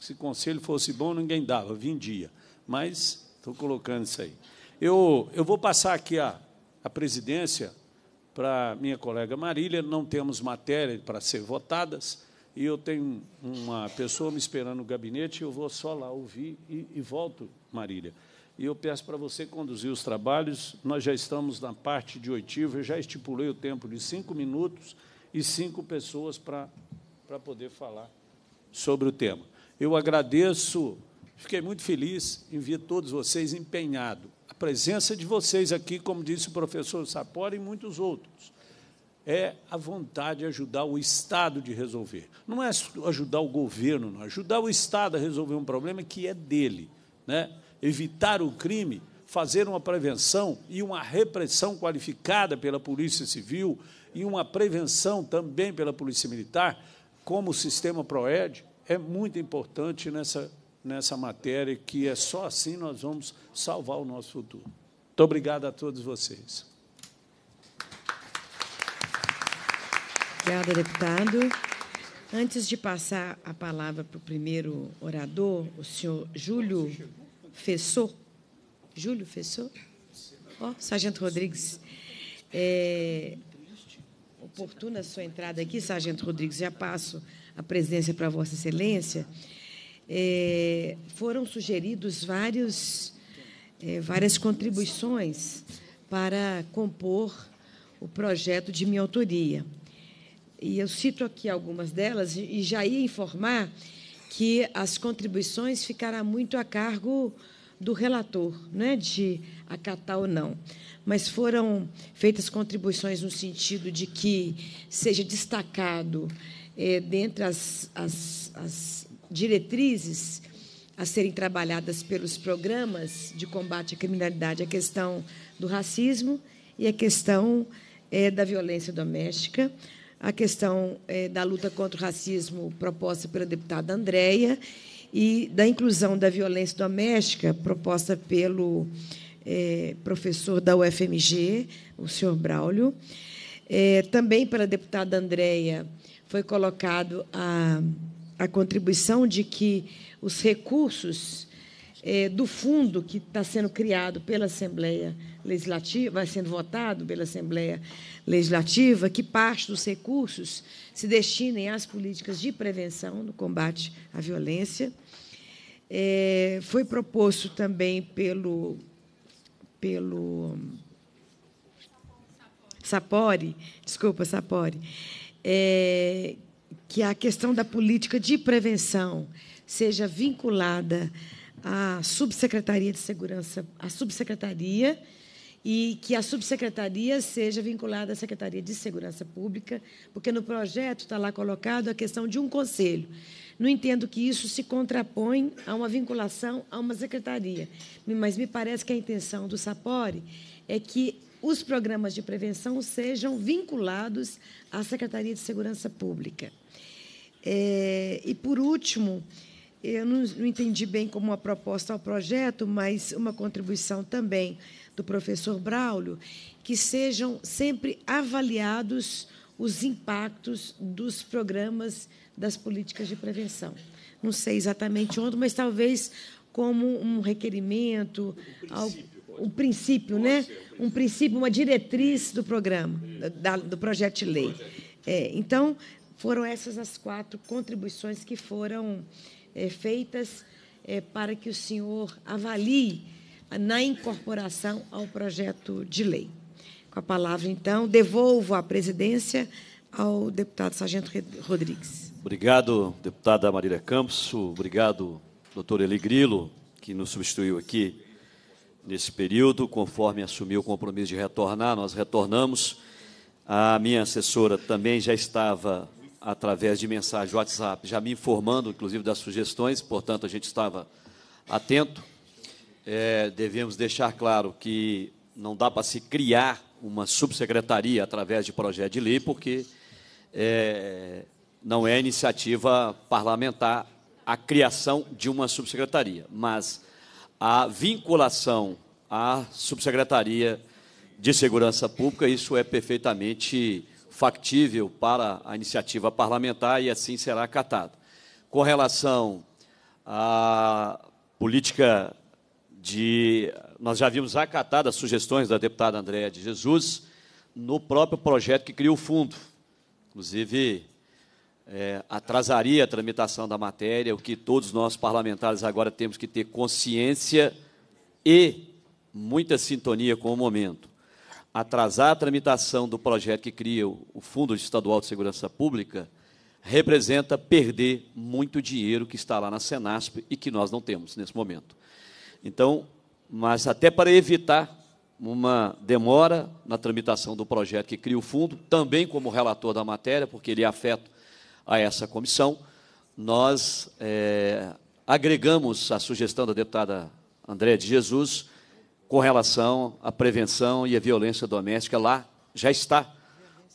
Se o conselho fosse bom, ninguém dava, vendia. Mas Estou colocando isso aí. Eu, eu vou passar aqui a, a presidência para minha colega Marília. Não temos matéria para ser votadas. E eu tenho uma pessoa me esperando no gabinete. Eu vou só lá ouvir e, e volto, Marília. E eu peço para você conduzir os trabalhos. Nós já estamos na parte de oitivo Eu já estipulei o tempo de cinco minutos e cinco pessoas para, para poder falar sobre o tema. Eu agradeço Fiquei muito feliz em ver todos vocês empenhados. A presença de vocês aqui, como disse o professor Sapora e muitos outros, é a vontade de ajudar o Estado de resolver. Não é ajudar o governo, não. Ajudar o Estado a resolver um problema que é dele. Né? Evitar o crime, fazer uma prevenção e uma repressão qualificada pela Polícia Civil e uma prevenção também pela Polícia Militar, como o sistema PROED, é muito importante nessa nessa matéria, que é só assim nós vamos salvar o nosso futuro. Muito obrigado a todos vocês. Obrigada, deputado. Antes de passar a palavra para o primeiro orador, o senhor Júlio Fessor. Júlio Fessor? oh, Sargento Rodrigues. É, oportuna a sua entrada aqui, Sargento Rodrigues. Já passo a presidência para Vossa Excelência é, foram sugeridos vários, é, várias contribuições para compor o projeto de minha autoria. E eu cito aqui algumas delas e já ia informar que as contribuições ficará muito a cargo do relator, né, de acatar ou não. Mas foram feitas contribuições no sentido de que seja destacado é, dentre as, as, as diretrizes a serem trabalhadas pelos programas de combate à criminalidade, a questão do racismo e a questão é, da violência doméstica, a questão é, da luta contra o racismo proposta pela deputada Andréia e da inclusão da violência doméstica proposta pelo é, professor da UFMG, o senhor Braulio. também pela deputada Andréia foi colocado a a contribuição de que os recursos é, do fundo que está sendo criado pela Assembleia Legislativa, vai sendo votado pela Assembleia Legislativa, que parte dos recursos se destinem às políticas de prevenção no combate à violência. É, foi proposto também pelo, pelo Sapori, desculpa, Sapori, é, que a questão da política de prevenção seja vinculada à subsecretaria de segurança, à subsecretaria e que a subsecretaria seja vinculada à Secretaria de Segurança Pública, porque no projeto está lá colocado a questão de um conselho. Não entendo que isso se contrapõe a uma vinculação a uma secretaria, mas me parece que a intenção do Sapori é que os programas de prevenção sejam vinculados à Secretaria de Segurança Pública. É, e, por último, eu não, não, entendi bem como uma proposta ao projeto, mas uma contribuição também do professor Braulio, que sejam sempre avaliados os impactos dos programas das políticas de prevenção. Não sei exatamente onde, mas talvez como um requerimento, um princípio, ao, um princípio né? Um princípio. um princípio, uma diretriz do programa, da, do projeto de lei. É, então, foram essas as quatro contribuições que foram é, feitas é, para que o senhor avalie na incorporação ao projeto de lei. Com a palavra, então, devolvo a presidência ao deputado Sargento Rodrigues. Obrigado, deputada Marília Campos. Obrigado, doutor Eli Grilo, que nos substituiu aqui nesse período. Conforme assumiu o compromisso de retornar, nós retornamos. A minha assessora também já estava através de mensagem WhatsApp, já me informando, inclusive, das sugestões, portanto, a gente estava atento. É, devemos deixar claro que não dá para se criar uma subsecretaria através de projeto de lei, porque é, não é iniciativa parlamentar a criação de uma subsecretaria, mas a vinculação à subsecretaria de segurança pública, isso é perfeitamente factível para a iniciativa parlamentar e assim será acatado. Com relação à política de. Nós já vimos acatado as sugestões da deputada Andréa de Jesus no próprio projeto que cria o fundo. Inclusive, é, atrasaria a tramitação da matéria, o que todos nós parlamentares agora temos que ter consciência e muita sintonia com o momento atrasar a tramitação do projeto que cria o Fundo Estadual de Segurança Pública representa perder muito dinheiro que está lá na Senasp e que nós não temos nesse momento. Então, mas até para evitar uma demora na tramitação do projeto que cria o fundo, também como relator da matéria, porque ele é afeto a essa comissão, nós é, agregamos a sugestão da deputada Andréa de Jesus com relação à prevenção e à violência doméstica lá já está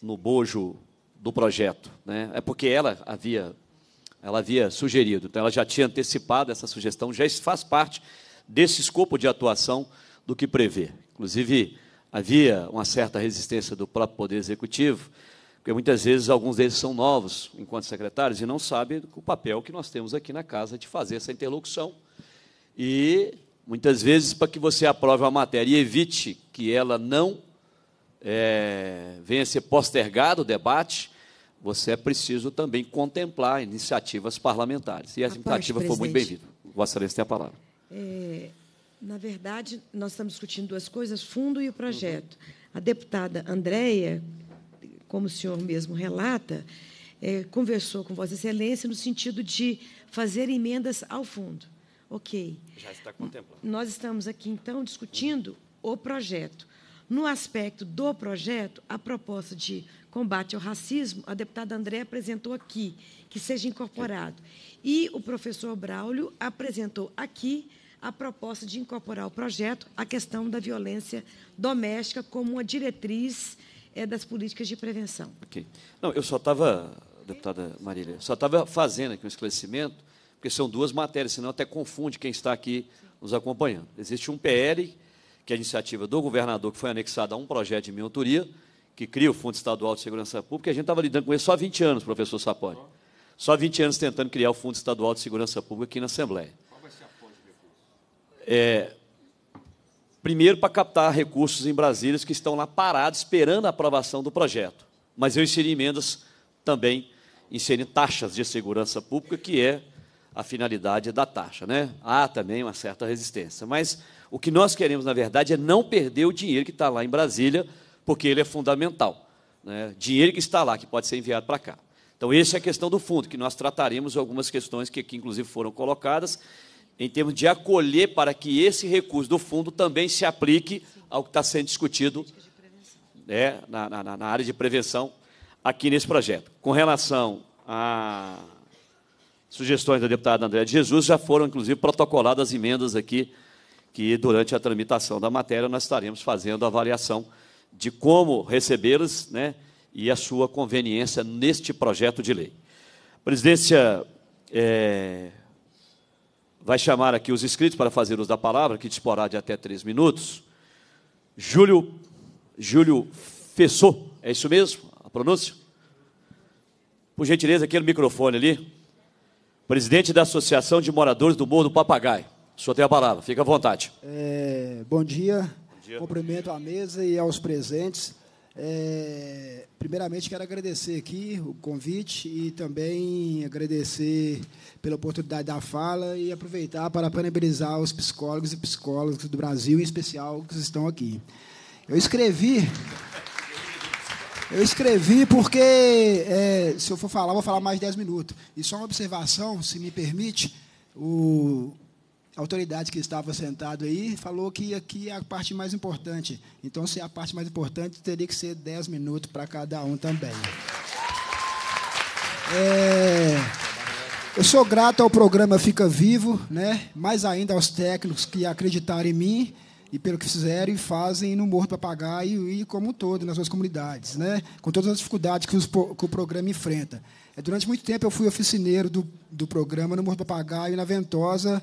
no bojo do projeto, né? É porque ela havia ela havia sugerido, então ela já tinha antecipado essa sugestão, já faz parte desse escopo de atuação do que prevê. Inclusive havia uma certa resistência do próprio poder executivo, porque muitas vezes alguns deles são novos enquanto secretários e não sabem o papel que nós temos aqui na casa de fazer essa interlocução e muitas vezes para que você aprove a matéria e evite que ela não é, venha a ser postergado o debate, você é preciso também contemplar iniciativas parlamentares. E a, a iniciativa foi muito bem-vinda. Vossa Excelência tem a palavra. É, na verdade, nós estamos discutindo duas coisas, fundo e o projeto. Uhum. A deputada Andréia, como o senhor mesmo relata, é, conversou com Vossa Excelência no sentido de fazer emendas ao fundo. Ok. Já está contemplado. Nós estamos aqui, então, discutindo o projeto. No aspecto do projeto, a proposta de combate ao racismo, a deputada André apresentou aqui, que seja incorporado. E o professor Braulio apresentou aqui a proposta de incorporar ao projeto a questão da violência doméstica como uma diretriz é, das políticas de prevenção. Ok. Não, eu só estava, deputada Marília, só estava fazendo aqui um esclarecimento porque são duas matérias, senão até confunde quem está aqui nos acompanhando. Existe um PL, que é a iniciativa do governador, que foi anexada a um projeto de minha autoria, que cria o Fundo Estadual de Segurança Pública, e a gente estava lidando com isso só há 20 anos, professor Sapone. Só há 20 anos tentando criar o Fundo Estadual de Segurança Pública aqui na Assembleia. Qual vai ser a fonte de recursos? É, primeiro, para captar recursos em Brasília que estão lá parados, esperando a aprovação do projeto. Mas eu inseri emendas também, inseri taxas de segurança pública, que é a finalidade da taxa. Né? Há também uma certa resistência. Mas o que nós queremos, na verdade, é não perder o dinheiro que está lá em Brasília, porque ele é fundamental. Né? Dinheiro que está lá, que pode ser enviado para cá. Então, essa é a questão do fundo, que nós trataremos algumas questões que aqui, inclusive, foram colocadas, em termos de acolher para que esse recurso do fundo também se aplique ao que está sendo discutido né, na, na, na área de prevenção aqui nesse projeto. Com relação a sugestões da deputada Andréa de Jesus já foram, inclusive, protocoladas emendas aqui, que durante a tramitação da matéria nós estaremos fazendo a avaliação de como recebê-las né, e a sua conveniência neste projeto de lei. A presidência é, vai chamar aqui os inscritos para fazer uso da palavra, que disporá de até três minutos. Júlio, Júlio Fessô, é isso mesmo a pronúncia? Por gentileza, aquele microfone ali presidente da Associação de Moradores do Morro do Papagaio. O senhor tem a palavra, fica à vontade. É, bom, dia. bom dia, cumprimento à mesa e aos presentes. É, primeiramente, quero agradecer aqui o convite e também agradecer pela oportunidade da fala e aproveitar para parabenizar os psicólogos e psicólogas do Brasil, em especial, os que estão aqui. Eu escrevi. Eu escrevi porque, é, se eu for falar, vou falar mais de 10 minutos. E só uma observação, se me permite, o, a autoridade que estava sentado aí falou que aqui é a parte mais importante. Então, se é a parte mais importante, teria que ser 10 minutos para cada um também. É... Eu sou grato ao programa Fica Vivo, né? mais ainda aos técnicos que acreditaram em mim e pelo que fizeram e fazem no Morro do Papagaio e como um todo nas suas comunidades, né? com todas as dificuldades que, os, que, o programa enfrenta. É, durante muito tempo eu fui oficineiro do, do programa no Morro do Papagaio e na Ventosa,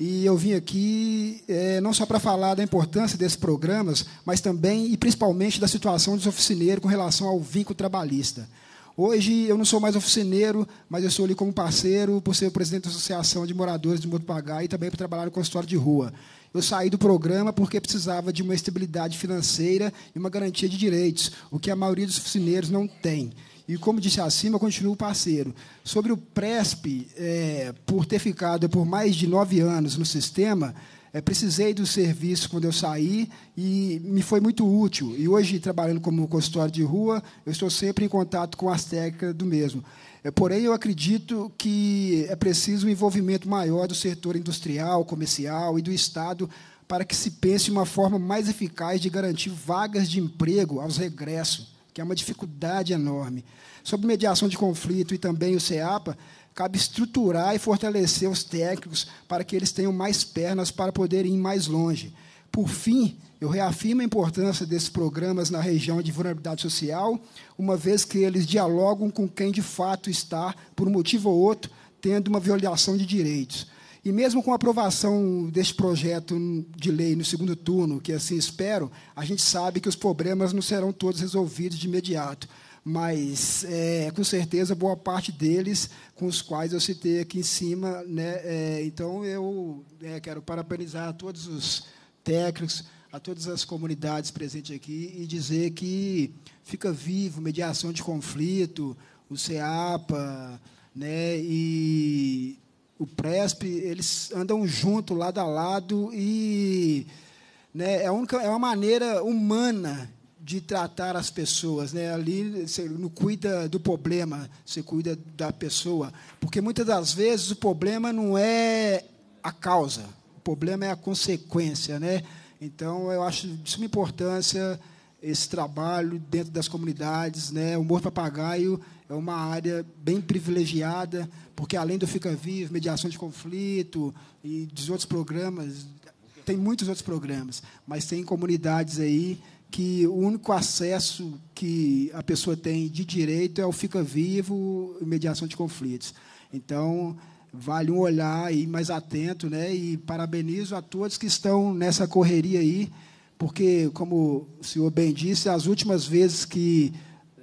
e eu vim aqui é, não só para falar da importância desses programas, mas também e principalmente da situação dos oficineiros com relação ao vínculo trabalhista. Hoje eu não sou mais oficineiro, mas eu sou ali como parceiro por ser o presidente da Associação de Moradores do Morro do Papagaio e também por trabalhar no consultório de rua. Eu saí do programa porque precisava de uma estabilidade financeira e uma garantia de direitos, o que a maioria dos oficineiros não tem. E, como disse acima, eu continuo parceiro. Sobre o PRESP, é, por ter ficado por mais de nove anos no sistema, é, precisei do serviço quando eu saí e me foi muito útil. E hoje, trabalhando como consultório de rua, eu estou sempre em contato com as técnicas do mesmo. É, porém, eu acredito que é preciso um envolvimento maior do setor industrial, comercial e do Estado para que se pense uma forma mais eficaz de garantir vagas de emprego aos regressos, que é uma dificuldade enorme. Sobre mediação de conflito e também o CEAPA, cabe estruturar e fortalecer os técnicos para que eles tenham mais pernas para poderem ir mais longe. Por fim, eu reafirmo a importância desses programas na região de vulnerabilidade social, uma vez que eles dialogam com quem de fato está, por um motivo ou outro, tendo uma violação de direitos. E mesmo com a aprovação deste projeto de lei no segundo turno, que assim espero, a gente sabe que os problemas não serão todos resolvidos de imediato. Mas, é, com certeza, boa parte deles, com os quais eu citei aqui em cima. Né, é, então, eu é, quero parabenizar todos os técnicos, a todas as comunidades presentes aqui e dizer que fica vivo mediação de conflito, o CEAPA né, e o PRESP, eles andam junto, lado a lado, e né, é, única, é uma maneira humana de tratar as pessoas. Né? Ali você não cuida do problema, você cuida da pessoa. Porque muitas das vezes o problema não é a causa, o problema é a consequência. Né? Então, eu acho de suma importância esse trabalho dentro das comunidades. Né? O Morro Papagaio é uma área bem privilegiada, porque além do Fica Vivo, mediação de conflito e dos outros programas, tem muitos outros programas, mas tem comunidades aí que o único acesso que a pessoa tem de direito é o Fica Vivo e mediação de conflitos. Então, vale um olhar e mais atento, né? E parabenizo a todos que estão nessa correria aí, porque como o senhor bem disse, as últimas vezes que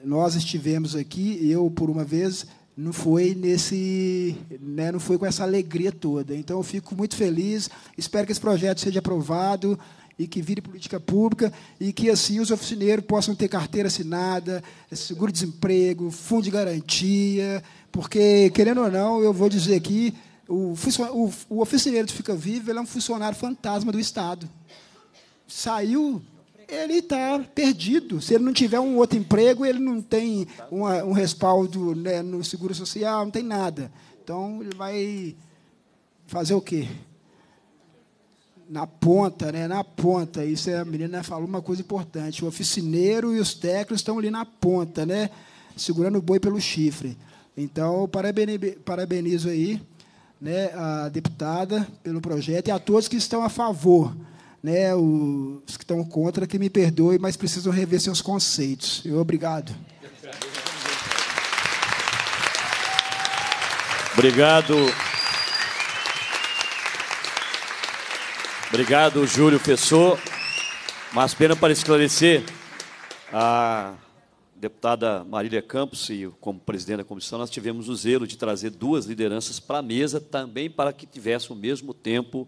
nós estivemos aqui, eu por uma vez não foi nesse, né, não foi com essa alegria toda. Então eu fico muito feliz, espero que esse projeto seja aprovado e que vire política pública e que assim os oficineiros possam ter carteira assinada, seguro-desemprego, fundo de garantia, porque, querendo ou não, eu vou dizer aqui, o, o, o oficineiro de Fica Vivo ele é um funcionário fantasma do Estado. Saiu, ele está perdido. Se ele não tiver um outro emprego, ele não tem uma, um respaldo né, no Seguro Social, não tem nada. Então, ele vai fazer o quê? na ponta, né? Na ponta. Isso é, a menina falou uma coisa importante. O oficineiro e os técnicos estão ali na ponta, né? Segurando o boi pelo chifre. Então, parabenizo aí né, a deputada pelo projeto e a todos que estão a favor. Né, os que estão contra, que me perdoem, mas precisam rever seus conceitos. Eu, obrigado. Obrigado. Obrigado, Júlio Pessoa. Mas pena para esclarecer, a deputada Marília Campos e como presidente da comissão, nós tivemos o zelo de trazer duas lideranças para a mesa também para que tivesse o mesmo tempo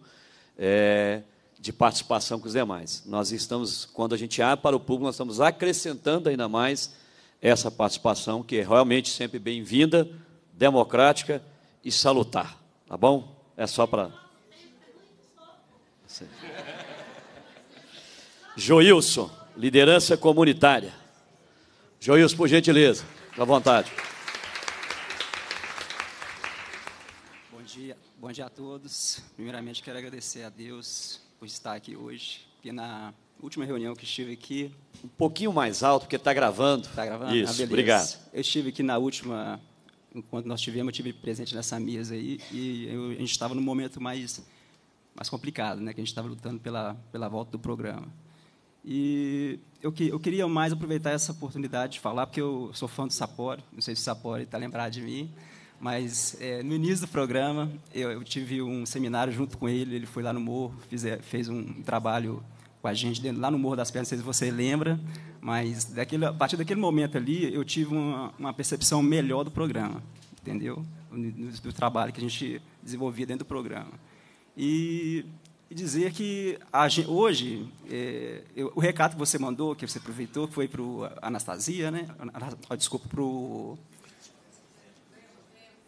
é, de participação que os demais. Nós estamos, quando a gente abre para o público, nós estamos acrescentando ainda mais essa participação, que é realmente sempre bem-vinda, democrática e salutar. Tá bom? É só para. Joilson, liderança comunitária. Joilson, por gentileza, à vontade. Bom dia, bom dia a todos. Primeiramente, quero agradecer a Deus por estar aqui hoje, porque na última reunião que estive aqui. Um pouquinho mais alto, porque está gravando. Está gravando? Isso, ah, obrigado. Eu estive aqui na última, enquanto nós tivemos, eu estive presente nessa mesa aí, e eu, a gente estava num momento mais, mais complicado, né? que a gente estava lutando pela, pela volta do programa. E eu, que, eu queria mais aproveitar essa oportunidade de falar, porque eu sou fã do Sapori, não sei se o Sapori está lembrado de mim, mas é, no início do programa eu, eu, tive um seminário junto com ele, ele foi lá no Morro, fiz, é, fez um trabalho com a gente dentro, lá no Morro das Pedras, não sei se você lembra, mas daquele, a partir daquele momento ali eu tive uma, uma percepção melhor do programa, entendeu? Do, do trabalho que a gente desenvolvia dentro do programa. E e dizer que a, hoje, é, eu, o recado que você mandou, que você aproveitou, foi para o Anastasia, né? desculpa, para o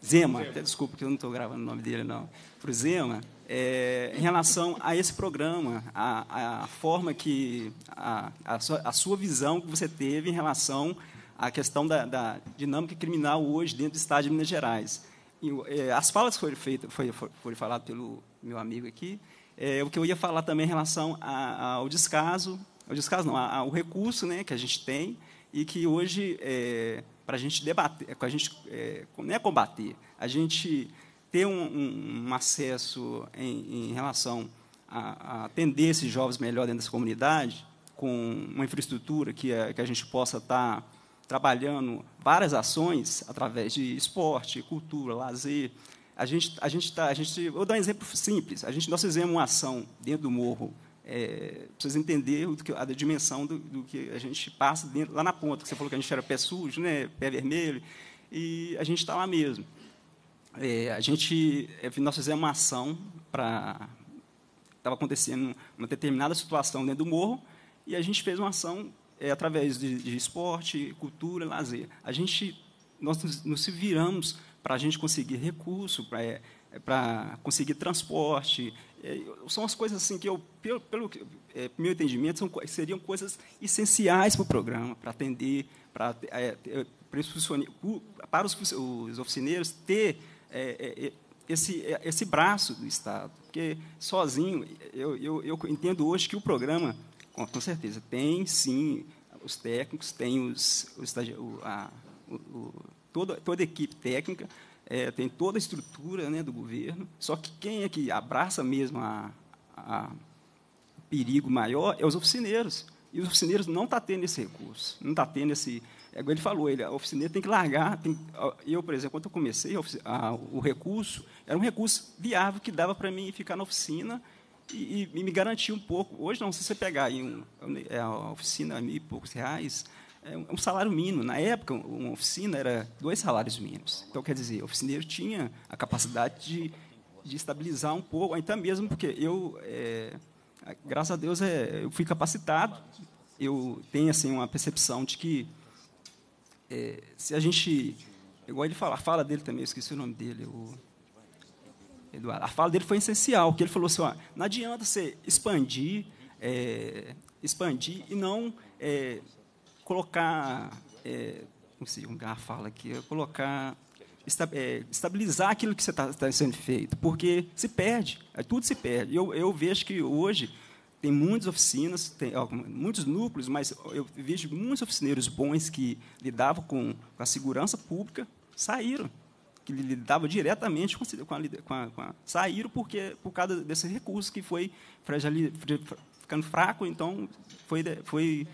Zema, Até, desculpa que eu não estou gravando o nome dele, não, para o Zema, é, em relação a esse programa, a, a forma que, a, a, sua, a sua visão que você teve em relação à questão da, da dinâmica criminal hoje dentro do Estado de Minas Gerais. E, é, as falas que foram feitas, foram foi, foi falado pelo meu amigo aqui, é, o que eu ia falar também em relação a, a, ao descaso, ao descaso não, ao recurso né, que a gente tem e que hoje, é, para a gente debater, é, a gente, é, não é combater, a gente ter um, um, acesso em, em relação a, a, atender esses jovens melhor dentro dessa comunidade, com uma infraestrutura que a, que a gente possa estar tá trabalhando várias ações através de esporte, cultura, lazer, a gente, a gente tá, a gente, vou dar um exemplo simples. A gente, nós fizemos uma ação dentro do morro é, para vocês entenderem a dimensão do, do, que a gente passa dentro, lá na ponta, que você falou que a gente era pé sujo, né, pé vermelho, e a gente está lá mesmo. É, a gente, é, nós fizemos uma ação para... Estava acontecendo uma determinada situação dentro do morro, e a gente fez uma ação é, através de, de esporte, cultura, lazer. A gente, nós nos, nos viramos para a gente conseguir recurso, para é, conseguir transporte. É, são as coisas assim que eu, pelo, pelo é, meu entendimento, são, seriam coisas essenciais para é, é, o programa, para atender, para, é, para, para os, os, oficineiros ter é, esse, esse braço do Estado. Porque sozinho, eu, eu, eu entendo hoje que o programa, com, com, certeza, tem sim os técnicos, tem os, os, a, o, toda, toda a equipe técnica, é, tem toda a estrutura né, do governo, só que quem é que abraça mesmo a, a perigo maior é os oficineiros. E os oficineiros não estão tá tendo esse recurso, não está tendo esse. É como ele falou, ele, a oficineira tem que largar. Tem, eu, por exemplo, quando eu comecei, a, o recurso era um recurso viável que dava para mim ficar na oficina e, e, me garantir um pouco. Hoje, não, se você pegar em um, é, a oficina a mil e poucos reais, é é um salário mínimo. Na época, uma oficina era dois salários mínimos. Então, quer dizer, o oficineiro tinha a capacidade de, de estabilizar um pouco, ainda mesmo porque eu, é, graças a Deus, é, eu fui capacitado, eu tenho assim uma percepção de que é, se a gente, igual ele fala, a fala dele também, eu esqueci o nome dele, o Eduardo, a fala dele foi essencial, que ele falou assim, ó, não adianta você expandir, é, expandir e não colocar, é, como se gar fala aqui, é colocar é, estabilizar aquilo que está tá sendo feito, porque se perde, é, tudo se perde. Eu, eu vejo que hoje tem muitas oficinas, tem ó, muitos núcleos, mas eu vejo muitos oficineiros bons que lidavam com, com a segurança pública saíram, que lidavam diretamente com a, com a, com a saíram porque por causa desse recurso que foi fragil, ficando fraco, então foi foi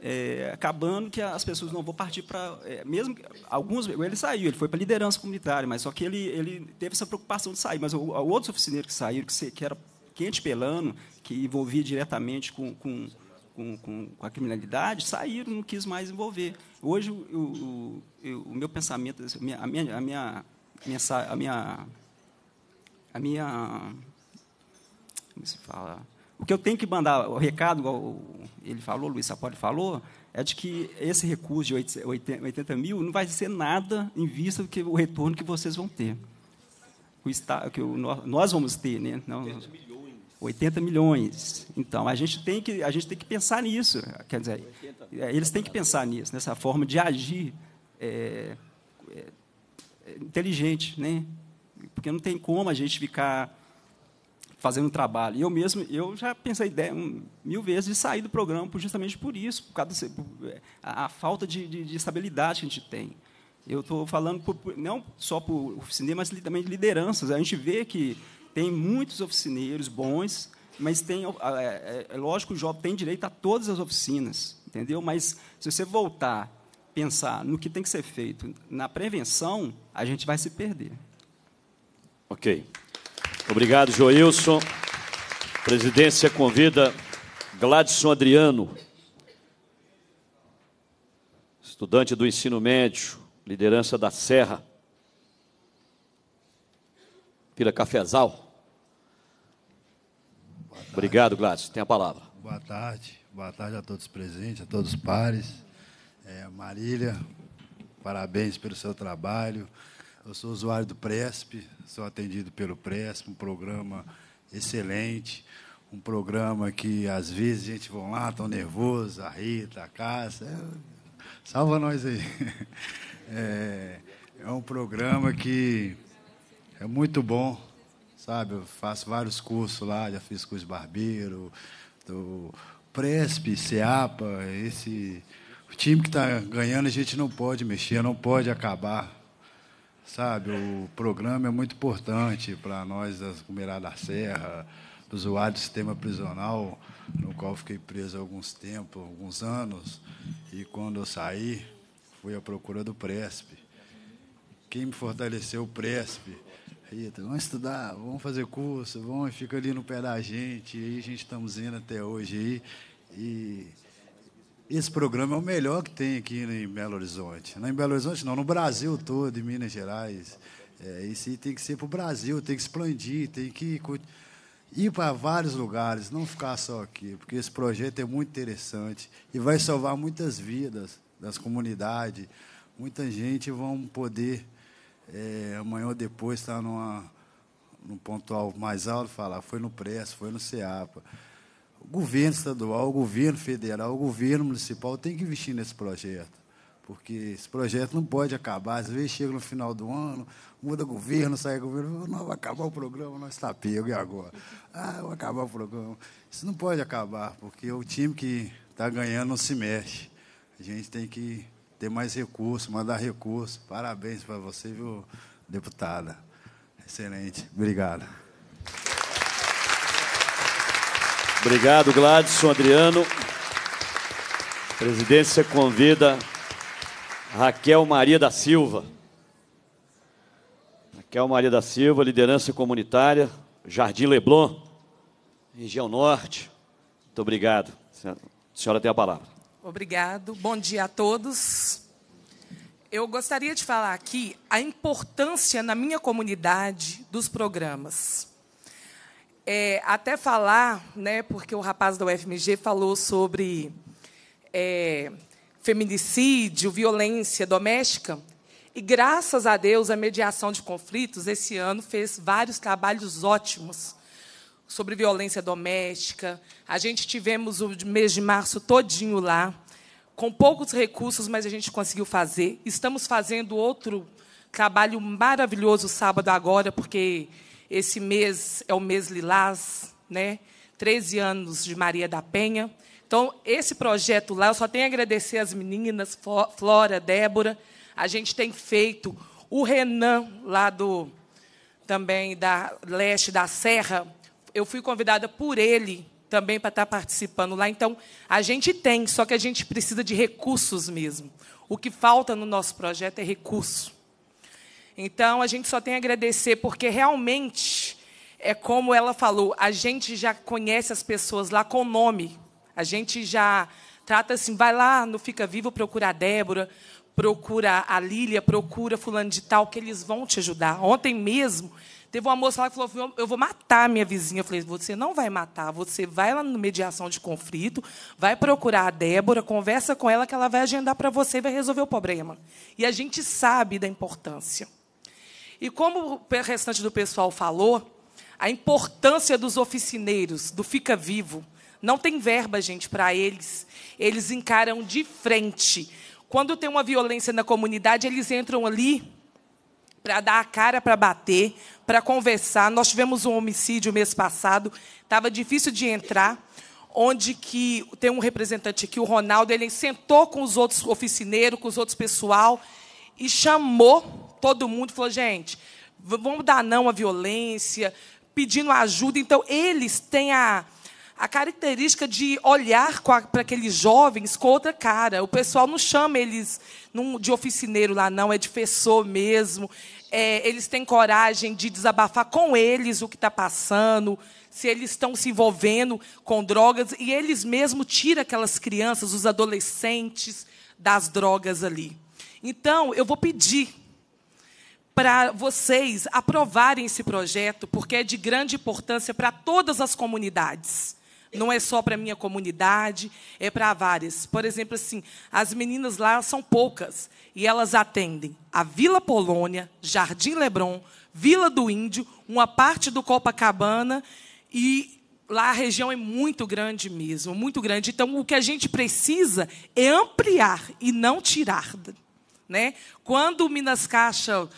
é, acabando que as pessoas não vão partir para é, mesmo alguns ele saiu ele foi para liderança comunitária mas só que ele ele teve essa preocupação de sair mas o, o outros oficineiros que saíram que, se, que era quente pelano que envolvia diretamente com, com com, com, a criminalidade, saíram, não quis mais envolver. Hoje, o, o, o meu pensamento, a minha, a minha, a minha, a minha, como se fala, o que eu tenho que mandar, o recado, igual ele falou, o Luiz Sapori falou, é de que esse recurso de 80 mil não vai ser nada em vista do que o retorno que vocês vão ter. O está, que o, nós vamos ter, né? Não, 80 milhões. 80 milhões. Então, a gente, tem que, a gente tem que pensar nisso. Quer dizer, é, eles têm que pensar nisso, nessa forma de agir é, é, inteligente, né? Porque não tem como a gente ficar fazendo um trabalho. E eu mesmo, eu já pensei um, mil vezes de sair do programa justamente por isso, por causa é, a, a, falta de, de, de, estabilidade que a gente tem. Eu estou falando por, por, não só por oficineiro, mas também de lideranças. A gente vê que tem muitos oficineiros bons, mas tem, é, é, é lógico, o jovem tem direito a todas as oficinas, entendeu? Mas se você voltar pensar no que tem que ser feito na prevenção, a gente vai se perder. Ok. Obrigado, Joilson. Presidência convida Gladson Adriano, estudante do ensino médio, liderança da Serra. Pira Cafezal. Obrigado, Gladson. Tem a palavra. Boa tarde. Boa tarde a todos presentes, a todos os pares. É, Marília, parabéns pelo seu trabalho. Eu sou usuário do Presp, sou atendido pelo Presp, um programa excelente, um programa que às vezes a gente vão lá, tão tá nervoso, a Rita, a Cássia, é, salva nós aí. É, é um programa que é muito bom, sabe? Eu faço vários cursos lá, já fiz curso de barbeiro, do Presp, CEAPA, esse o time que está ganhando a gente não pode mexer, não pode acabar sabe? O programa é muito importante para nós das Gumerá da Serra, usuário do sistema prisional, no qual fiquei preso há alguns tempos, alguns anos, e quando eu saí, fui à procura do Presp. Quem me fortaleceu o Presp? Rita, vamos estudar, vamos fazer curso, vamos, fica ali no pé da gente, e aí a gente estamos indo até hoje aí. E esse programa é o melhor que tem aqui em Belo Horizonte. Não em Belo Horizonte, não, no Brasil todo, em Minas Gerais. É, aí tem que ser para o Brasil, tem que expandir, tem que ir para vários lugares, não ficar só aqui, porque esse projeto é muito interessante e vai salvar muitas vidas das comunidades. Muita gente vão poder, é, amanhã ou depois, estar tá numa, num pontual mais alto falar: foi no Presto, foi no CEAPA governo estadual, governo federal, governo municipal tem que investir nesse projeto, porque esse projeto não pode acabar. Às vezes chega no final do ano, muda governo, sai governo, não vai acabar o programa, nós está pego e agora. Ah, vai acabar o programa. Isso não pode acabar, porque o time que está ganhando não se mexe. A gente tem que ter mais recursos, mandar recursos. Parabéns para você, viu, deputada? Excelente. Obrigado. Obrigado, Gladson Adriano. A presidência convida Raquel Maria da Silva. Raquel Maria da Silva, liderança comunitária, Jardim Leblon, região norte. Muito obrigado. A senhora tem a palavra. Obrigado. Bom dia a todos. Eu gostaria de falar aqui a importância na minha comunidade dos programas. É, até falar, né, porque o rapaz da UFMG falou sobre é, feminicídio, violência doméstica, e graças a Deus a mediação de conflitos esse ano fez vários trabalhos ótimos sobre violência doméstica. A gente tivemos o mês de março todinho lá, com poucos recursos, mas a gente conseguiu fazer. Estamos fazendo outro trabalho maravilhoso sábado agora, porque esse mês é o mês Lilás, né? 13 anos de Maria da Penha. Então, esse projeto lá, eu só tenho a agradecer às meninas, Flora, Débora. A gente tem feito. O Renan, lá do também da leste da Serra, eu fui convidada por ele também para estar participando lá. Então, a gente tem, só que a gente precisa de recursos mesmo. O que falta no nosso projeto é recurso. Então, a gente só tem a agradecer, porque realmente, é como ela falou, a gente já conhece as pessoas lá com nome. A gente já trata assim, vai lá no Fica Vivo, procura a Débora, procura a Lília, procura fulano de tal, que eles vão te ajudar. Ontem mesmo, teve uma moça lá que falou, eu vou matar minha vizinha. Eu falei, você não vai matar, você vai lá no mediação de conflito, vai procurar a Débora, conversa com ela, que ela vai agendar para você e vai resolver o problema. E a gente sabe da importância. E como o restante do pessoal falou, a importância dos oficineiros, do Fica Vivo. Não tem verba, gente, para eles. Eles encaram de frente. Quando tem uma violência na comunidade, eles entram ali para dar a cara para bater, para conversar. Nós tivemos um homicídio mês passado, estava difícil de entrar, onde que tem um representante aqui, o Ronaldo, ele sentou com os outros oficineiros, com os outros pessoal e chamou todo mundo falou, gente, vamos dar não à violência, pedindo ajuda. Então, eles têm a, a característica de olhar para aqueles jovens com outra cara. O pessoal não chama eles de oficineiro lá, não, é de professor mesmo. É, eles têm coragem de desabafar com eles o que está passando, se eles estão se envolvendo com drogas, e eles mesmos tiram aquelas crianças, os adolescentes, das drogas ali. Então, eu vou pedir para vocês aprovarem esse projeto, porque é de grande importância para todas as comunidades. Não é só para a minha comunidade, é para várias. Por exemplo, assim, as meninas lá são poucas e elas atendem a Vila Polônia, Jardim Lebron, Vila do Índio, uma parte do Copacabana e lá a região é muito grande mesmo, muito grande. Então, o que a gente precisa é ampliar e não tirar. Né? Quando o Minas Caixa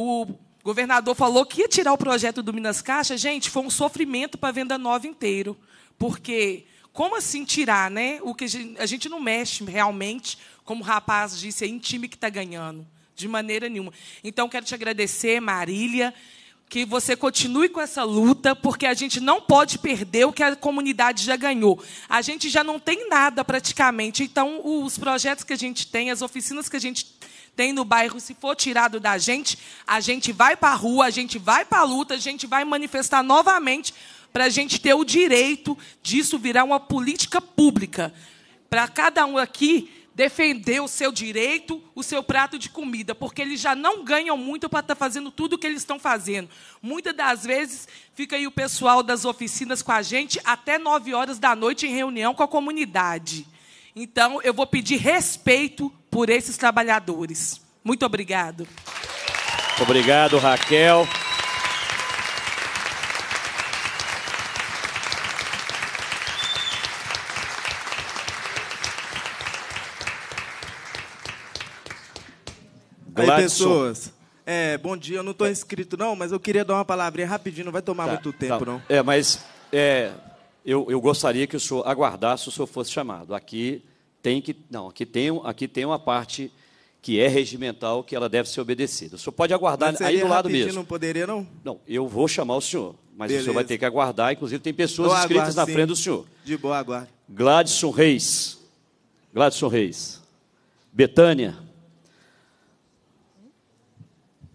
o governador falou que ia tirar o projeto do Minas Caixa. Gente, foi um sofrimento para a Venda Nova inteiro. Porque como assim tirar, né? O que a gente, a gente não mexe realmente, como o rapaz disse, é em time que está ganhando, de maneira nenhuma. Então quero te agradecer, Marília, que você continue com essa luta, porque a gente não pode perder o que a comunidade já ganhou. A gente já não tem nada praticamente, então os projetos que a gente tem, as oficinas que a gente tem no bairro, se for tirado da gente, a gente vai para a rua, a gente vai para a luta, a gente vai manifestar novamente para a gente ter o direito disso virar uma política pública. Para cada um aqui defender o seu direito, o seu prato de comida, porque eles já não ganham muito para estar tá fazendo tudo o que eles estão fazendo. Muitas das vezes fica aí o pessoal das oficinas com a gente até 9 horas da noite em reunião com a comunidade. Então, eu vou pedir respeito por esses trabalhadores. Muito obrigado. Obrigado, Raquel. Aí, pessoas. É, bom dia. Eu não estou inscrito, não, mas eu queria dar uma palavrinha rapidinho, não vai tomar tá, muito tempo, tá. não. É, mas é, eu, eu gostaria que o senhor aguardasse o senhor fosse chamado. Aqui tem que. Não, aqui tem, aqui tem uma parte que é regimental, que ela deve ser obedecida. O senhor pode aguardar aí do lado mesmo. não poderia, não? Não, eu vou chamar o senhor, mas Beleza. o senhor vai ter que aguardar. Inclusive, tem pessoas Boa inscritas na sim. frente do senhor. De boa, aguardo. Gladson Reis. Gladson Reis. Betânia.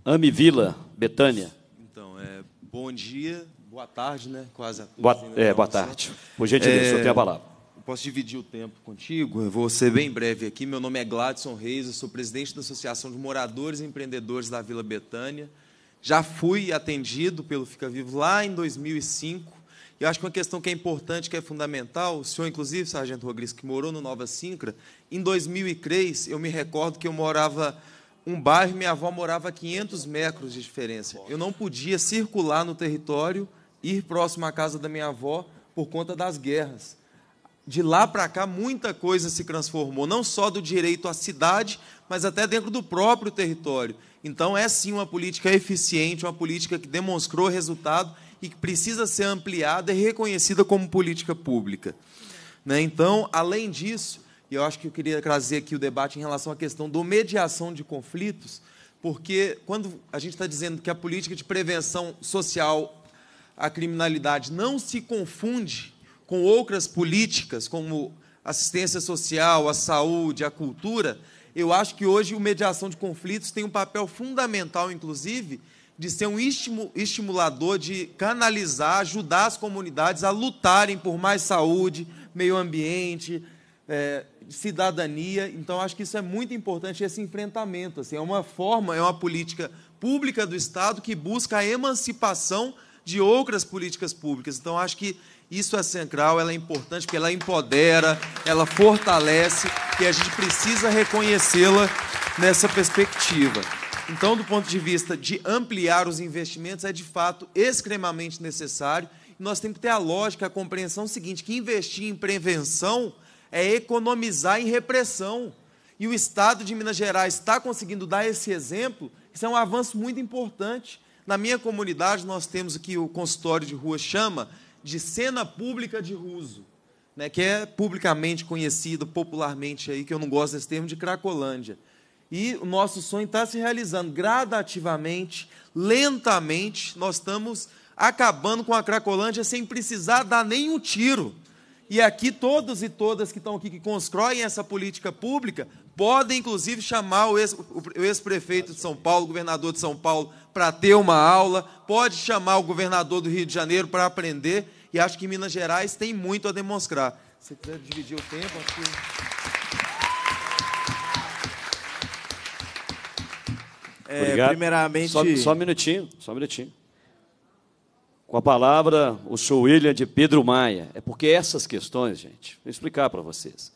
Ami Vila, Betânia. Então, é, bom dia. Boa tarde, né? Quase a Boa, é, tá boa tarde. Por gentileza, é, o senhor tem a palavra. Posso dividir o tempo contigo? Eu vou ser bem breve aqui. Meu nome é Gladson Reis, eu sou presidente da Associação de Moradores e Empreendedores da Vila Betânia. Já fui atendido pelo Fica Vivo lá em 2005. E eu acho que uma questão que é importante, que é fundamental, o senhor, inclusive, Sargento Rodrigues, que morou no Nova Sincra, em 2003, eu me recordo que eu morava um bairro, e minha avó morava a 500 metros de diferença. Eu não podia circular no território ir próximo à casa da minha avó por conta das guerras. De lá para cá, muita coisa se transformou, não só do direito à cidade, mas até dentro do próprio território. Então, é sim uma política eficiente, uma política que demonstrou resultado e que precisa ser ampliada e reconhecida como política pública. Né? Então, além disso, e eu acho que eu queria trazer aqui o debate em relação à questão do mediação de conflitos, porque quando a gente está dizendo que a política de prevenção social a criminalidade não se confunde com outras políticas, como assistência social, a saúde, a cultura, eu acho que hoje o mediação de conflitos tem um papel fundamental, inclusive, de ser um estimulador de canalizar, ajudar as comunidades a lutarem por mais saúde, meio ambiente, é, cidadania. Então, acho que isso é muito importante, esse enfrentamento. Assim, é uma forma, é uma política pública do Estado que busca a emancipação de outras políticas públicas. Então, acho que isso é central, ela é importante, porque ela empodera, ela fortalece, e a gente precisa reconhecê-la nessa perspectiva. Então, do ponto de vista de ampliar os investimentos, é de fato extremamente necessário. Nós temos que ter a lógica, a compreensão seguinte: que investir em prevenção é economizar em repressão. E o Estado de Minas Gerais está conseguindo dar esse exemplo, isso é um avanço muito importante. Na minha comunidade, nós temos aqui o consultório de rua chama de cena pública de ruso, né, que é publicamente conhecido, popularmente aí, que eu não gosto desse termo, de Cracolândia. E o nosso sonho está se realizando gradativamente, lentamente, nós estamos acabando com a Cracolândia sem precisar dar nenhum tiro. E aqui todos e todas que estão aqui, que constroem essa política pública, Podem, inclusive, chamar o ex-prefeito de São Paulo, o governador de São Paulo, para ter uma aula, pode chamar o governador do Rio de Janeiro para aprender, e acho que Minas Gerais tem muito a demonstrar. Se quiser dividir o tempo, acho que... É, primeiramente... Só, só um minutinho, só um minutinho. Com a palavra, o senhor William de Pedro Maia. É porque essas questões, gente, vou explicar para vocês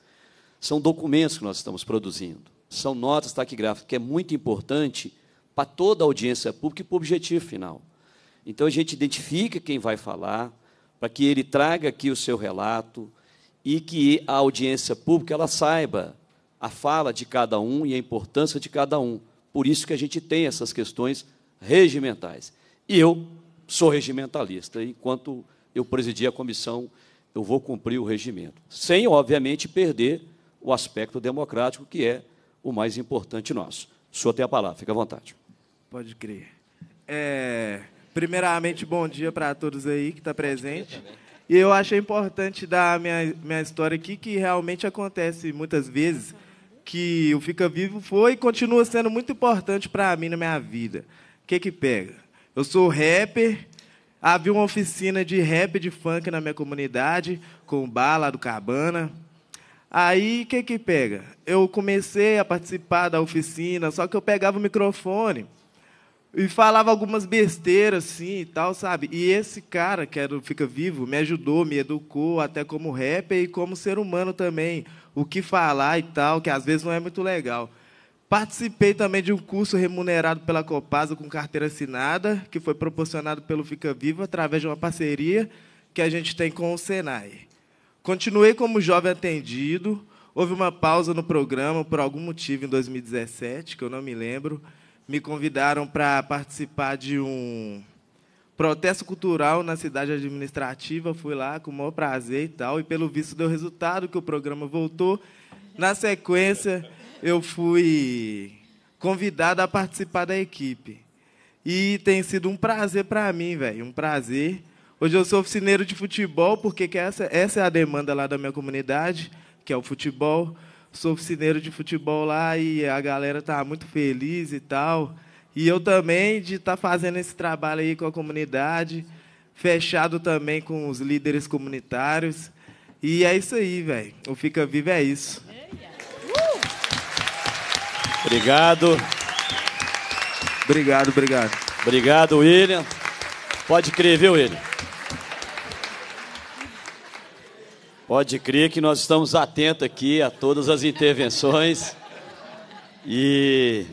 são documentos que nós estamos produzindo, são notas taquigráficas, que é muito importante para toda a audiência pública e para o objetivo final. Então, a gente identifica quem vai falar, para que ele traga aqui o seu relato e que a audiência pública ela saiba a fala de cada um e a importância de cada um. Por isso que a gente tem essas questões regimentais. E eu sou regimentalista, enquanto eu presidir a comissão, eu vou cumprir o regimento, sem, obviamente, perder o aspecto democrático, que é o mais importante nosso. O senhor tem a palavra, fica à vontade. Pode crer. É, primeiramente, bom dia para todos aí que está presente. E eu achei importante dar minha, minha história aqui, que realmente acontece muitas vezes, que o Fica Vivo foi e continua sendo muito importante para mim na minha vida. O que que pega? Eu sou rapper, havia uma oficina de rap de funk na minha comunidade, com o Bar lá do Cabana, Aí o que que pega? Eu comecei a participar da oficina, só que eu pegava o microfone e falava algumas besteiras assim e tal, sabe? E esse cara, que era o Fica Vivo, me ajudou, me educou até como rapper e como ser humano também, o que falar e tal, que às vezes não é muito legal. Participei também de um curso remunerado pela Copasa com carteira assinada, que foi proporcionado pelo Fica Vivo através de uma parceria que a gente tem com o Senai. Continuei como jovem atendido. Houve uma pausa no programa por algum motivo em 2017, que eu não me lembro. Me convidaram para participar de um protesto cultural na cidade administrativa. Fui lá com o maior prazer e tal. E, pelo visto, deu resultado que o programa voltou. Na sequência, eu fui convidado a participar da equipe. E tem sido um prazer para mim, velho. Um prazer. Hoje eu sou oficineiro de futebol, porque essa, essa é a demanda lá da minha comunidade, que é o futebol. Sou oficineiro de futebol lá e a galera tá muito feliz e tal. E eu também de estar tá fazendo esse trabalho aí com a comunidade, fechado também com os líderes comunitários. E é isso aí, velho. O Fica Vivo é isso. Obrigado. Obrigado, obrigado. Obrigado, William. Pode crer, viu, William? Pode crer que nós estamos atentos aqui a todas as intervenções. E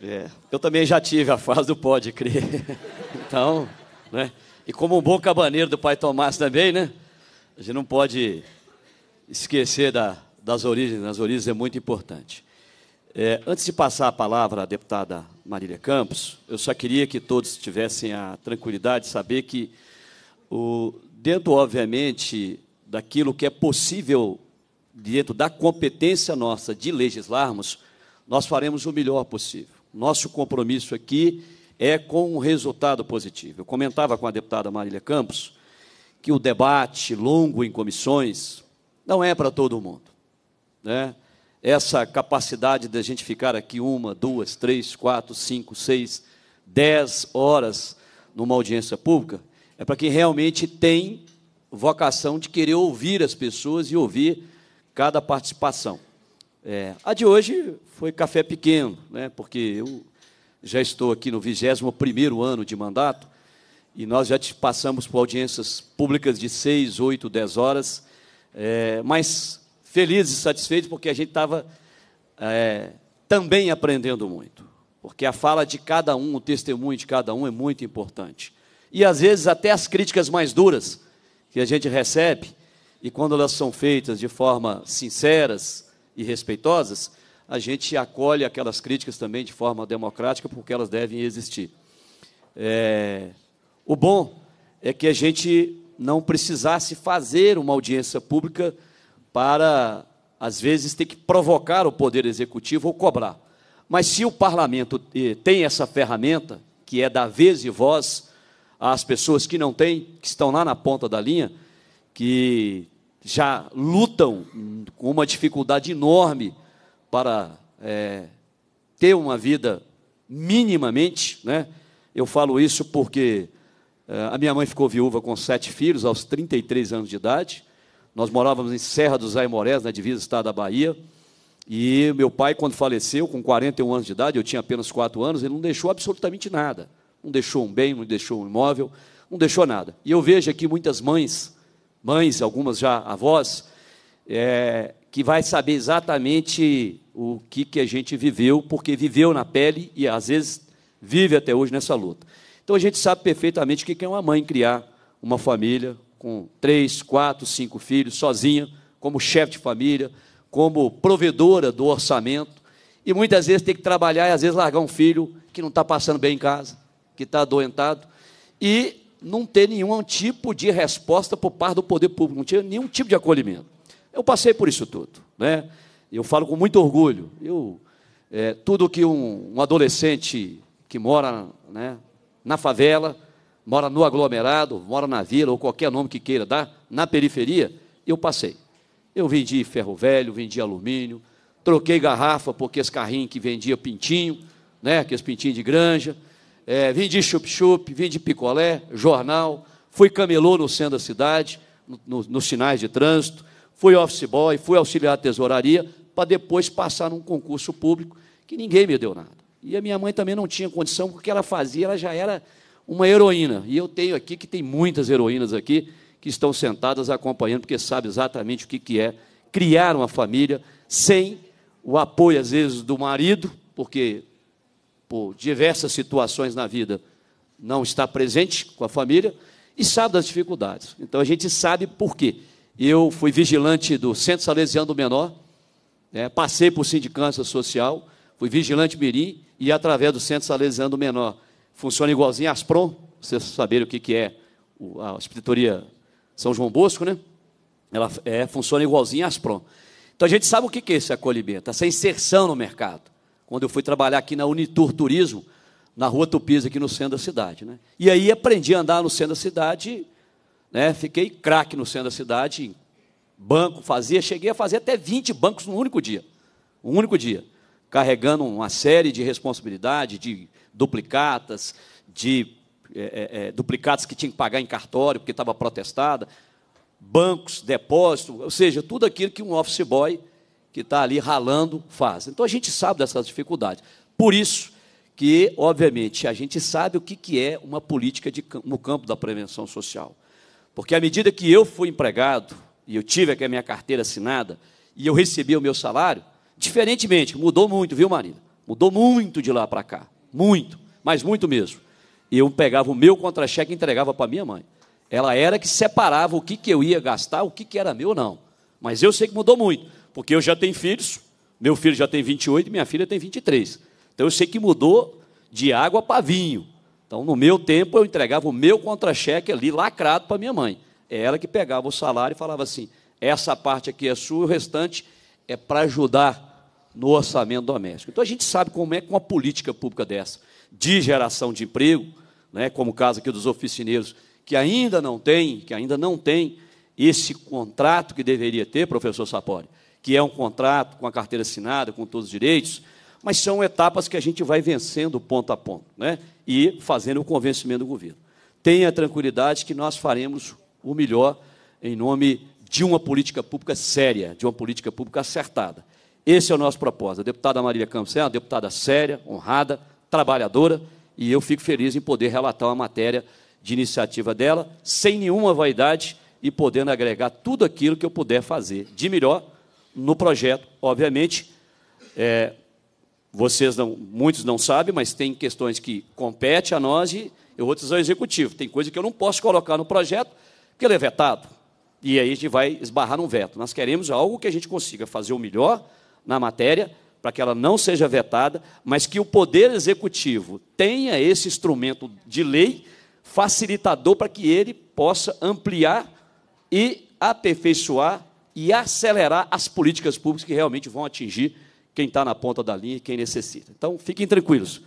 é, eu também já tive a fase do pode crer. Então, né? E como um bom cabaneiro do pai Tomás também, né? A gente não pode esquecer da, das origens. As origens é muito importante. É, antes de passar a palavra à deputada Marília Campos, eu só queria que todos tivessem a tranquilidade de saber que, o, dentro, obviamente, daquilo que é possível dentro da competência nossa de legislarmos, nós faremos o melhor possível. Nosso compromisso aqui é com um resultado positivo. Eu comentava com a deputada Marília Campos que o debate longo em comissões não é para todo mundo. Né? Essa capacidade de a gente ficar aqui uma, duas, três, quatro, cinco, seis, dez horas numa audiência pública é para quem realmente tem vocação de querer ouvir as pessoas e ouvir cada participação. É, a de hoje foi café pequeno, né, porque eu já estou aqui no 21º ano de mandato e nós já passamos por audiências públicas de 6, 8, 10 horas, é, mas felizes e satisfeitos porque a gente estava é, também aprendendo muito, porque a fala de cada um, o testemunho de cada um é muito importante. E às vezes até as críticas mais duras, que a gente recebe, e quando elas são feitas de forma sinceras e respeitosas, a gente acolhe aquelas críticas também de forma democrática, porque elas devem existir. É... O bom é que a gente não precisasse fazer uma audiência pública para, às vezes, ter que provocar o Poder Executivo ou cobrar. Mas se o parlamento eh, tem essa ferramenta, que é da vez e voz, às pessoas que não têm, que estão lá na ponta da linha, que já lutam com uma dificuldade enorme para é, ter uma vida minimamente, né? Eu falo isso porque é, a minha mãe ficou viúva com sete filhos aos 33 anos de idade. Nós morávamos em Serra dos Aimorés, na divisa do estado da Bahia. E meu pai, quando faleceu, com 41 anos de idade, eu tinha apenas 4 anos, ele não deixou absolutamente nada não deixou um bem, não deixou um imóvel, não deixou nada. E eu vejo aqui muitas mães, mães, algumas já avós, é, que vai saber exatamente o que, que a gente viveu, porque viveu na pele e às vezes vive até hoje nessa luta. Então a gente sabe perfeitamente o que é uma mãe criar uma família com três, quatro, cinco filhos, sozinha, como chefe de família, como provedora do orçamento, e muitas vezes tem que trabalhar e às vezes largar um filho que não está passando bem em casa, que está adoentado, e não ter nenhum tipo de resposta por parte do poder público, não tinha nenhum tipo de acolhimento. Eu passei por isso tudo. Né? Eu falo com muito orgulho. Eu, é, tudo que um, um, adolescente que mora né, na favela, mora no aglomerado, mora na vila, ou qualquer nome que queira dar, na periferia, eu passei. Eu vendi ferro velho, vendi alumínio, troquei garrafa, porque esse carrinho que vendia pintinho, né, aqueles pintinhos de granja, é, vim de chup-chup, vim de picolé, jornal, fui camelô no centro da cidade, no, no, nos sinais de trânsito, fui office boy, fui auxiliar de tesouraria, para depois passar num concurso público que ninguém me deu nada. E a minha mãe também não tinha condição, porque o que ela fazia, ela já era uma heroína. E eu tenho aqui, que tem muitas heroínas aqui, que estão sentadas acompanhando, porque sabe exatamente o que, que é criar uma família sem o apoio, às vezes, do marido, porque por diversas situações na vida, não está presente com a família e sabe das dificuldades. Então a gente sabe por quê. Eu fui vigilante do Centro Salesiano do Menor, né, passei por sindicância social, fui vigilante mirim e através do Centro Salesiano do Menor. Funciona igualzinho a Asprom, vocês saberem o que, que é a Hospitadoria São João Bosco, né? Ela é, funciona igualzinho a Asprom. Então a gente sabe o que, que é esse acolhimento, essa inserção no mercado quando eu fui trabalhar aqui na Unitur Turismo, na Rua Tupis, aqui no centro da cidade. Né? E aí aprendi a andar no centro da cidade, né? fiquei craque no centro da cidade, banco fazia, cheguei a fazer até 20 bancos num único dia. Um único dia. Carregando uma série de responsabilidade, de duplicatas, de é, é, duplicatas que tinha que pagar em cartório, porque estava protestada, bancos, depósito, ou seja, tudo aquilo que um office boy que está ali ralando faz. Então a gente sabe dessas dificuldades. Por isso que, obviamente, a gente sabe o que, que é uma política de, no campo da prevenção social. Porque à medida que eu fui empregado e eu tive aqui a minha carteira assinada e eu recebi o meu salário, diferentemente, mudou muito, viu, Marina? Mudou muito de lá para cá. Muito, mas muito mesmo. Eu pegava o meu contra-cheque e entregava para minha mãe. Ela era que separava o que, que eu ia gastar, o que, que era meu ou não. Mas eu sei que mudou muito porque eu já tenho filhos, meu filho já tem 28 e minha filha tem 23. Então eu sei que mudou de água para vinho. Então, no meu tempo, eu entregava o meu contra-cheque ali, lacrado para minha mãe. É ela que pegava o salário e falava assim: essa parte aqui é sua, o restante é para ajudar no orçamento doméstico. Então a gente sabe como é que uma política pública dessa, de geração de emprego, né, como o caso aqui dos oficineiros, que ainda não tem, que ainda não tem esse contrato que deveria ter, professor Sapori, que é um contrato com a carteira assinada, com todos os direitos, mas são etapas que a gente vai vencendo ponto a ponto né? e fazendo o convencimento do governo. Tenha tranquilidade que nós faremos o melhor em nome de uma política pública séria, de uma política pública acertada. Esse é o nosso propósito. A deputada Marília Campos é uma deputada séria, honrada, trabalhadora, e eu fico feliz em poder relatar uma matéria de iniciativa dela, sem nenhuma vaidade e podendo agregar tudo aquilo que eu puder fazer de melhor no projeto, obviamente, é, vocês não, muitos não sabem, mas tem questões que compete a nós e eu vou dizer ao executivo. Tem coisa que eu não posso colocar no projeto, porque ele é vetado. E aí a gente vai esbarrar num veto. Nós queremos algo que a gente consiga fazer o melhor na matéria, para que ela não seja vetada, mas que o Poder Executivo tenha esse instrumento de lei facilitador para que ele possa ampliar e aperfeiçoar e acelerar as políticas públicas que realmente vão atingir quem está na ponta da linha e quem necessita. Então, fiquem tranquilos,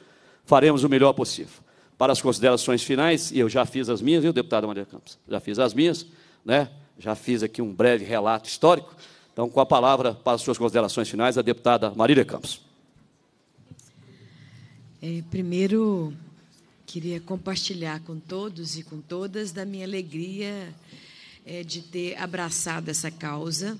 faremos o melhor possível. Para as considerações finais, e eu já fiz as minhas, viu, deputada Maria Campos? Já fiz as minhas, né? já fiz aqui um breve relato histórico. Então, com a palavra para as suas considerações finais, a deputada Marília Campos. É, primeiro, queria compartilhar com todos e com todas da minha alegria é, de ter abraçado essa causa,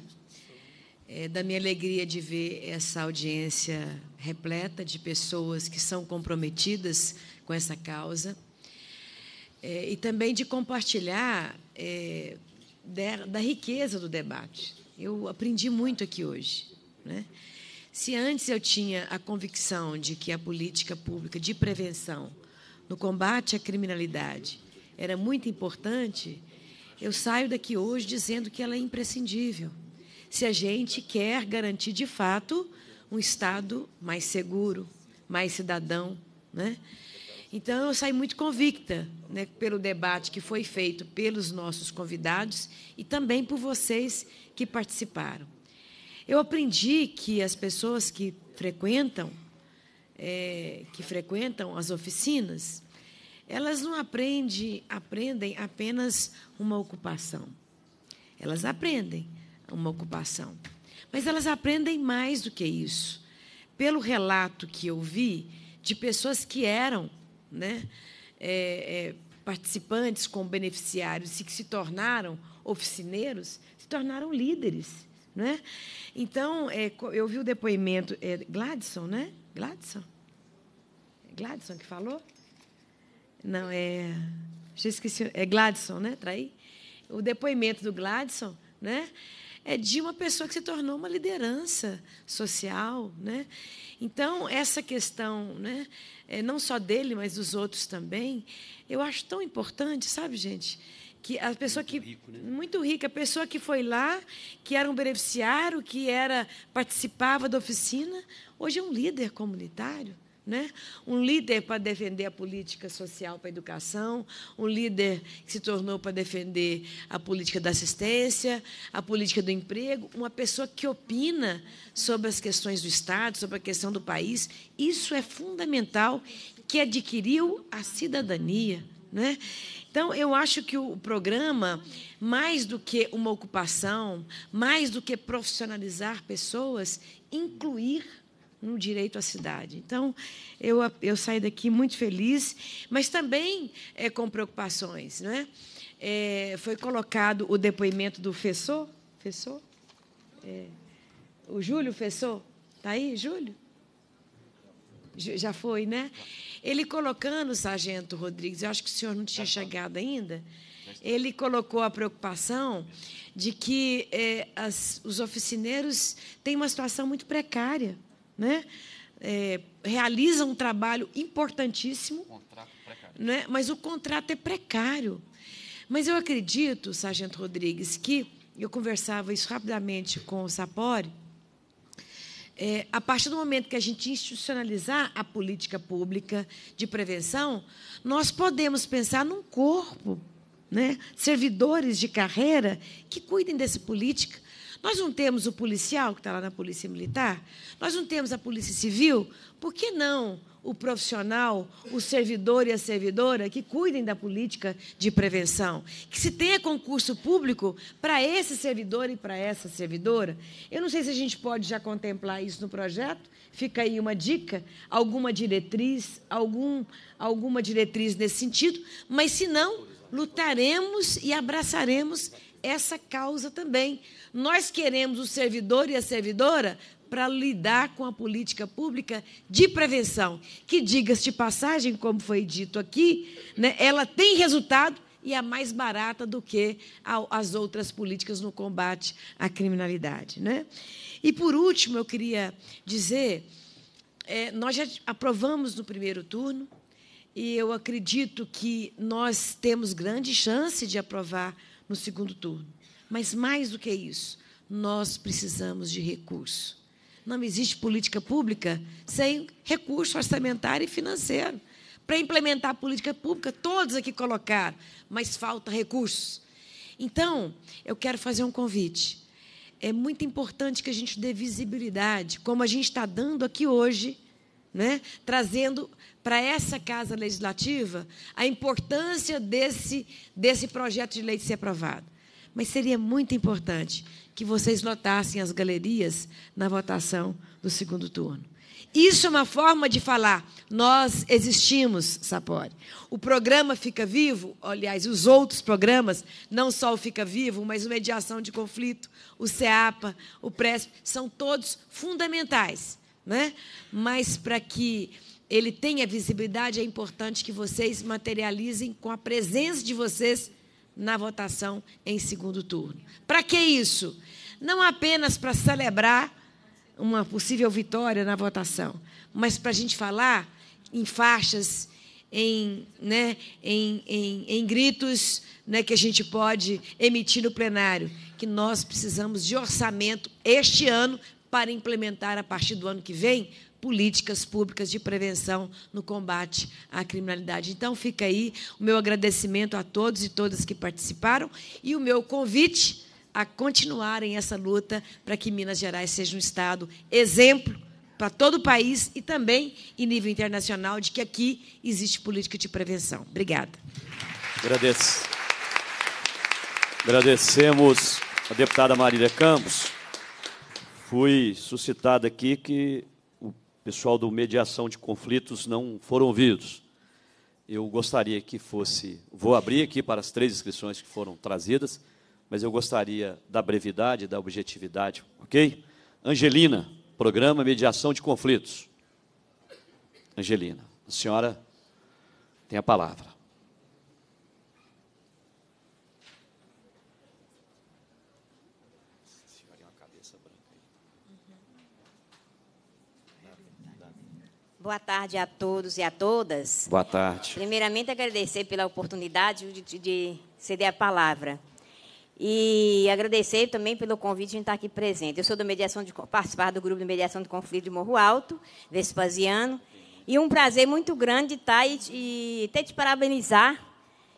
é, da minha alegria de ver essa audiência repleta de pessoas que são comprometidas com essa causa, é, e também de compartilhar é, da, da riqueza do debate. Eu aprendi muito aqui hoje. Né? Se antes eu tinha a convicção de que a política pública de prevenção no combate à criminalidade era muito importante, eu saio daqui hoje dizendo que ela é imprescindível. Se a gente quer garantir de fato um Estado mais seguro, mais cidadão. Né? Então, eu saí muito convicta né, pelo debate que foi feito pelos nossos convidados e também por vocês que participaram. Eu aprendi que as pessoas que frequentam, é, que frequentam as oficinas, elas não aprendem, aprendem apenas uma ocupação. Elas aprendem uma ocupação. Mas elas aprendem mais do que isso. Pelo relato que eu vi de pessoas que eram né, é, é, participantes com beneficiários e que se tornaram oficineiros, se tornaram líderes. Né? Então, é, eu vi o depoimento. É Gladson, né? Gladson? É Gladson que falou? Não, é. Já esqueci. É Gladson, né? Tá aí? O depoimento do Gladson, né? É de uma pessoa que se tornou uma liderança social, né? Então essa questão, né? É, não só dele, mas dos outros também, eu acho tão importante, sabe, gente? que a pessoa muito que rico, né? muito rica, a pessoa que foi lá, que era um beneficiário, que era participava da oficina, hoje é um líder comunitário. Né? Um líder para defender a política social para a educação, um líder que se tornou para defender a política da assistência, a política do emprego, uma pessoa que opina sobre as questões do Estado, sobre a questão do país. Isso é fundamental que adquiriu a cidadania. Né? Então, eu acho que o programa, mais do que uma ocupação, mais do que profissionalizar pessoas, incluir no direito à cidade. Então, eu, eu saí daqui muito feliz, mas também é, com preocupações. Né? É, foi colocado o depoimento do Fessor, Fessor? É, eh, o Júlio Fessor? Está aí, Júlio? Já foi, né? Ele colocando, Sargento Rodrigues, eu acho que o senhor não tinha chegado ainda, ele colocou a preocupação de que as, os oficineiros têm uma situação muito precária né? É, realiza um trabalho importantíssimo. Né? Mas o contrato é precário. Mas eu acredito, Sargento Rodrigues, que eu conversava isso rapidamente com o Sapori. É, a partir do momento que a gente institucionalizar a política pública de prevenção, nós podemos pensar num corpo, né? servidores de carreira que cuidem dessa política, nós não temos o policial que está lá na Polícia Militar, nós não temos a Polícia Civil, por que não o profissional, o servidor e a servidora que cuidem da política de prevenção? Que se tenha concurso público para esse servidor e para essa servidora? Eu não sei se a gente pode já contemplar isso no projeto, fica aí uma dica, alguma diretriz, algum, alguma diretriz nesse sentido, mas se não, lutaremos e abraçaremos essa causa também. Nós queremos o servidor e a servidora para lidar com a política pública de prevenção, que, diga-se de passagem, como foi dito aqui, né, ela tem resultado e é mais barata do que as outras políticas no combate à criminalidade. Né? E, por último, eu queria dizer: é, nós já aprovamos no primeiro turno, e eu acredito que nós temos grande chance de aprovar no segundo turno. Mas mais do que isso, nós precisamos de recurso. Não existe política pública sem recurso orçamentário e financeiro. Para implementar a política pública, todos aqui colocaram, mas falta recursos. Então, eu quero fazer um convite. É muito importante que a gente dê visibilidade, como a gente está dando aqui hoje, né? trazendo para essa casa legislativa a importância desse, desse projeto de lei de ser aprovado. Mas seria muito importante que vocês lotassem as galerias na votação do segundo turno. Isso é uma forma de falar. Nós existimos, Sapori. O programa Fica Vivo, aliás, os outros programas, não só o Fica Vivo, mas o Mediação de Conflito, o CEAPA, o PRESP, são todos fundamentais. Né? Mas para que ele tem a visibilidade, é importante que vocês materializem com a presença de vocês na votação em segundo turno. Para que isso? Não apenas para celebrar uma possível vitória na votação, mas para a gente falar em faixas, em, né, em, em, em gritos né, que a gente pode emitir no plenário, que nós precisamos de orçamento este ano para implementar a partir do ano que vem políticas públicas de prevenção no combate à criminalidade. Então, fica aí o meu agradecimento a todos e todas que participaram e o meu convite a continuarem essa luta para que Minas Gerais seja um Estado exemplo para todo o país e também em nível internacional de que aqui existe política de prevenção. Obrigada. Agradeço. Agradecemos a deputada Marília Campos. Fui suscitado aqui que pessoal do mediação de conflitos não foram ouvidos. Eu gostaria que fosse. Vou abrir aqui para as três inscrições que foram trazidas, mas eu gostaria da brevidade, da objetividade, ok? Angelina, programa Mediação de Conflitos. Angelina, a senhora tem a palavra. Boa tarde a todos e a todas. Boa tarde. Primeiramente, agradecer pela oportunidade de, de ceder a palavra. E agradecer também pelo convite de estar aqui presente. Eu sou da mediação de participar do grupo de mediação de conflito de Morro Alto, Vespasiano, e um prazer muito grande estar e, e até te parabenizar,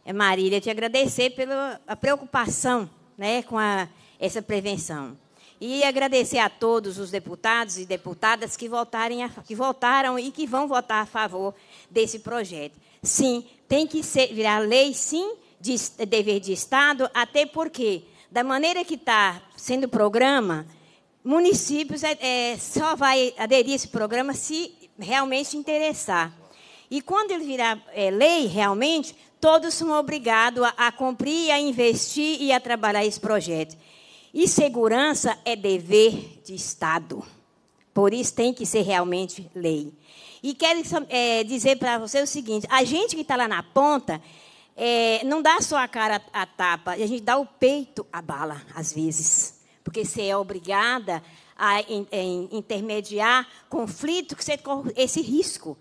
eh, Marília, te agradecer pela preocupação, né, com a, essa prevenção. E agradecer a todos os deputados e deputadas que, votarem a, que votaram e que vão votar a favor desse projeto. Sim, tem que ser, virar lei, sim, de, é dever de Estado, até porque, da maneira que está sendo o programa, municípios é, é, só vai aderir a esse programa se realmente interessar. E quando ele virar é, lei, realmente, todos são obrigados a, a cumprir, a investir e a trabalhar esse projeto. E segurança é dever de Estado. Por isso tem que ser realmente lei. E quero é, dizer para você o seguinte: a gente que está lá na ponta é, não dá só a cara a tapa, a gente dá o peito à bala, às vezes. Porque você é obrigada a, in, é, intermediar conflito que você corre esse risco.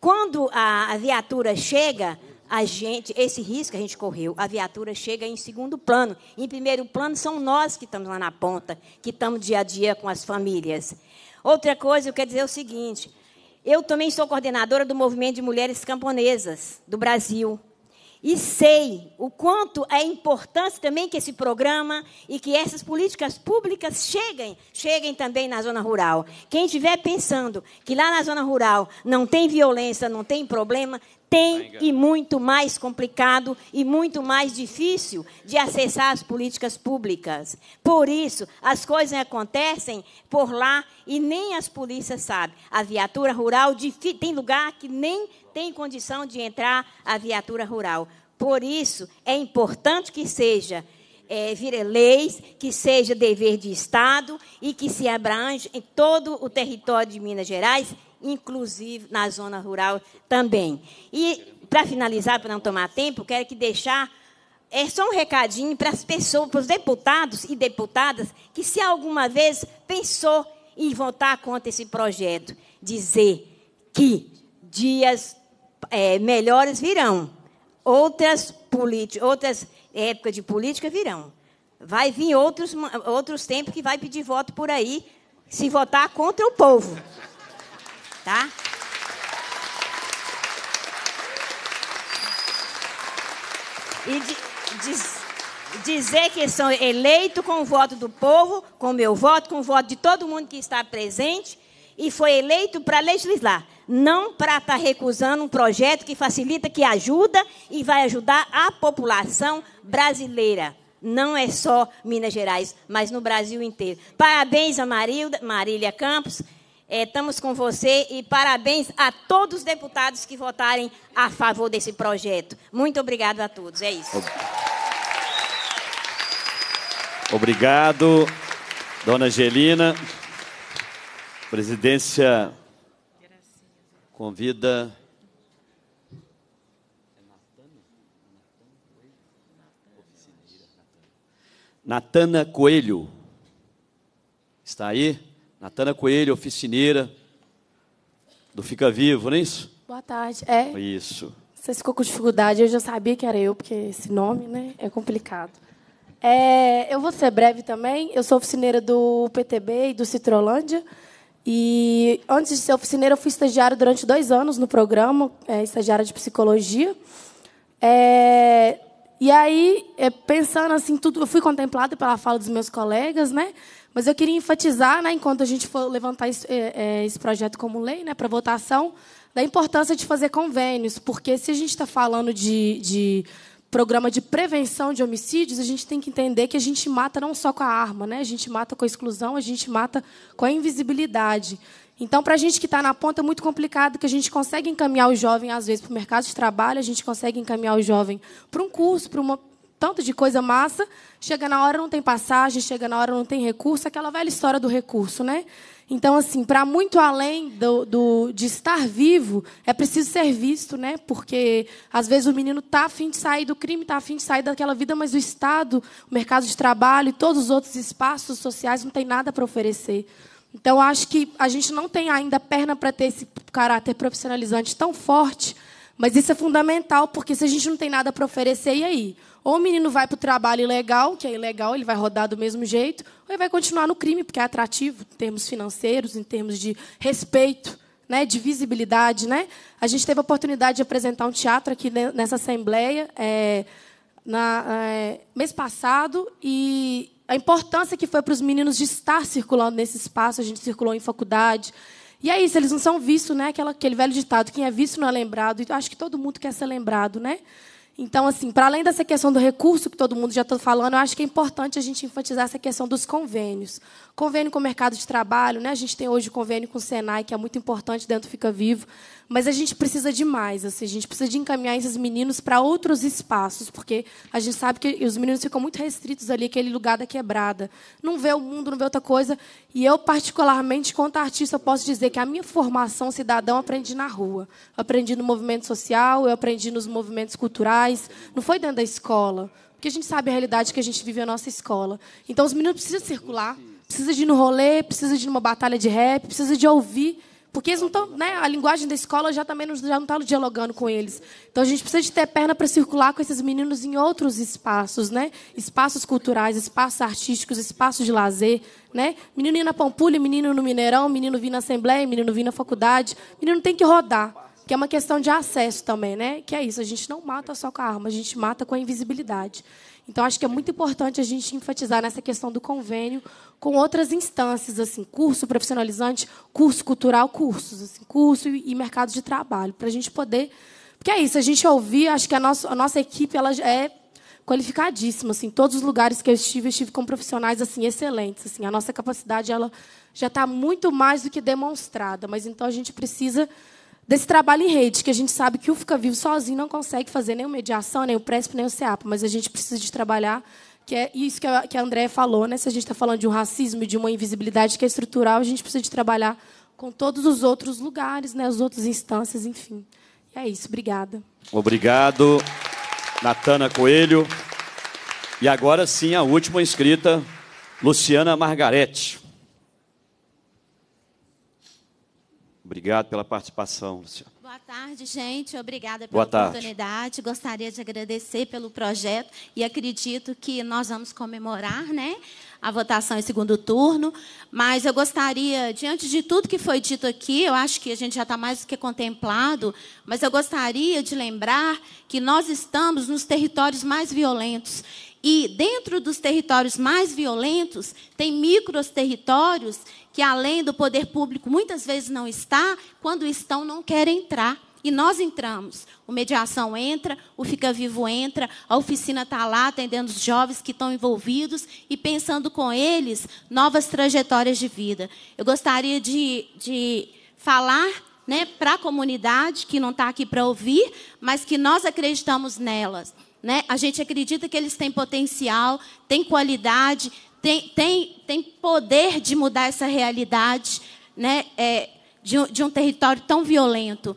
Quando a, a viatura chega, a gente, esse risco que a gente correu, a viatura chega em segundo plano. Em primeiro plano, são nós que estamos lá na ponta, que estamos dia a dia com as famílias. Outra coisa, eu quero dizer o seguinte: eu também sou coordenadora do Movimento de Mulheres Camponesas do Brasil. E sei o quanto é importante também que esse programa e que essas políticas públicas cheguem, cheguem também na zona rural. Quem estiver pensando que lá na zona rural não tem violência, não tem problema, tem e muito mais complicado e muito mais difícil de acessar as políticas públicas. Por isso, as coisas acontecem por lá e nem as polícias sabem. A viatura rural tem lugar que nem tem condição de entrar a viatura rural. Por isso, é importante que seja é, vire leis, que seja dever de Estado e que se abrange em todo o território de Minas Gerais inclusive na zona rural também. E, para finalizar, para não tomar tempo, quero que deixar é só um recadinho para as pessoas, para os deputados e deputadas que, se alguma vez pensou em votar contra esse projeto, dizer que dias é, melhores virão, outras, outras épocas de política virão. Vai vir outros, outros tempos que vai pedir voto por aí, se votar contra o povo tá? E de, dizer que sou eleito com o voto do povo, com o meu voto, com o voto de todo mundo que está presente, e foi eleito para legislar, não para estar tá recusando um projeto que facilita, que ajuda e vai ajudar a população brasileira. Não é só Minas Gerais, mas no Brasil inteiro. Parabéns a Marília Campos, é, estamos com você e parabéns a todos os deputados que votarem a favor desse projeto. Muito obrigado a todos. É isso. Obrigado, dona Angelina. Presidência convida. Natana Coelho. Está aí? Natana Coelho, oficineira do Fica Vivo, não é isso? Boa tarde. É. Isso. Você ficou com dificuldade, eu já sabia que era eu, porque esse nome, né, é complicado. É, eu vou ser breve também. Eu sou oficineira do PTB e do Citrolândia. E antes de ser oficineira, eu fui estagiária durante dois anos no programa, é, estagiária de psicologia. É, e aí, é, pensando assim, tudo, eu fui contemplada pela fala dos meus colegas, né? Mas eu queria enfatizar, né, enquanto a gente for levantar esse, é, é, projeto como lei né, para votação, da importância de fazer convênios, porque se a gente está falando de, de programa de prevenção de homicídios, a gente tem que entender que a gente mata não só com a arma, né? a gente mata com a exclusão, a gente mata com a invisibilidade. Então, para a gente que está na ponta, é muito complicado que a gente consegue encaminhar o jovem, às vezes, para o mercado de trabalho, a gente consegue encaminhar o jovem para um curso, para uma tanto de coisa massa, chega na hora não tem passagem, chega na hora não tem recurso, aquela velha história do recurso, né? Então, assim, para muito além do, do, de estar vivo, é preciso ser visto, né? Porque às vezes o menino tá afim de sair do crime, tá afim de sair daquela vida, mas o Estado, o mercado de trabalho e todos os outros espaços sociais não tem nada para oferecer. Então, acho que a gente não tem ainda perna para ter esse caráter profissionalizante tão forte, mas isso é fundamental, porque se a gente não tem nada para oferecer, e aí? Ou o menino vai para o trabalho ilegal, que é ilegal, ele vai rodar do mesmo jeito, ou ele vai continuar no crime, porque é atrativo em termos financeiros, em termos de respeito, né, de visibilidade. Né? A gente teve a oportunidade de apresentar um teatro aqui nessa Assembleia é, na, é, mês passado, e a importância que foi para os meninos de estar circulando nesse espaço, a gente circulou em faculdade, e é isso, eles não são vistos, né? Aquela, aquele velho ditado, quem é visto não é lembrado. E acho que todo mundo quer ser lembrado, né? Então, assim, para além dessa questão do recurso que todo mundo já está falando, eu acho que é importante a gente enfatizar essa questão dos convênios. Convênio com o mercado de trabalho, né? a gente tem hoje o convênio com o Senai, que é muito importante dentro Fica Vivo, mas a gente precisa de mais, assim, a gente precisa de encaminhar esses meninos para outros espaços, porque a gente sabe que os meninos ficam muito restritos ali, aquele lugar da quebrada. Não vê o mundo, não vê outra coisa. E eu, particularmente, quanto artista, posso dizer que a minha formação cidadão aprendi na rua. Eu aprendi no movimento social, eu aprendi nos movimentos culturais. Não foi dentro da escola, porque a gente sabe a realidade que a gente vive na nossa escola. Então, os meninos precisam circular, precisam de ir no rolê, precisam de ir numa batalha de rap, precisam de ouvir porque eles não estão, né, a linguagem da escola já também não, já não está dialogando com eles. Então a gente precisa de ter perna para circular com esses meninos em outros espaços, né? Espaços culturais, espaços artísticos, espaços de lazer, né? Menino na Pampulha, menino no Mineirão, menino vindo na Assembleia, menino vindo na faculdade. Menino tem que rodar que é uma questão de acesso também, né? Que é isso, a gente não mata só com a arma, a gente mata com a invisibilidade. Então acho que é muito importante a gente enfatizar nessa questão do convênio com outras instâncias, assim, curso profissionalizante, curso cultural, cursos, assim, curso e mercado de trabalho, para a gente poder, porque é isso, a gente ouvir, acho que a nossa, a nossa equipe ela é qualificadíssima, assim, todos os lugares que eu estive, eu estive com profissionais assim excelentes, assim, a nossa capacidade ela já está muito mais do que demonstrada, mas então a gente precisa desse trabalho em rede, que a gente sabe que o Fica Vivo sozinho não consegue fazer nem o mediação, nem o PRESP, nem o CEAP, mas a gente precisa de trabalhar, que é isso que a, que a falou, né? se a gente está falando de um racismo e de uma invisibilidade que é estrutural, a gente precisa de trabalhar com todos os outros lugares, né? as outras instâncias, enfim. E é isso, obrigada. Obrigado, Natana Coelho. E agora sim, a última inscrita, Luciana Margarete. Obrigado pela participação, Luciana. Boa tarde, gente. Obrigada pela oportunidade. Gostaria de agradecer pelo projeto e acredito que nós vamos comemorar, né? a votação em segundo turno, mas eu gostaria, diante de tudo que foi dito aqui, eu acho que a gente já está mais do que contemplado, mas eu gostaria de lembrar que nós estamos nos territórios mais violentos. E dentro dos territórios mais violentos, tem micros territórios que além do poder público muitas vezes não está, quando estão não querem entrar. E nós entramos. O Mediação entra, o Fica Vivo entra, a oficina está lá atendendo os jovens que estão envolvidos e pensando com eles novas trajetórias de vida. Eu gostaria de, de falar né, para a comunidade que não está aqui para ouvir, mas que nós acreditamos nelas. Né? A gente acredita que eles têm potencial, têm qualidade, tem, tem, tem poder de mudar essa realidade né, é, de, de um território tão violento.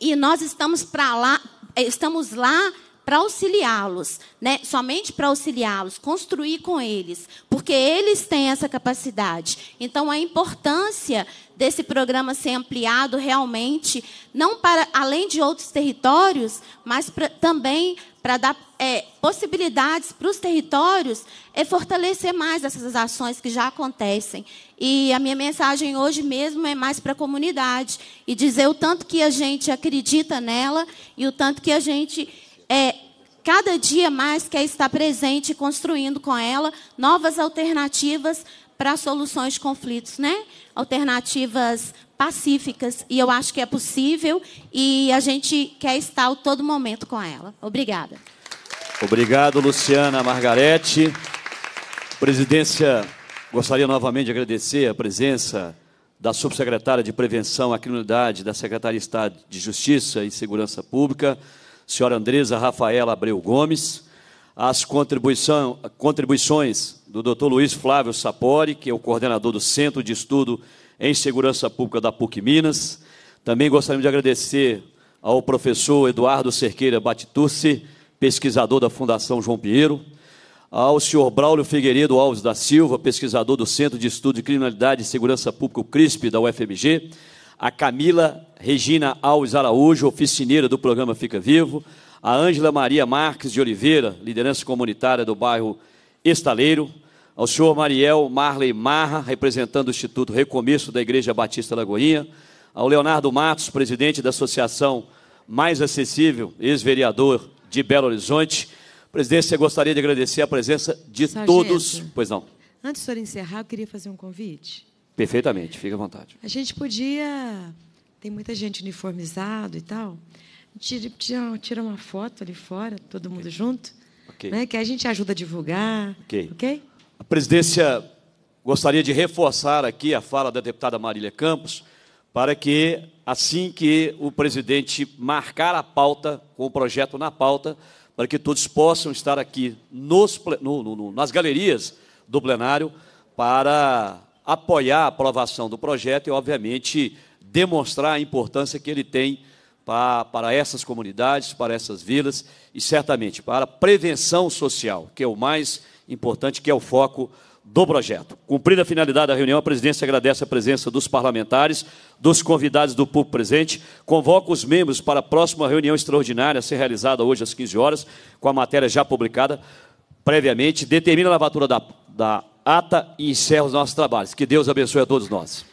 E nós estamos para lá, estamos lá para auxiliá-los, né? somente para auxiliá-los, construir com eles, porque eles têm essa capacidade. Então, a importância desse programa ser ampliado realmente, não para além de outros territórios, mas pra, também para dar é, possibilidades para os territórios é fortalecer mais essas ações que já acontecem. E a minha mensagem hoje mesmo é mais para a comunidade e dizer o tanto que a gente acredita nela e o tanto que a gente é, cada dia mais quer estar presente, construindo com ela novas alternativas para soluções de conflitos, né? Alternativas pacíficas. E eu acho que é possível e a gente quer estar o todo momento com ela. Obrigada. Obrigado, Luciana Margarete. Presidência, gostaria novamente de agradecer a presença da subsecretária de Prevenção à Criminalidade da Secretaria de Estado de Justiça e Segurança Pública, senhora Andresa Rafaela Abreu Gomes, as contribuições do Dr. Luiz Flávio Sapori, que é o coordenador do Centro de Estudo em Segurança Pública da PUC Minas. Também gostaríamos de agradecer ao professor Eduardo Cerqueira Batitucci, pesquisador da Fundação João Pinheiro, ao senhor Braulio Figueiredo Alves da Silva, pesquisador do Centro de Estudo de Criminalidade e Segurança Pública, o CRISP, da UFMG, a Camila Regina Alves Araújo, oficineira do programa Fica Vivo, a Ângela Maria Marques de Oliveira, liderança comunitária do bairro Estaleiro, ao senhor Mariel Marley Marra, representando o Instituto Recomeço da Igreja Batista Lagoinha, ao Leonardo Matos, presidente da Associação Mais Acessível, ex-vereador de Belo Horizonte. Presidência, gostaria de agradecer a presença de Sargento, todos. Pois não. Antes o senhor encerrar, eu queria fazer um convite. Perfeitamente, fique à vontade. A gente podia. Tem muita gente uniformizado e tal. Tira, tira uma foto ali fora, todo mundo junto. Okay. Né, que a gente ajuda a divulgar. Ok. okay? A presidência gostaria de reforçar aqui a fala da deputada Marília Campos, para que, assim que o presidente marcar a pauta, com o projeto na pauta, para que todos possam estar aqui nos, no, no, nas galerias do plenário para apoiar a aprovação do projeto e, obviamente, demonstrar a importância que ele tem para, para essas comunidades, para essas vilas e, certamente, para a prevenção social, que é o mais importante, que é o foco do projeto. Cumprida a finalidade da reunião, a presidência agradece a presença dos parlamentares, dos convidados do público presente, convoca os membros para a próxima reunião extraordinária a ser realizada hoje às 15 horas, com a matéria já publicada previamente, determina a lavatura da, da ata e encerra os nossos trabalhos. Que Deus abençoe a todos nós.